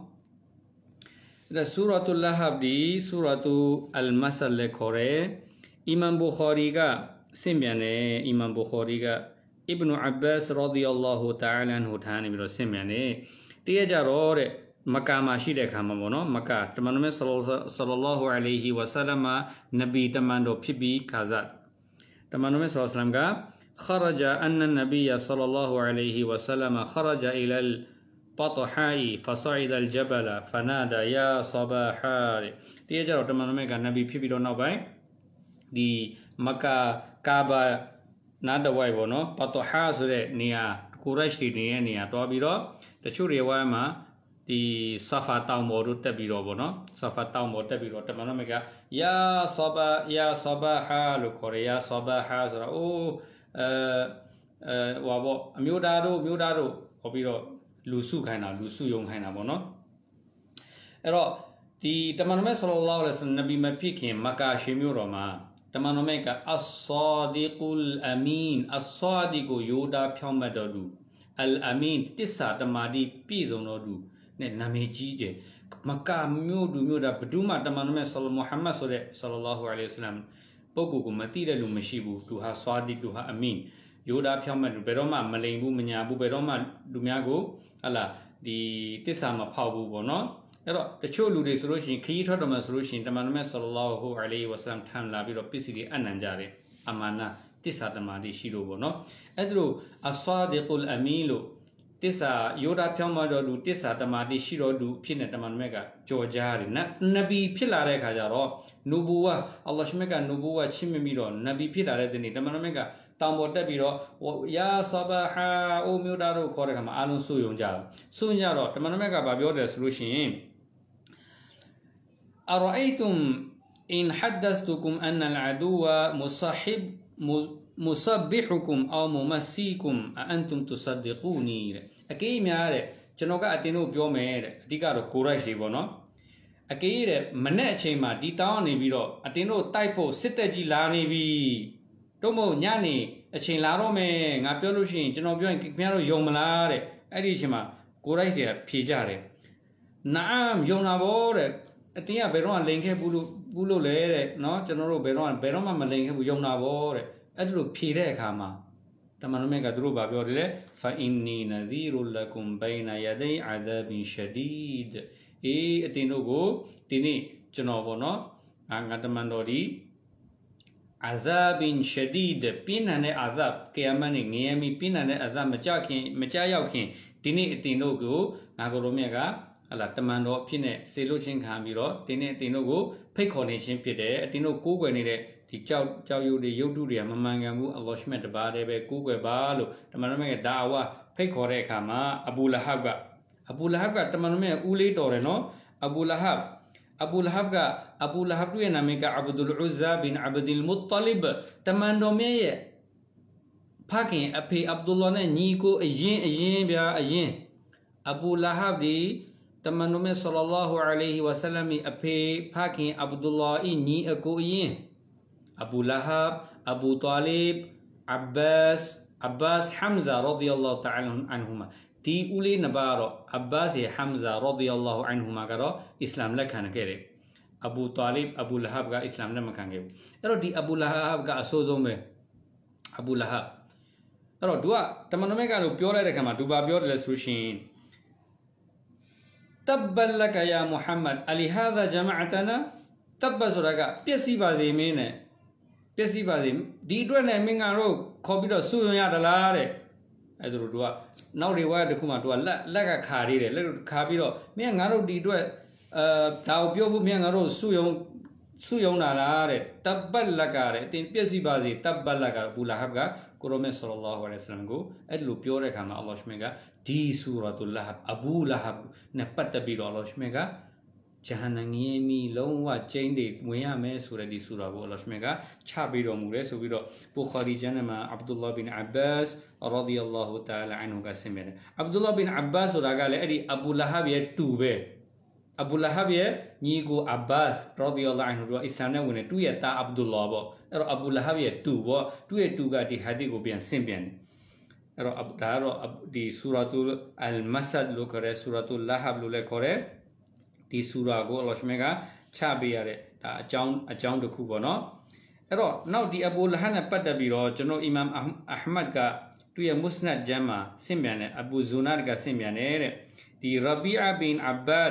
ဒါဆူရာတုလဟပ်ဒီဆူရာတုအလ်မဆလလည်းခေါ်တယ်အီမမ်ဘူခါရီကဆင့်ပြန်တယ်အီမမ်ဘူခါရီကအစ်ဘနူအဘတ်ရာဒီအလ္လာဟူတာအလန်ဟူထာနေပြီးတော့ဆင့်ပြန်တယ်တည့်ရကြတော့တဲ့မကာမှာရှိတဲ့ခါမှာပေါ့နော် မကာတမန်တော်မြတ်ဆလလောဟူအလိုင်ဟီဝဆလမနဗီတမန်တော်ဖြစ်ပြီးခါဇတ်တမန်တော်မြတ်ဆလဆလမ်က خرج أن النبي صلى الله عليه وسلم خرج إلى البطحاء فصعد الجبل فنادى يا صباحا တကယ်ကြတော့တမန်တော်မြတ်ကနဗီဖြစ်ပြီးတော့နောက်ပိုင်းဒီမကာကာဘာနားတဝိုက်ပေါ့နော်ဘတ်တဟာဆိုတဲ့နေရာကိုရိုက်ရှိနေတဲ့နေရာတွားပြီးတော့တချို့တွေဝိုင်းမှာဒီဆာဖာတောင်ပေါ်တို့တက်ပြီးတော့ဗောနော်ဆာဖာတောင်ပေါ်တက်ပြီးတော့တမန်တော်မြတ်ကယာဆဘယာဆဘဟာလို့ခေါ်ရယာဆဘဟာဆိုတာအိုးအဲအဲဟွာဗောအမျိုးသားတို့မျိုးသားတို့ခေါ်ပြီးတော့လူစုခိုင်းတာလူစုယုံခိုင်းတာဗောနော်အဲ့တော့ဒီတမန်တော်မြတ်ဆလလောလဟ်နဗီမဖြစ်ခင်မကာရှင်မြို့တော်မှာတမန်တော်မြတ်ကအဆာဒီကူလ်အမင်အဆာဒီကိုယိုဒါဖြောင်းမှတ်တော်သူအလ်အမင်တစ္ဆာတမာတိပြည့်စုံတော်သူနဲ့နာမည်ကြီးတယ်မကာမြို့သူမြို့သားဘဒုမတမန်တော်မြတ်ဆလမုဟမ္မဒ်ဆိုတဲ့ဆလလာဟူအလိုင်ဆလမ်ပုဂ္ဂိုလ်ကိုမသိတဲ့လူမရှိဘူးသူဟာဆွာဒီသူဟာအမင်ယောဒာဖြောင်းမဲ့လူဘယ်တော့မှမလိမ်ဘူးမညာဘူးဘယ်တော့မှလူများကိုဟလာဒီတစ္ဆာမဖောက်ဘူးပေါ့နော်အဲ့တော့တချို့လူတွေဆိုလို့ရှိရင်ခရီးထွက်တော်မှာဆိုလို့ရှိရင်တမန်တော်မြတ်ဆလလာဟူအလိုင်ဝဆလမ်ထံလာပြီးတော့ပစ္စည်းတွေအနံကြတယ်အမာနာတစ္ဆာတမာတိရှိလို့ပေါ့နော်အဲ့ဒါလို့အဆွာဒီကုလ်အမင်လို့တစ္ဆာယောဒဖြောင်းမတော်လူတစ္ဆာတမာတိရှိတော်လူဖြစ်နေတမန်မက်ကကြော်ကြားတယ်နဗီဖြစ်လာတဲ့အခါကျတော့နူဘူဝအလ္လာဟ်ရှမက်ကနူဘူဝချင်းမိပြီးတော့နဗီဖြစ်လာတဲ့ဒီနေ့တမန်မက်ကတောင်ပေါ်တက်ပြီးတော့ယာဆဘာဟာအိုမြို့သားတို့ခေါ်တဲ့အခါမှာအလုံးစုယုံကြတယ်စုယုံကြတော့တမန်မက်ကဗာပြောတယ်ဆိုလို့ရှိရင်အရိုအိတုမ်အင်ဟဒသ်တုကုမ်အန်အလ်အဒူဝမုဆဟိဘ musabbihukum aw mumassikum a antum tusaddiquni တဲ့အကေးများတဲ့ကျွန်တော်ကအတင်တို့ပြောမယ်တဲ့အဓိကတော့ correct တွေပေါ့နော်အကေးတဲ့မနဲ့အချိန်မှာဒီတောင်းနေပြီးတော့အတင်တို့တိုက်ဖို့စစ်တက်ကြီးလာနေပြီတို့မို့ညနေအချိန်လာတော့မယ်ငါပြောလို့ရှိရင်ကျွန်တော်ပြောရင်ခင်ဗျားတို့ယုံမလားတဲ့အဲ့ဒီအချိန်မှာ correct တွေကဖြေကြတယ်နာမ်ယုံတာဗောတဲ့အတင်ကဘယ်တော့မှလိန်ခဲ့ဘူးလို့ဘူးလို့လဲတဲ့နော်ကျွန်တော်တို့ဘယ်တော့ဘယ်တော့မှမလိန်ခဲ့ဘူးယုံတာဗောတဲ့အဲ့လိုဖြေတဲ့အခါမှာတမန်တော်မြတ်ကသူတို့ဗာပြောတယ်လေဖာအင်နီနဇီရုလကုမ်ဘိုင်နာယဒိအာဇာဘင်ရှဒီဒ်အေးအတင်တို့ကိုဒီနေ့ကျွန်တော်ပေါ့နော်ငါတမန်တော်ဒီအာဇာဘင်ရှဒီဒ်ပြင်းထန်တဲ့အာဇာကယာမတ်နဲ့ငရဲမီပြင်းထန်တဲ့အာဇာမကြခင်မကြရောက်ခင်ဒီနေ့အတင်တို့ကိုငါကိုရောမြတ်ကဟလာတမန်တော်အဖြစ်နဲ့စေလို့ချင်းခံပြီးတော့ဒီနေ့အတင်တို့ကိုဖိတ်ခေါ်နေခြင်းဖြစ်တယ်အတင်တို့ကိုးကွယ်နေတဲ့ဒီကြောက်ကြောက်ရုပ်တွေရုပ်တုတွေကမမှန်ကန်ဘူးအလ္လာဟ်ရှမတ်တပါးတည်းပဲကိုးကွယ်ပါလို့တမန်တော်မြတ်ကဒါဝါဖိတ်ခေါ်တဲ့အခါမှာအဘူလဟပ်ကအဘူလဟပ်ကတမန်တော်မြတ်ဦးလေးတော်တယ်နော်အဘူလဟပ်အဘူလဟပ်ကအဘူလဟပ်ရဲ့နာမည်ကအဗဒူလ်ဥဇ္ဇာဘင်အဗဒီလ်မုတ္တလစ်တမန်တော်မြတ်ရဲ့ဖခင်အဖေအဗ်ဒူလာနဲ့ညီကိုအရင်အရင်ဗျာအရင်အဘူလဟပ်ဒီတမန်တော်မြတ်ဆလ္လာဟူအလိုင်ဟီဝဆလမ်အဖေဖခင်အဗ်ဒူလာဤညီအကိုအရင် Abu Lahab, Abu Talib, Abbas, Abbas Hamza radiyallahu ta'ala anhuma. ဒီဦးလေးနှစ်ပါးတော့ Abbas ရဲ့ Hamza radiyallahu anhuma ကတော့ Islam လက်ခံခဲ့တယ်။ Abu Talib, Abu Lahab က Islam လက်မခံခဲ့ဘူး။အဲ့တော့ဒီ Abu Lahab ကအဆိုးဆုံးပဲ။ Abu Lahab အဲ့တော့ तू ကတမန်တော်မြတ်ကတော့ပြောလိုက်တဲ့ခါမှာ तू ဘာပြောတယ်လဲဆိုရှင် تبا لك يا محمد ألهذا جمعتنا تبا ဆိုတာကပြည့်စည်ပါစေမင်းနဲ့ပျက်စီးပါစေဒီအတွက်နဲ့မင်္ဂန်တို့ခေါ်ပြီးတော့ဆူရင်ရသလားတဲ့အဲ့တို့တို့ကနောက်တွေဝါတခုမှတို့ကလက်လက်ကခါသေးတယ်လက်ခါပြီးတော့မင်းငါတို့ဒီအတွက်အဲဒါကိုပြောဖို့မင်းငါတို့ဆူယုံဆူယုံတာလားတဲ့တပတ်လက်ကတဲ့အတင်ပြည့်စီပါစေတပတ်လက်ကဘူလာဟပ်ကကိုရိုမက်ဆလ္လာဟူအလိုင်းဆလမ်ကိုအဲ့လိုပြောတဲ့အခါမှာအလ္လာဟ်ရှမေကဒီဆူရာတူလာဟပ်အဘူလာဟပ်နဲ့ပတ်သက်ပြီးတော့အလ္လာဟ်ရှမေကဂျဟန်နငင်းမိလုံးဝကျိန်းတွေဝင်ရမယ်ဆိုတဲ့ဒီဆူရာကိုအလ္လာဟ်ရှင်ကချပေးတော်မူတယ်ဆိုပြီးတော့ဘူခါရီဂျန်နမှာအဗ်ဒူလာဘင်အဘတ်စ်ရာဒီအလ္လာဟူတာလာအန်ဟူကဆင်မယ်အဗ်ဒူလာဘင်အဘတ်ဆိုတာကလည်းအဲ့ဒီအဘူလဟဘရဲ့တူပဲအဘူလဟဘရဲ့ညီကိုအဘတ်ရာဒီအလ္လာဟ်အန်ဟူကအစ္စလာမ်နဲ့ဝင်တဲ့သူ့ရဲ့သားအဗ်ဒူလာပေါ့အဲ့တော့အဘူလဟဘရဲ့တူပေါ့သူ့ရဲ့တူကဒီဟာဒီကိုပြန်ဆင်ပြန်တယ်အဲ့တော့ဒါကတော့ဒီဆူရာတူအယ်မဆတ်လို့ခေါ်တယ်ဆူရာတူလာဟဘလို့လည်းခေါ်တယ်ဒီဆူရာကိုအလောရှမေကချပေးရတဲ့ဒါအကြောင်းအကြောင်းတစ်ခုပေါ့နော်အဲ့တော့နောက်ဒီအဘူလဟန်နဲ့ပတ်သက်ပြီးတော့ကျွန်တော်အီမမ်အဟမတ်ကသူရဲ့မုစနတ်ဂျမ်မှာဆင့်ပြန်တဲ့အဘူဇူနာကဆင့်ပြန်နေတဲ့ဒီရဘီအဘင်အဘတ်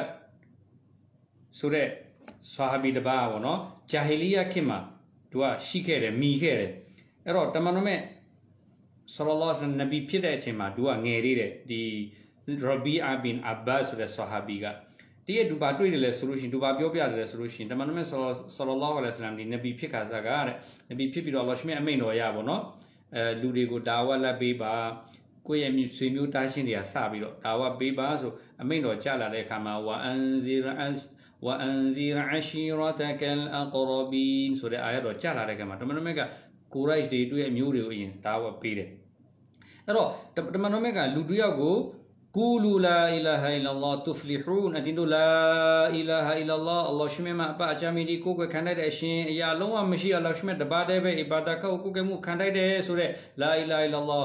ဆိုတဲ့ဆာဟာဘီတပါးပေါ့နော်ဂျာဟီလီယာခေတ်မှာသူကရှိခဲ့တယ်မိခဲ့တယ်အဲ့တော့တမန်တော်မဲ့ဆလလောဆန်နဗီဖြစ်တဲ့အချိန်မှာသူကငယ်သေးတယ်ဒီရဘီအဘင်အဘတ်ဆိုတဲ့ဆာဟာဘီကတည့်ရဒူပါတွေ့တယ်လဲဆိုလို့ရှိရင်ဒူပါပြောပြတယ်လဲဆိုလို့ရှိရင်တမန်တော်မြတ်ဆလ္လာလောဟ်အလိုင်ဆလမ်ဒီနဗီဖြစ်ခါစားကတဲ့နဗီဖြစ်ပြီးတော့လောရှမေအမိန်တော်ရပါတော့အဲလူတွေကိုဒါဝတ်လက်ပေးပါကိုယ့်ရဲ့မျိုးဆွေမျိုးတားရှင်းတွေကစပြီးတော့ဒါဝတ်ပေးပါဆိုအမိန်တော်ကြလာတဲ့အခါမှာဝအန်ဇီရအန်ဝအန်ဇီရအရှိရတကလ်အကရဘီန်ဆိုတဲ့အာရတော်ကြလာတဲ့အခါမှာတမန်တော်မြတ်ကကိုရိုက်တွေတွေ့အမျိုးတွေကိုအရင်ဒါဝတ်ပေးတယ်အဲ့တော့တမန်တော်မြတ်ကလူတစ်ယောက်ကို Qulu la ilaha illallah tuflihun အတင်းတို့ la ilaha illallah အလ္လာဟ်ရှင်မအအချာမီဒီကိုယ်ကခံလိုက်တဲ့အရှင်အရာလုံးဝမရှိအလ္လာဟ်ရှင်မတပါတဲ့ပဲအီဘာဒတ်ကိုကိုယ်ကမှုခံလိုက်တယ်ဆိုတော့ la ilaha illallah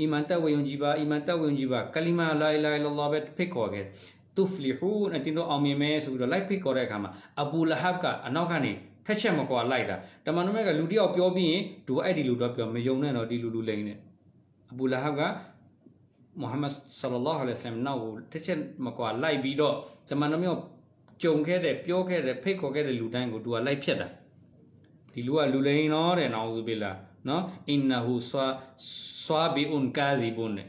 အီမန်တဝယုံကြည်ပါအီမန်တဝယုံကြည်ပါကလီမာ la ilaha illallah ပဲဖိတ်ခေါ်ခဲ့ tuflihun အတင်းတို့အောင်မြင်မယ်ဆိုပြီးတော့လိုက်ဖိတ်ခေါ်တဲ့အခါမှာအဘူလဟပ်ကအနောက်ကနေထက်ချက်မကွာလိုက်တာတမန်တော်မြတ်ကလူတယောက်ပြောပြီးရင်သူအဲ့ဒီလူတော့ပြောမယုံနဲ့တော့ဒီလူလူလိမ့်နဲ့အဘူလဟပ်ကမုဟမ္မဒ်ဆလ္လာလာဟူအလိုင်ဆမ်နောက်ကိုတစ်ချက်မကွာလိုက်ပြီးတော့ဇမန်တော်မျိုးကြုံခဲ့တဲ့ပြောခဲ့တဲ့ဖိတ်ခေါ်ခဲ့တဲ့လူတိုင်းကိုသူကလိုက်ဖြတ်တာဒီလူကလူလိန်တော့တဲ့နောက်ဆိုပြီလားနော်အင်နဟူဆွာဆွာဘီအွန်ကာဇီဘွန်နဲ့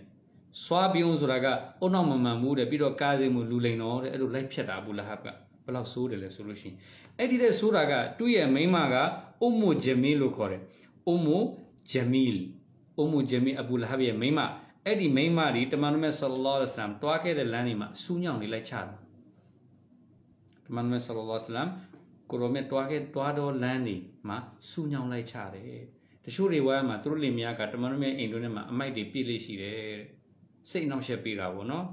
ဆွာဘီအွန်ဆိုတာကအုံနောက်မမှန်ဘူးတဲ့ပြီးတော့ကာဇီမူလူလိန်တော့တဲ့အဲ့လိုလိုက်ဖြတ်တာဘူးလားဟပ်ကဘယ်လောက်ဆိုးတယ်လဲဆိုလို့ရှိရင်အဲ့ဒီတဲ့ဆိုတာကသူ့ရဲ့မိန်းမကအုံမိုဂျမီလို့ခေါ်တယ်အုံမိုဂျမီလ်အုံမိုဂျမီအဘူလဟပ်ရဲ့မိန်းမအဲ့ဒီမိန်းမတွေတမန်တော်မြတ်ဆလ္လာလဟ်အလัยဟိဝါစလမ်တွားခဲ့တဲ့လမ်းတွေမှာစူးညောင်နေလိုက်ချတယ်တမန်တော်မြတ်ဆလ္လာလဟ်အလัยဟိဝါစလမ်ကိုရောမြတ်တွားခဲ့တွားတော်လမ်းတွေမှာစူးညောင်လိုက်ချတယ်တချို့တွေဝါမှာသူတို့လင်မယားကတမန်တော်မြတ်အိမ်တွင်းထဲမှာအမိုက်တွေပြည့်လေးရှိတယ်စိတ်နှောက်ယှက်ပေးတာပေါ့နော်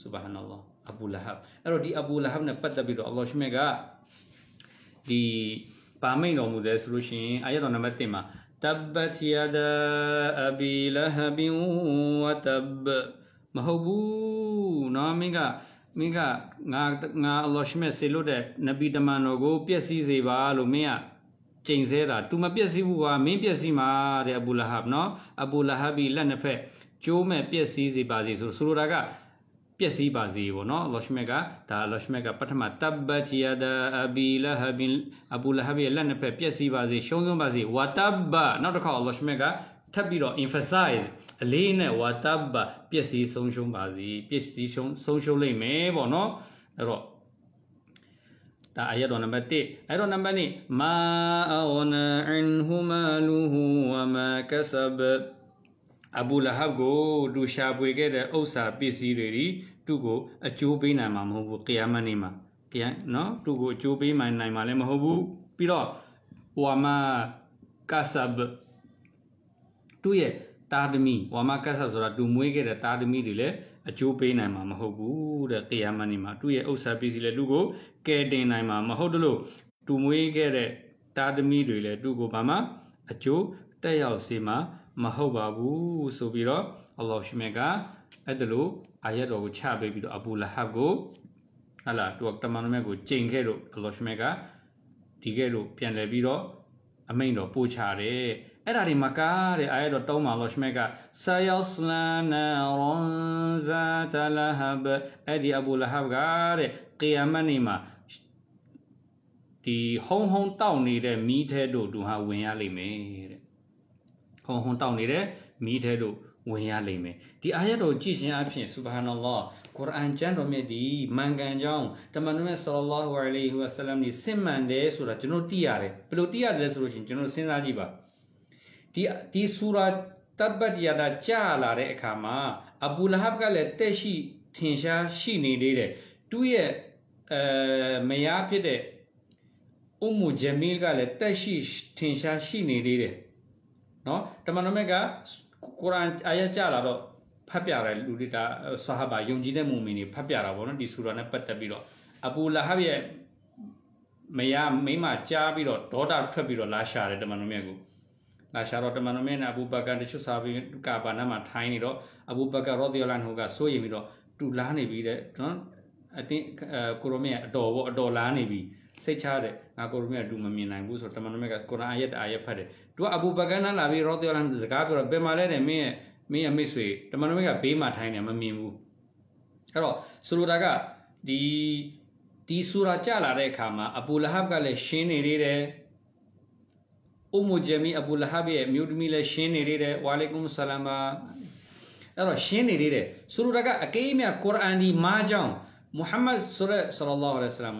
ဆူဘာဟန်အလ္လာဟ်အဘူလဟပ်အဲ့တော့ဒီအဘူလဟပ်နဲ့ပတ်သက်ပြီးတော့အလ္လာဟ်ရှင်မြတ်ကဒီပါမိန်တော်မူတယ်ဆိုလို့ရှိရင်အာယတ်တော်နံပါတ်1မှာ تبت يدا أبي لهب وتب မဟုတ်ဘူးเนาะမင်းကမင်းကငါငါအလ္လာဟ်ရှမေဆေလို့တဲ့နဗီတမန်တော်ကိုပျက်စီးစေပါလို့မင်းကကြိမ်ဆဲတာ तू မပျက်စီးဘူးကွာမင်းပျက်စီးမှာတဲ့အဘူလဟပ်เนาะအဘူလဟပ်ဘီလက်နှစ်ဖက်ကျိုးမဲ့ပျက်စီးစေပါစေဆိုဆိုလိုတာကပျက်စီးပါစေပေါ့နော်အလောရှမက်ကဒါအလောရှမက်ကပထမတဘ္ဘချီယဒအဘီလဟဘင်အဘူလဟဘရဲ့လက်နှစ်ဖက်ပျက်စီးပါစေရှုံးဆုံးပါစေဝတဘနောက်တစ်ခါအလောရှမက်ကထပ်ပြီးတော့ emphasize အလေးနဲ့ဝတဘပျက်စီးဆုံးရှုံးပါစေပျက်စီးဆုံးဆုံးရှုံးလိမ့်မယ်ပေါ့နော်အဲ့တော့ဒါအရတော်နံပါတ်1အဲ့တော့နံပါတ်2မာအောနာအန်ဟူမာလူဟူဝမာကဆဘအဘူလဟပ်ကိုသူရှာပွေခဲ့တဲ့ဥစ္စာပစ္စည်းတွေဒီသူ့ကိုအကျိုးပေးနိုင်မှာမဟုတ်ဘူးကယာမတ်နေ့မှာကယာနော်သူ့ကိုအကျိုးပေးနိုင်မှာလည်းမဟုတ်ဘူးပြီးတော့ဝါမကာဆဘသူ့ရဲ့တာဒမီဝါမကာဆဘဆိုတာသူမွေးခဲ့တဲ့တာဒမီတွေလည်းအကျိုးပေးနိုင်မှာမဟုတ်ဘူးတဲ့ကယာမတ်နေ့မှာသူ့ရဲ့ဥစ္စာပစ္စည်းလည်းသူ့ကိုကယ်တင်နိုင်မှာမဟုတ်လို့သူမွေးခဲ့တဲ့တာဒမီတွေလည်းသူ့ကိုဘာမှအကျိုးတက်ရောက်စေမှာမဟုတ်ပါဘူးဆိုပြီးတော့အလ္လာဟ်ရှိမြတ်ကအဲ့ဒါလိုအာယတ်တော်ကိုချပေးပြီးတော့အဘူလဟပ်ကိုဟလာသူကတမန်တော်မြတ်ကိုကြိမ်ခဲ့လို့အလ္လာဟ်ရှိမြတ်ကဒီကဲလို့ပြန်လဲပြီးတော့အမိန်တော်ပို့ချတယ်အဲ့ဒါဒီမကားတဲ့အာယတ်တော်တောင်းပါလို့ရှိမြတ်ကဆာယောစလန်နာရွန်ဇာတလဟဘအဲ့ဒီအဘူလဟပ်ကတဲ့ကီယာမတ်နေ့မှာဒီဟုံဟုံတောက်နေတဲ့မိထဲတို့သူဟာဝင်ရလိမ့်မယ်တဲ့ခုံဟုံတောက်နေတဲ့မီးထဲတို့ဝင်ရလိမ့်မယ်ဒီအာရတ်တော်ကြည့်ခြင်းအပြင်ဆူဘာဟာနလ္လာကုရ်အာန်ကျမ်းတော်မြတ်ဒီမန်ကန်ကြောင်းတမန်တော်မြတ်ဆလ္လာလာဟူအလိုင်ဟီဝါဆလမ်ဒီစင်မှန်တယ်ဆိုတာကျွန်တော်သိရတယ်ဘယ်လိုသိရတယ်ဆိုလို့ရှိရင်ကျွန်တော်စဉ်းစားကြည့်ပါဒီဒီဆူရာတဘတ်ယာဒါကြာလာတဲ့အခါမှာအဘူလဟပ်ကလည်းတက်ရှိထင်ရှားရှိနေသေးတယ်သူ့ရဲ့အဲမယားဖြစ်တဲ့အူမူဂျမီလ်ကလည်းတက်ရှိထင်ရှားရှိနေသေးတယ်နော်တမန်တော်မြတ်ကကုရ်အာန်အာယတ်ကြလာတော့ဖတ်ပြတယ်လူတွေဒါဆဟာဘာယုံကြည်တဲ့မူမင်တွေဖတ်ပြတာပေါ့နော်ဒီဆူရာနဲ့ပတ်သက်ပြီးတော့အဘူလာဟဘ်ရဲ့မယားမိမကြားပြီးတော့ဒေါတာထွက်ပြီးတော့လာရှာတယ်တမန်တော်မြတ်ကိုလာရှာတော့တမန်တော်မြတ်နဲ့အဘူဘကာတချို့စာပြီးကာဘာနာမှာထိုင်းနေတော့အဘူဘကာရောဒီယလန်ဟိုကစိုးရိမ်ပြီးတော့တူလားနေပြီးတဲ့နော်အတင်းကိုရိုမီကအတော်ပေါ့အတော်လားနေပြီးစိတ်ချတဲ့ငါကိုရိုမီကတူမမြင်နိုင်ဘူးဆိုတော့တမန်တော်မြတ်ကကုရ်အာန်ရဲ့အာယတ်ဖတ်တယ်သူကအဘူဘကာနာလာပြီးရောဒီယလန်စကားပြောတော့ဘယ်မှာလဲတဲ့မင်းရဲ့မင်းရဲ့မိတ်ဆွေတမန်တော်ကဘေးမှာထိုင်နေမမြင်ဘူးအဲ့တော့ဆိုလိုတာကဒီဒီဆူရာကြလာတဲ့အခါမှာအဘူလဟပ်ကလည်းရှင်းနေသေးတယ်။ဥမ္မူဂျမီအဘူလဟပ်ရဲ့မြို့သမီးလည်းရှင်းနေသေးတယ်။ဝါလိကုမ်ဆလမ်ပါ။အဲ့တော့ရှင်းနေသေးတယ်။ဆူရာကအကိမြကုရ်အာန်ဒီမာကြောင့်မုဟမ္မဒ်ဆရဆလလောဟ်အလိုင်းဆလမ်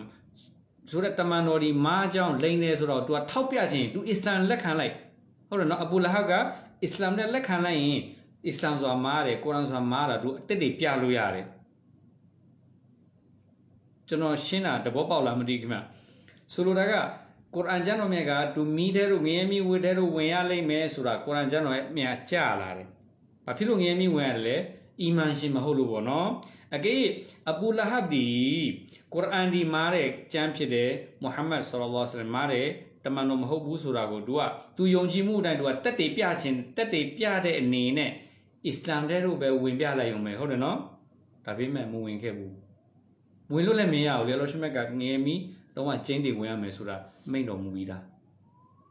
ဆိုတဲ့တမန်တော်ဒီမာကြောင့်လိမ့်နေဆိုတော့သူကထောက်ပြခြင်းသူအစ္စလမ်လက်ခံလိုက်။ဟုတ်တယ်နော်အဘူလဟပ်ကအစ္စလာမ်နဲ့လက်ခံလိုက်ရင်အစ္စလာမ်ဆိုတာမားတယ်ကုရ်အာန်ဆိုတာမားတာသူအတက်တွေပြလို့ရတယ်ကျွန်တော်ရှင်းတာတဘောပေါက်လားမသိခင်ဗျဆိုလိုတာကကုရ်အာန်ကျမ်းတော်မြတ်ကသူမီးတဲ့တို့ငရဲမီးဝေတဲ့တို့ဝင်ရလိမ့်မယ်ဆိုတာကုရ်အာန်ကျမ်းတော်ရဲ့အမြဲကြလာတယ်။ဘာဖြစ်လို့ငရဲမီးဝင်ရတယ်လဲ။အီမန်ရှင်မဟုတ်လို့ပေါ့နော်။အကိအပူလဟဘ်ဒီကုရ်အာန်ဒီမားတဲ့ကျမ်းဖြစ်တယ်။မုဟမ္မဒ်ဆလ္လာလဟ်အလိုင်းဝါဆလမ်မားတဲ့တမန်တော်မဟုတ်ဘူးဆိုတာကို तू က तू ယုံကြည်မှုအတိုင်း तू ကတက်တေပြခြင်းတက်တေပြတဲ့အနေနဲ့အစ္စလာမ်တဲ့တို့ပဲဝင်ပြလိုက်ရုံပဲဟုတ်တယ်နော်ဒါပေမဲ့မဝင်ခဲ့ဘူးဝင်လို့လည်းမရဘူးလေလောရှိမက်ကငယ်မီတော့ကကျင်းတွေဝင်ရမယ်ဆိုတာမိန့်တော်မူပြီးသား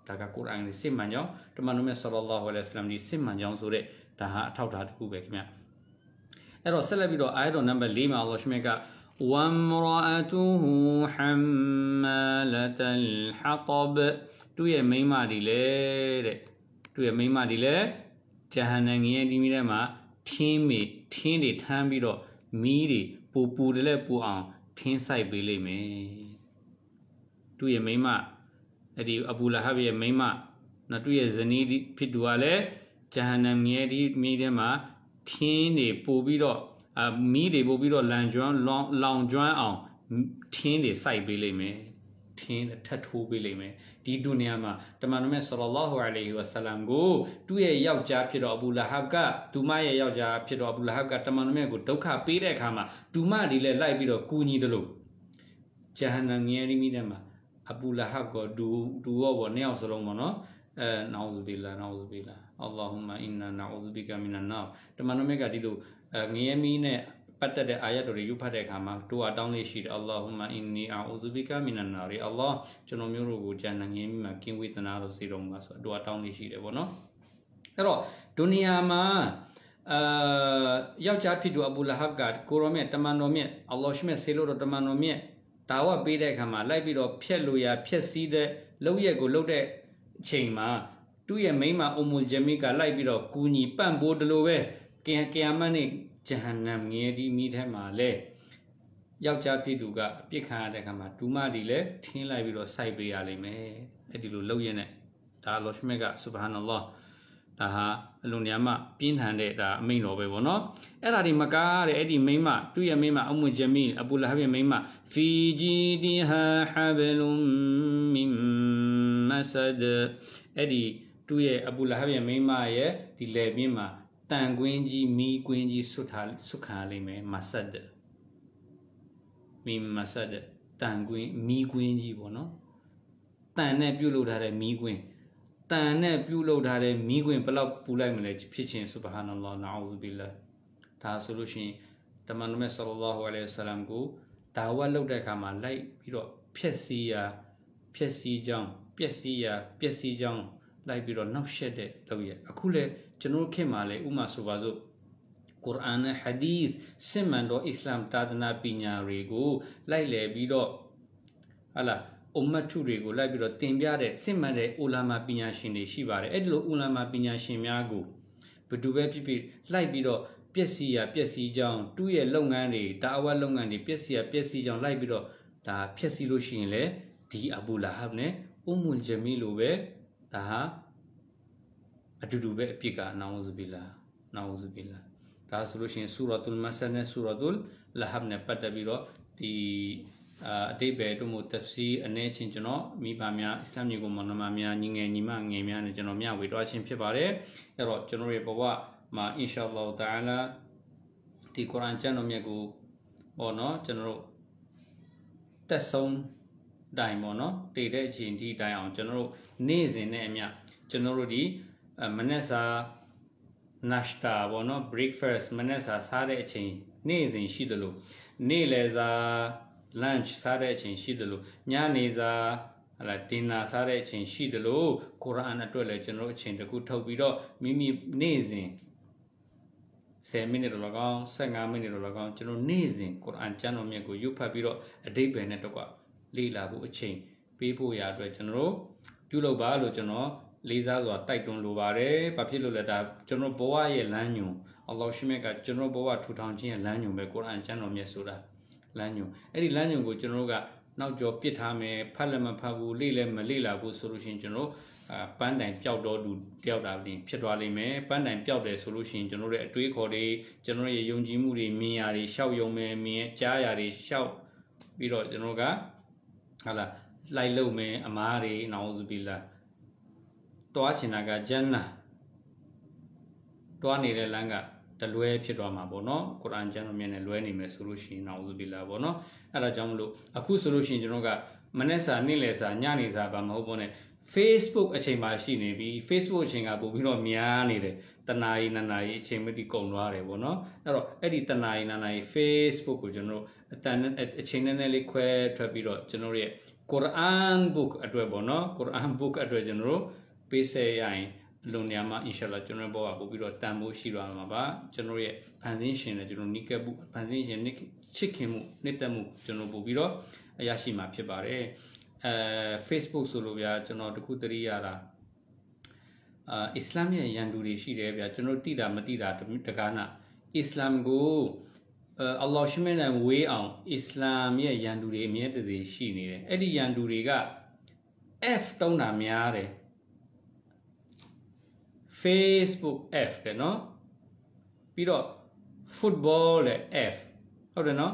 ဒါကကုရ်အာန်ရဲ့စစ်မှန်ကြောင်းတမန်တော်မြတ်ဆလ္လာလဟူအလိုင်းဆလမ်ဒီစစ်မှန်ကြောင်းဆိုတဲ့ဒါဟာအထောက်အထားတစ်ခုပဲခင်ဗျအဲ့တော့ဆက်လက်ပြီးတော့အာယတ်တော်နံပါတ်၄မှာအလ္လာဟ်ရှင်မြတ်က وامرأته حمالة الحطب သူ့ရဲ့မိန်းမဒီလေတဲ့သူ့ရဲ့မိန်းမဒီလေဂျဟန်နမ်ကြီးရဲ့ဒီမိထဲမှာထင်းမေထင်းတွေထမ်းပြီးတော့မီးတွေပူပူတယ်လဲပူအောင်ထင်းဆိုင်ပေးလိမ့်မယ်သူ့ရဲ့မိန်းမအဲ့ဒီအဘူလဟဘရဲ့မိန်းမနော်သူ့ရဲ့ဇနီးဖြစ်သူကလည်းဂျဟန်နမ်ကြီးရဲ့ဒီမိထဲမှာထင်းတွေပူပြီးတော့အမီးတွေပို့ပြီးတော့လန်ကျွမ်းလောင်ကျွမ်းအောင်ထင်းတွေစိုက်ပေးလိမ့်မယ်ထင်းထပ်ထိုးပေးလိမ့်မယ်ဒီဒုနီယာမှာတမန်တော်မြတ်ဆလလောဟူအလိဟီဝဆလမ်ကိုသူ့ရဲ့ယောက်ျားဖြစ်တော်အဘူလဟပ်ကသူမရဲ့ယောက်ျားဖြစ်တော်အဘူလဟပ်ကတမန်တော်မြတ်ကိုဒုက္ခပေးတဲ့အခါမှာသူမဒီလည်းလိုက်ပြီးတော့ကူညီတယ်လို့ဂျဟန္နမ်ငယ်ရီမီထဲမှာအဘူလဟပ်ကဒူဒူရောပေါ့နှစ်ယောက်စလုံးပေါ့နော်အဲနာဥဇဘီလာနာဥဇဘီလာအလ္လာဟူမအင်နာနာဥဇဘီကာမင်နန်နာတမန်တော်မြတ်ကဒီလိုအဲငရဲမီးနဲ့ပတ်သက်တဲ့အာယတ်တွေယူဖတ်တဲ့အခါမှာတူအတောင်းလေးရှိတယ်အလ္လာဟူမအင်နီအာအူဇူဘီကာမင်နန်နာရီအလ္လာကျွန်တော်မျိုးတို့ကိုဂျန်နငင်းပြီးမှကင်းဝေးသနာလို့စေတော်မူပါဆိုတူအတောင်းလေးရှိတယ်ပေါ့နော်အဲ့တော့ဒုနီယာမှာအာယောက်ျားဖြစ်သူအဘူလဟပ်ကကိုရောမြတ်တမန်တော်မြတ်အလ္လာရှိမဲ့ဆေလို့တော့တမန်တော်မြတ်ဒါဝပေးတဲ့အခါမှာလိုက်ပြီးတော့ဖြက်လို့ရဖြက်စည်းတဲ့လောက်ရက်ကိုလောက်တဲ့အချိန်မှာသူ့ရဲ့မိန်းမအုံမူဂျမီကလိုက်ပြီးတော့ကူညီပန့်ပိုးတယ်လို့ပဲကယံကယာမတ်နဲ့ဂျဟန္နမ်ငယ်ဒီမိထဲမှာလဲယောက်ျားဖြစ်သူကအပြစ်ခံရတဲ့ခါမှာဒူမဒီလဲထင်းလိုက်ပြီးတော့စိုက်ပေးရလိမ့်မယ်အဲ့ဒီလိုလုပ်ရတဲ့ဒါလောရှမက်ကဆူဘဟာနလောဒါဟာအလွန်များမှပြင်းထန်တဲ့ဒါအမိန်တော်ပဲဗောနော်အဲ့ဒါဒီမကားတဲ့အဲ့ဒီမိမသူ့ရဲ့မိမအမွန်ဂျမီအဘူလာဟဘရဲ့မိမဖီဂျီဒီဟာဟဘလုမ်မင်မဆဒအဲ့ဒီသူ့ရဲ့အဘူလာဟဘရဲ့မိမရဲ့ဒီလယ်ပြင်းမှာတန်ကွင်းကြီးမီးကွင်းကြီးဆွတ်ထားဆွတ်ခံလိမ့်မယ်မဆတ်တဲ့မီးမဆတ်တဲ့တန်ကွင်းမီးကွင်းကြီးပေါ့နော်တန်နဲ့ပြုတ်လုပ်ထားတဲ့မီးကွင်းတန်နဲ့ပြုတ်လုပ်ထားတဲ့မီးကွင်းဘယ်လောက်ပူလိုက်မလဲဖြစ်ချင်းဆုဘဟာနလ္လာနာအူဇူဘီလာဒါဆိုလို့ရှိရင်တမန်တော်မြတ်ဆလ္လာဟူအလိုင်းဆလမ်ကိုဒါဝတ်လုပ်တဲ့အခါမှာလိုက်ပြီးတော့ဖြက်စီးရာဖြက်စီးကြောင်းပျက်စီးရာပျက်စီးကြောင်းလိုက်ပြီးတော့နှောက်ရှက်တဲ့လုပ်ရအခုလည်းကျွန်တော်ခင်မှာလဲဥမာဆိုပါစို့ကုရ်အာန်ဟာဒီသ်စင်မန်တော်အစ္စလာမ်သာသနာပညာတွေကိုလိုက်လည်ပြီးတော့ဟာလားအမတ်ထုတွေကိုလိုက်ပြီးတော့တင်ပြတဲ့စစ်မှန်တဲ့အိုလာမာပညာရှင်တွေရှိပါတယ်အဲ့ဒီလိုအိုလာမာပညာရှင်များကိုဘယ်သူပဲဖြစ်ဖြစ်လိုက်ပြီးတော့ပျက်စီးရပျက်စီးကြောင်းသူ့ရဲ့လုပ်ငန်းတွေတာဝတ်လုပ်ငန်းတွေပျက်စီးရပျက်စီးကြောင်းလိုက်ပြီးတော့ဒါဖျက်စီးလို့ရှိရင်လေဒီအဘူလာဟပ်နဲ့အူမွန်ဂျမီလိုပဲဒါဟာအတူတူပဲအပြစ်ကနာဝဇဘီလာနာဝဇဘီလာဒါဆိုလို့ရှိရင်ဆူရတုလ်မဆန်နဲ့ဆူရတုလ်လဟဘ်နဲ့ပတ်သက်ပြီးတော့ဒီအတိတ်ပဲတို့မို့ tafsir အနေချင်းကျွန်တော်မိဘများအစ္စလာမ်မျိုးကိုမနမများညီငယ်ညီမငယ်များနဲ့ကျွန်တော်မျှဝေတွားခြင်းဖြစ်ပါတယ်အဲ့တော့ကျွန်တော်ရဲ့ဘဝမှာ inshallah taala ဒီကုရ်အာန်ကျမ်းတော်မြတ်ကိုပေါ့နော်ကျွန်တော်တို့တက်ဆုံးတိုင်ပေါ့နော်တည်တဲ့အချိန်ဒီတိုင်အောင်ကျွန်တော်တို့နေ့စဉ်နဲ့အမျှကျွန်တော်တို့ဒီမနက်စာ nashta ပေါ့နော် breakfast မနက်စာစားတဲ့အချိန်နေ့စဉ်ရှိသလိုနေ့လယ်စာ lunch စားတဲ့အချိန်ရှိသလိုညနေစာဟလာတင်နာစားတဲ့အချိန်ရှိသလိုကုရ်အာန်အတွက်လည်းကျွန်တော်အချိန်တခုထုတ်ပြီးတော့မိမိနေ့စဉ်10မိနစ်လောက်ကောင်း15မိနစ်လောက်ကောင်းကျွန်တော်နေ့စဉ်ကုရ်အာန်ကျမ်းတော်မြတ်ကိုရုပ်ဖတ်ပြီးတော့အတိတ်ပဲနဲ့တကွလေ့လာဖို့အချိန်ပေးဖို့ရအတွက်ကျွန်တော်တို့ပြုလုပ်ပါလို့ကျွန်တော်လေးစားစွာတိုက်တွန်းလိုပါတယ်။ဘာဖြစ်လို့လဲဒါကျွန်တော်ဘဝရဲ့လမ်းညွန်အလ္လာဟ်ရှိမြတ်ကကျွန်တော်ဘဝထူထောင်ခြင်းရဲ့လမ်းညွန်ပဲကုရ်အာန်ကျမ်းတော်မြတ်ဆိုတာလမ်းညွန်အဲ့ဒီလမ်းညွန်ကိုကျွန်တော်ကနောက်ကျော်ပစ်ထားမယ်ဖတ်လည်းမဖတ်ဘူးလေ့လည်းမလေ့လာဘူးဆိုလို့ရှိရင်ကျွန်တော်ပန်းတိုင်ပျောက်တော့သူတယောက်တာပြင်ဖြစ်သွားလိမ့်မယ်ပန်းတိုင်ပျောက်တယ်ဆိုလို့ရှိရင်ကျွန်တော်ရဲ့အတွေးခေါ်တွေကျွန်တော်ရဲ့ယုံကြည်မှုတွေမြင်ရာတွေရှောက်ယုံမယ်မြင်ကြားရာတွေရှောက်ပြီးတော့ကျွန်တော်ကဟာလာလိုက်လုံမယ်အမားတွေနောက်ဆိုပြီးလားသွားချင်တာကဂျန်နာတွားနေတဲ့လမ်းကတလွဲဖြစ်သွားမှာပေါ့နော်ကုရ်အာန်ကျမ်းတော်မြတ်နဲ့လွဲနေမယ်ဆိုလို့ရှိရင်နာဥဇူဘီလာပေါ့နော်အဲ့ဒါကြောင့်မလို့အခုဆိုလို့ရှိရင်ကျွန်တော်ကမနေ့စာနေ့လယ်စာညနေစာဘာမဟုတ်ပေါ့နဲ့ Facebook အချိန်မှာရှိနေပြီ Facebook အချိန်ကပို့ပြီးတော့များနေတယ်တနာရီနာနာရီအချိန်မတိကုန်သွားတယ်ပေါ့နော်အဲ့တော့အဲ့ဒီတနာရီနာနာရီ Facebook ကိုကျွန်တော်အတန်အချိန်နည်းနည်းလေးခွဲထွက်ပြီးတော့ကျွန်တော်ရဲ့ Quran book အတွက်ပေါ့နော် Quran book အတွက်ကျွန်တော်တို့ပေးဆက်ရရင်အလွန်များမှာ inshallah ကျွန်တော်ဘောကပို့ပြီးတော့တန်ဖိုးရှိသွားမှာပါကျွန်တော်ရဲ့ဖန်ဆင်းရှင်နဲ့ကျွန်တော်နိကပ်မှုဖန်ဆင်းရှင်နိချစ်ခင်မှုနှစ်သက်မှုကျွန်တော်ပို့ပြီးတော့အရရှိမှာဖြစ်ပါတယ်အဲ Facebook ဆိုလို့ဗျာကျွန်တော်တခုတရိယာလားအာအစ္စလာမ်ရဲ့ရန်သူတွေရှိတယ်ဗျာကျွန်တော်တိတာမတိတာတကားနာအစ္စလာမ်ကိုအလ္လာဟ်ရှိမနဲ့ဝေးအောင် အစ္စလာမ်ရဲ့ရန်သူတွေအမြဲတစေရှိနေတယ်အဲ့ဒီရန်သူတွေက F တုံးတာများတယ် Facebook F တဲ့နော်ပြီးတော့ football တဲ့ F ဟုတ်တယ်နော်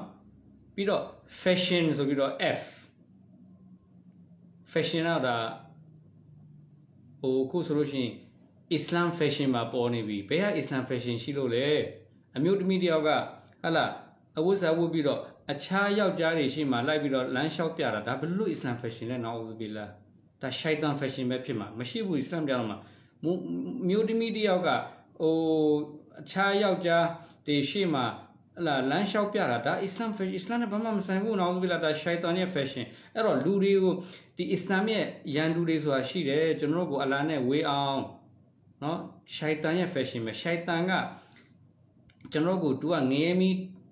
ပြီးတော့ fashion ဆိုပြီးတော့ F fashion တော့ဒါဟိုခုဆိုလို့ရှိရင် Islam fashion မှာပေါ်နေပြီဘယ်ဟာ Islam fashion ရှိလို့လဲအမျိုးသမီးတယောက်ကဟလာအဝတ်စားဝတ်ပြီးတော့အခြားယောက်ျားတွေရှိမှလိုက်ပြီးတော့လမ်းလျှောက်ပြတာဒါဘလို့ Islam fashion လဲနော်ဥဇဘီလာဒါ shaitan fashion ပဲဖြစ်မှာမရှိဘူး Islam ကြောင့်မှာမျိုးသမီးတယောက်ကဟိုအခြားယောက်ျားတွေရှေ့မှာဟလာလမ်းလျှောက်ပြတာဒါအစ္စလာမ်ဖက်အစ္စလာမ်နဲ့ဘာမှမဆိုင်ဘူးနောက်ဆုံးပြလာတာရှိုင်တန်ရဲ့ fashion အဲ့တော့လူတွေကိုဒီအစ္စလာမ်ရဲ့ရန်လူတွေဆိုတာရှိတယ်ကျွန်တော်တို့ကိုအလာနဲ့ဝေးအောင်เนาะရှိုင်တန်ရဲ့ fashion ပဲရှိုင်တန်ကကျွန်တော်တို့ကိုသူကငရဲမီ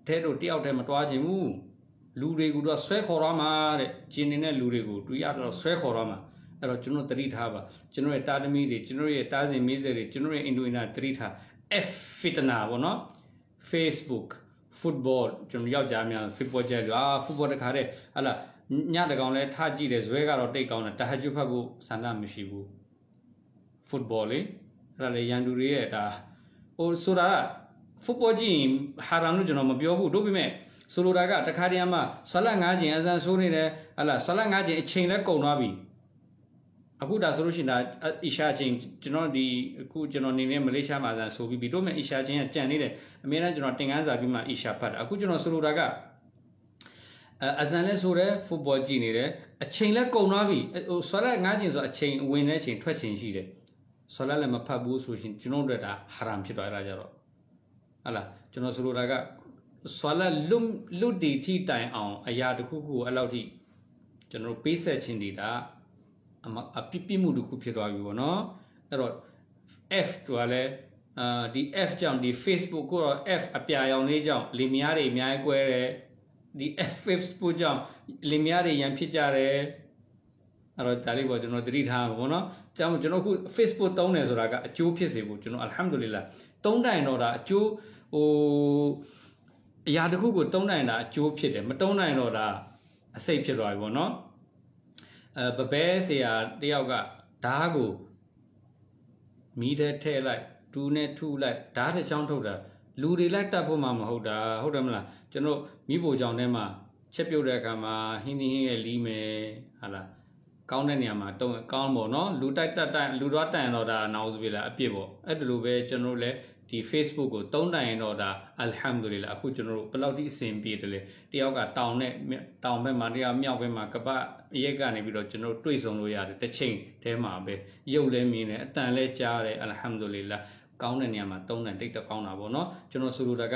တဲ့တို့တယောက်တည်းမတွားခြင်းဘူးလူတွေကိုသူကဆွဲခေါ်တော့မှာတဲ့ဂျင်းနေတဲ့လူတွေကိုသူရတော့ဆွဲခေါ်တော့မှာအဲ့တော့ကျွန်တော်တတိထားပါကျွန်တော်ရဲ့တာသမီတွေကျွန်တော်ရဲ့တာစဉ်မေးစေတွေကျွန်တော်ရဲ့အင်ဒိုအနာတတိထား F fitna ပေါ့နော် Facebook football ကျွန်တော်ယောက်ျားများ football ကြက်လို့အာ football တခါတည်းဟာလားညတကောင်လဲထကြည့်တယ်ဇွဲကတော့တိတ်ကောင်းတယ်တဟဂျွတ်ဖတ်ကိုစန္ဒမရှိဘူး football လေအဲ့ဒါလေရန်သူတွေရဲ့ဒါဟိုဆိုတာက football ကြည့်ရင်ဟာရမ်လို့ကျွန်တော်မပြောဘူးတို့ပေမဲ့ဆိုလိုတာကတခါတည်းမှဆလတ်၅ကျင်အစံဆိုးနေတယ်ဟာလားဆလတ်၅ကျင်အချိန်လဲကုန်သွားပြီအခုဒါဆိုလို့ရှိရင်ဒါအီရှာချင်းကျွန်တော်ဒီအခုကျွန်တော်နေနေမလေးရှားမှာဆန်ဆိုပြီးပြီးတော့မဲ့အီရှာချင်းကကြံနေတယ်အများအားကျွန်တော်တင်ကန်းစာပြီးမှအီရှာဖတ်တာအခုကျွန်တော်ဆိုလိုတာကအဇန်လဲဆိုတဲ့ဖုတ်ဘောကြည့်နေတယ်အချိန်လဲကုန်သွားပြီဟိုဆွဲလက်ငါးချိန်ဆိုအချိန်ဝင်တဲ့အချိန်ထွက်ချိန်ရှိတယ်ဆွဲလက်လည်းမဖတ်ဘူးဆိုရှင်ကျွန်တော်တို့ဒါဟာရမ်ဖြစ်သွားရတာကြတော့ဟလာကျွန်တော်ဆိုလိုတာကဆွဲလက်လွတ်လွတ်ဒီထိတိုင်အောင် အရာတစ်ခုခုအဲ့လောက်ထိကျွန်တော်တို့ပေးဆက်ခြင်းဒီတာအပြစ်ပြမှုတစ်ခုဖြစ်သွားပြီပေါ့နော်အဲ့တော့ F သူကလည်းအာဒီ F ကြောင့်ဒီ Facebook ကိုတော့ F အပြာရောင်လေးကြောင့်လင်မယားတွေအများကြီး꿰တယ်ဒီ F Facebook ကြောင့်လင်မယားတွေရန်ဖြစ်ကြတယ်အဲ့တော့ဒါလေးပေါ့ကျွန်တော်တတိထားပါဘောနော်ကျွန်တော်ကျွန်တော်ခု Facebook တုံးတယ်ဆိုတာကအကျိုးဖြစ်စေဖို့ကျွန်တော်အလ်ဟမ်ဒူလ illah တုံးတိုင်တော့ဒါအကျိုးဟိုအရာတစ်ခုကိုတုံးတိုင်တာအကျိုးဖြစ်တယ်မတုံးတိုင်တော့ဒါအစိတ်ဖြစ်သွားပြီပေါ့နော်အဲပပဲဆရာတယောက်ကဓားကိုမီးထဲထည့်လိုက်တူနဲ့ထုလိုက်ဓားတစ်ချောင်းထုတ်တာလူတွေလိုက်တတ်ဖို့မှမဟုတ်တာဟုတ်တယ်မလားကျွန်တော်မိဖို့ကြောင့်ထဲမှာချက်ပြုတ်တဲ့အခါမှာဟင်းဟင်းရဲ့လီးမယ်ဟာလားကောင်းတဲ့နေရာမှာတုံးကောင်းပေါ့နော်လူတိုက်တက်တိုက်လူတော့တန်တော့ဒါနောက်စပြီလားအပြစ်ပေါ့အဲ့ဒါလိုပဲကျွန်တော်လည်းဒီ Facebook ကိုတုံးတိုင်ရင်တော့ဒါ alhamdulillah အခုကျွန်တော်တို့ဘယ်လောက်ထိအဆင်ပြေတယ်လဲတယောက်ကတောင်နဲ့တောင်ဘက်မှာတရားမြောက်ဘက်မှာကပတ်ရက်ကနေပြီးတော့ကျွန်တော်တို့တွေ့ဆုံလို့ရတယ်တစ်ချိန်တည်းမှာပဲရုပ်လည်းမြင်တယ်အတန်လည်းကြားတယ် alhamdulillah ကောင်းတဲ့နေရာမှာတုံးတိုင်တိတ်တကောင်းတာပေါ့နော်ကျွန်တော်ဆိုလိုတာက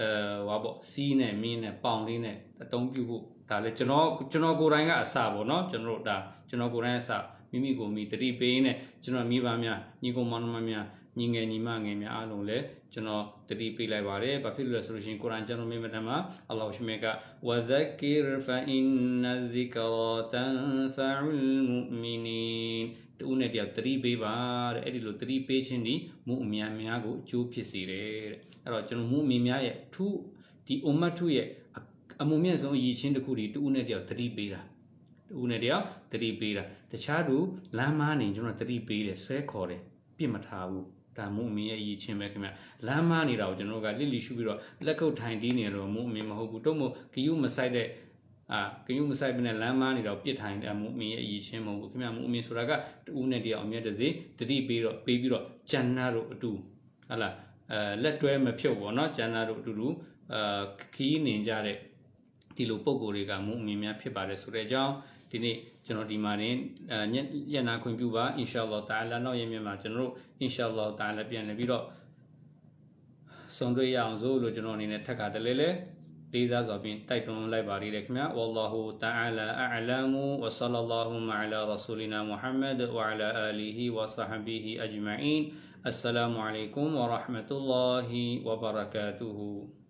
အဲဟောပေါ့စီးနဲ့မင်းနဲ့ပေါင်လေးနဲ့အသုံးပြုဖို့ဒါလည်းကျွန်တော်ကျွန်တော်ကိုယ်တိုင်ကအစပေါ့နော်ကျွန်တော်တို့ဒါကျွန်တော်ကိုယ်တိုင်အစမိမိကိုမိတတိပေးနေကျွန်တော်မိဘများညီကောင်မောင်နှမများညီငယ်ညီမငယ်များအားလုံးလည်းကျွန်တော်တတိပေးလိုက်ပါတယ်။ဘာဖြစ်လို့လဲဆိုလို့ရှိရင်ကုရ်အာန်ကျွန်တော်မြေမတမ်းမှာအလ္လာဟ်ရှင်မြတ်ကဝဇက်ကီရ်ဖာအင်နဇီကရာတန်ဖာအူလ်မူမီနီန်တူနဲ့တရားတတိပေးပါတဲ့အဲ့ဒီလိုတတိပေးခြင်းဒီမူအမြန်များကိုအကျိုးဖြစ်စေတယ်တဲ့။အဲ့တော့ကျွန်တော်မူအမြန်များရဲ့ထူးဒီအွန်မတ်ထုရဲ့အမှုမြင့်ဆုံးရည်ချင်းတစ်ခုဒီတူနဲ့တရားတတိပေးတာတူနဲ့တရားတတိပေးတာတခြားသူလမ်းမနေကျွန်တော်တတိပေးတယ်ဆွဲခေါ်တယ်ပြစ်မထားဘူးဒါမှုအမင်းရဲ့အရေးချင်းပဲခင်ဗျလမ်းမနေတာကိုကျွန်တော်တို့ကလစ်လီရှုပြီးတော့လက်ကုပ်ထိုင်တီးနေတော့မှုအမင်းမဟုတ်ဘူးတုံ့မို့ကယူမဆိုင်တဲ့အာကယူမဆိုင်ဘဲနဲ့လမ်းမနေတော့ပြစ်ထိုင်တယ်မှုအမင်းရဲ့အရေးချင်းမဟုတ်ဘူးခင်ဗျမှုအမင်းဆိုတာကတူးနဲ့တရားအမြတ်တစေတတိပေးတော့ပေးပြီးတော့ဂျန်နာတို့အတူဟလာအဲလက်တွဲမဖြုတ်ပေါ့နော်ဂျန်နာတို့အတူတူအာခီးနေကြတဲ့ဒီလိုပုံကိုယ်တွေကမှုအမင်းများဖြစ်ပါတယ်ဆိုတဲ့အကြောင်းဒီနေ့ကျွန်တော်ဒီမှာနေညက်နာခွင့်ပြုပါ inshallah တာလာနောက်ရမြင်မှာကျွန်တော်တို့ inshallah တာလာပြန်လည်ပြီးတော့ဆုံးတွေ့ရအောင်ဆိုလို့ကျွန်တော်အနေနဲ့ထပ်ကတလဲလဲလေးစားစွာဖြင့်တိုက်တွန်းလိုက်ပါရည်တယ်ခင်ဗျာ wallahu ta'ala a'lamu wa sallallahu ala rasulina muhammad wa ala alihi wa sahbihi ajma'in assalamu alaykum wa rahmatullahi wa barakatuh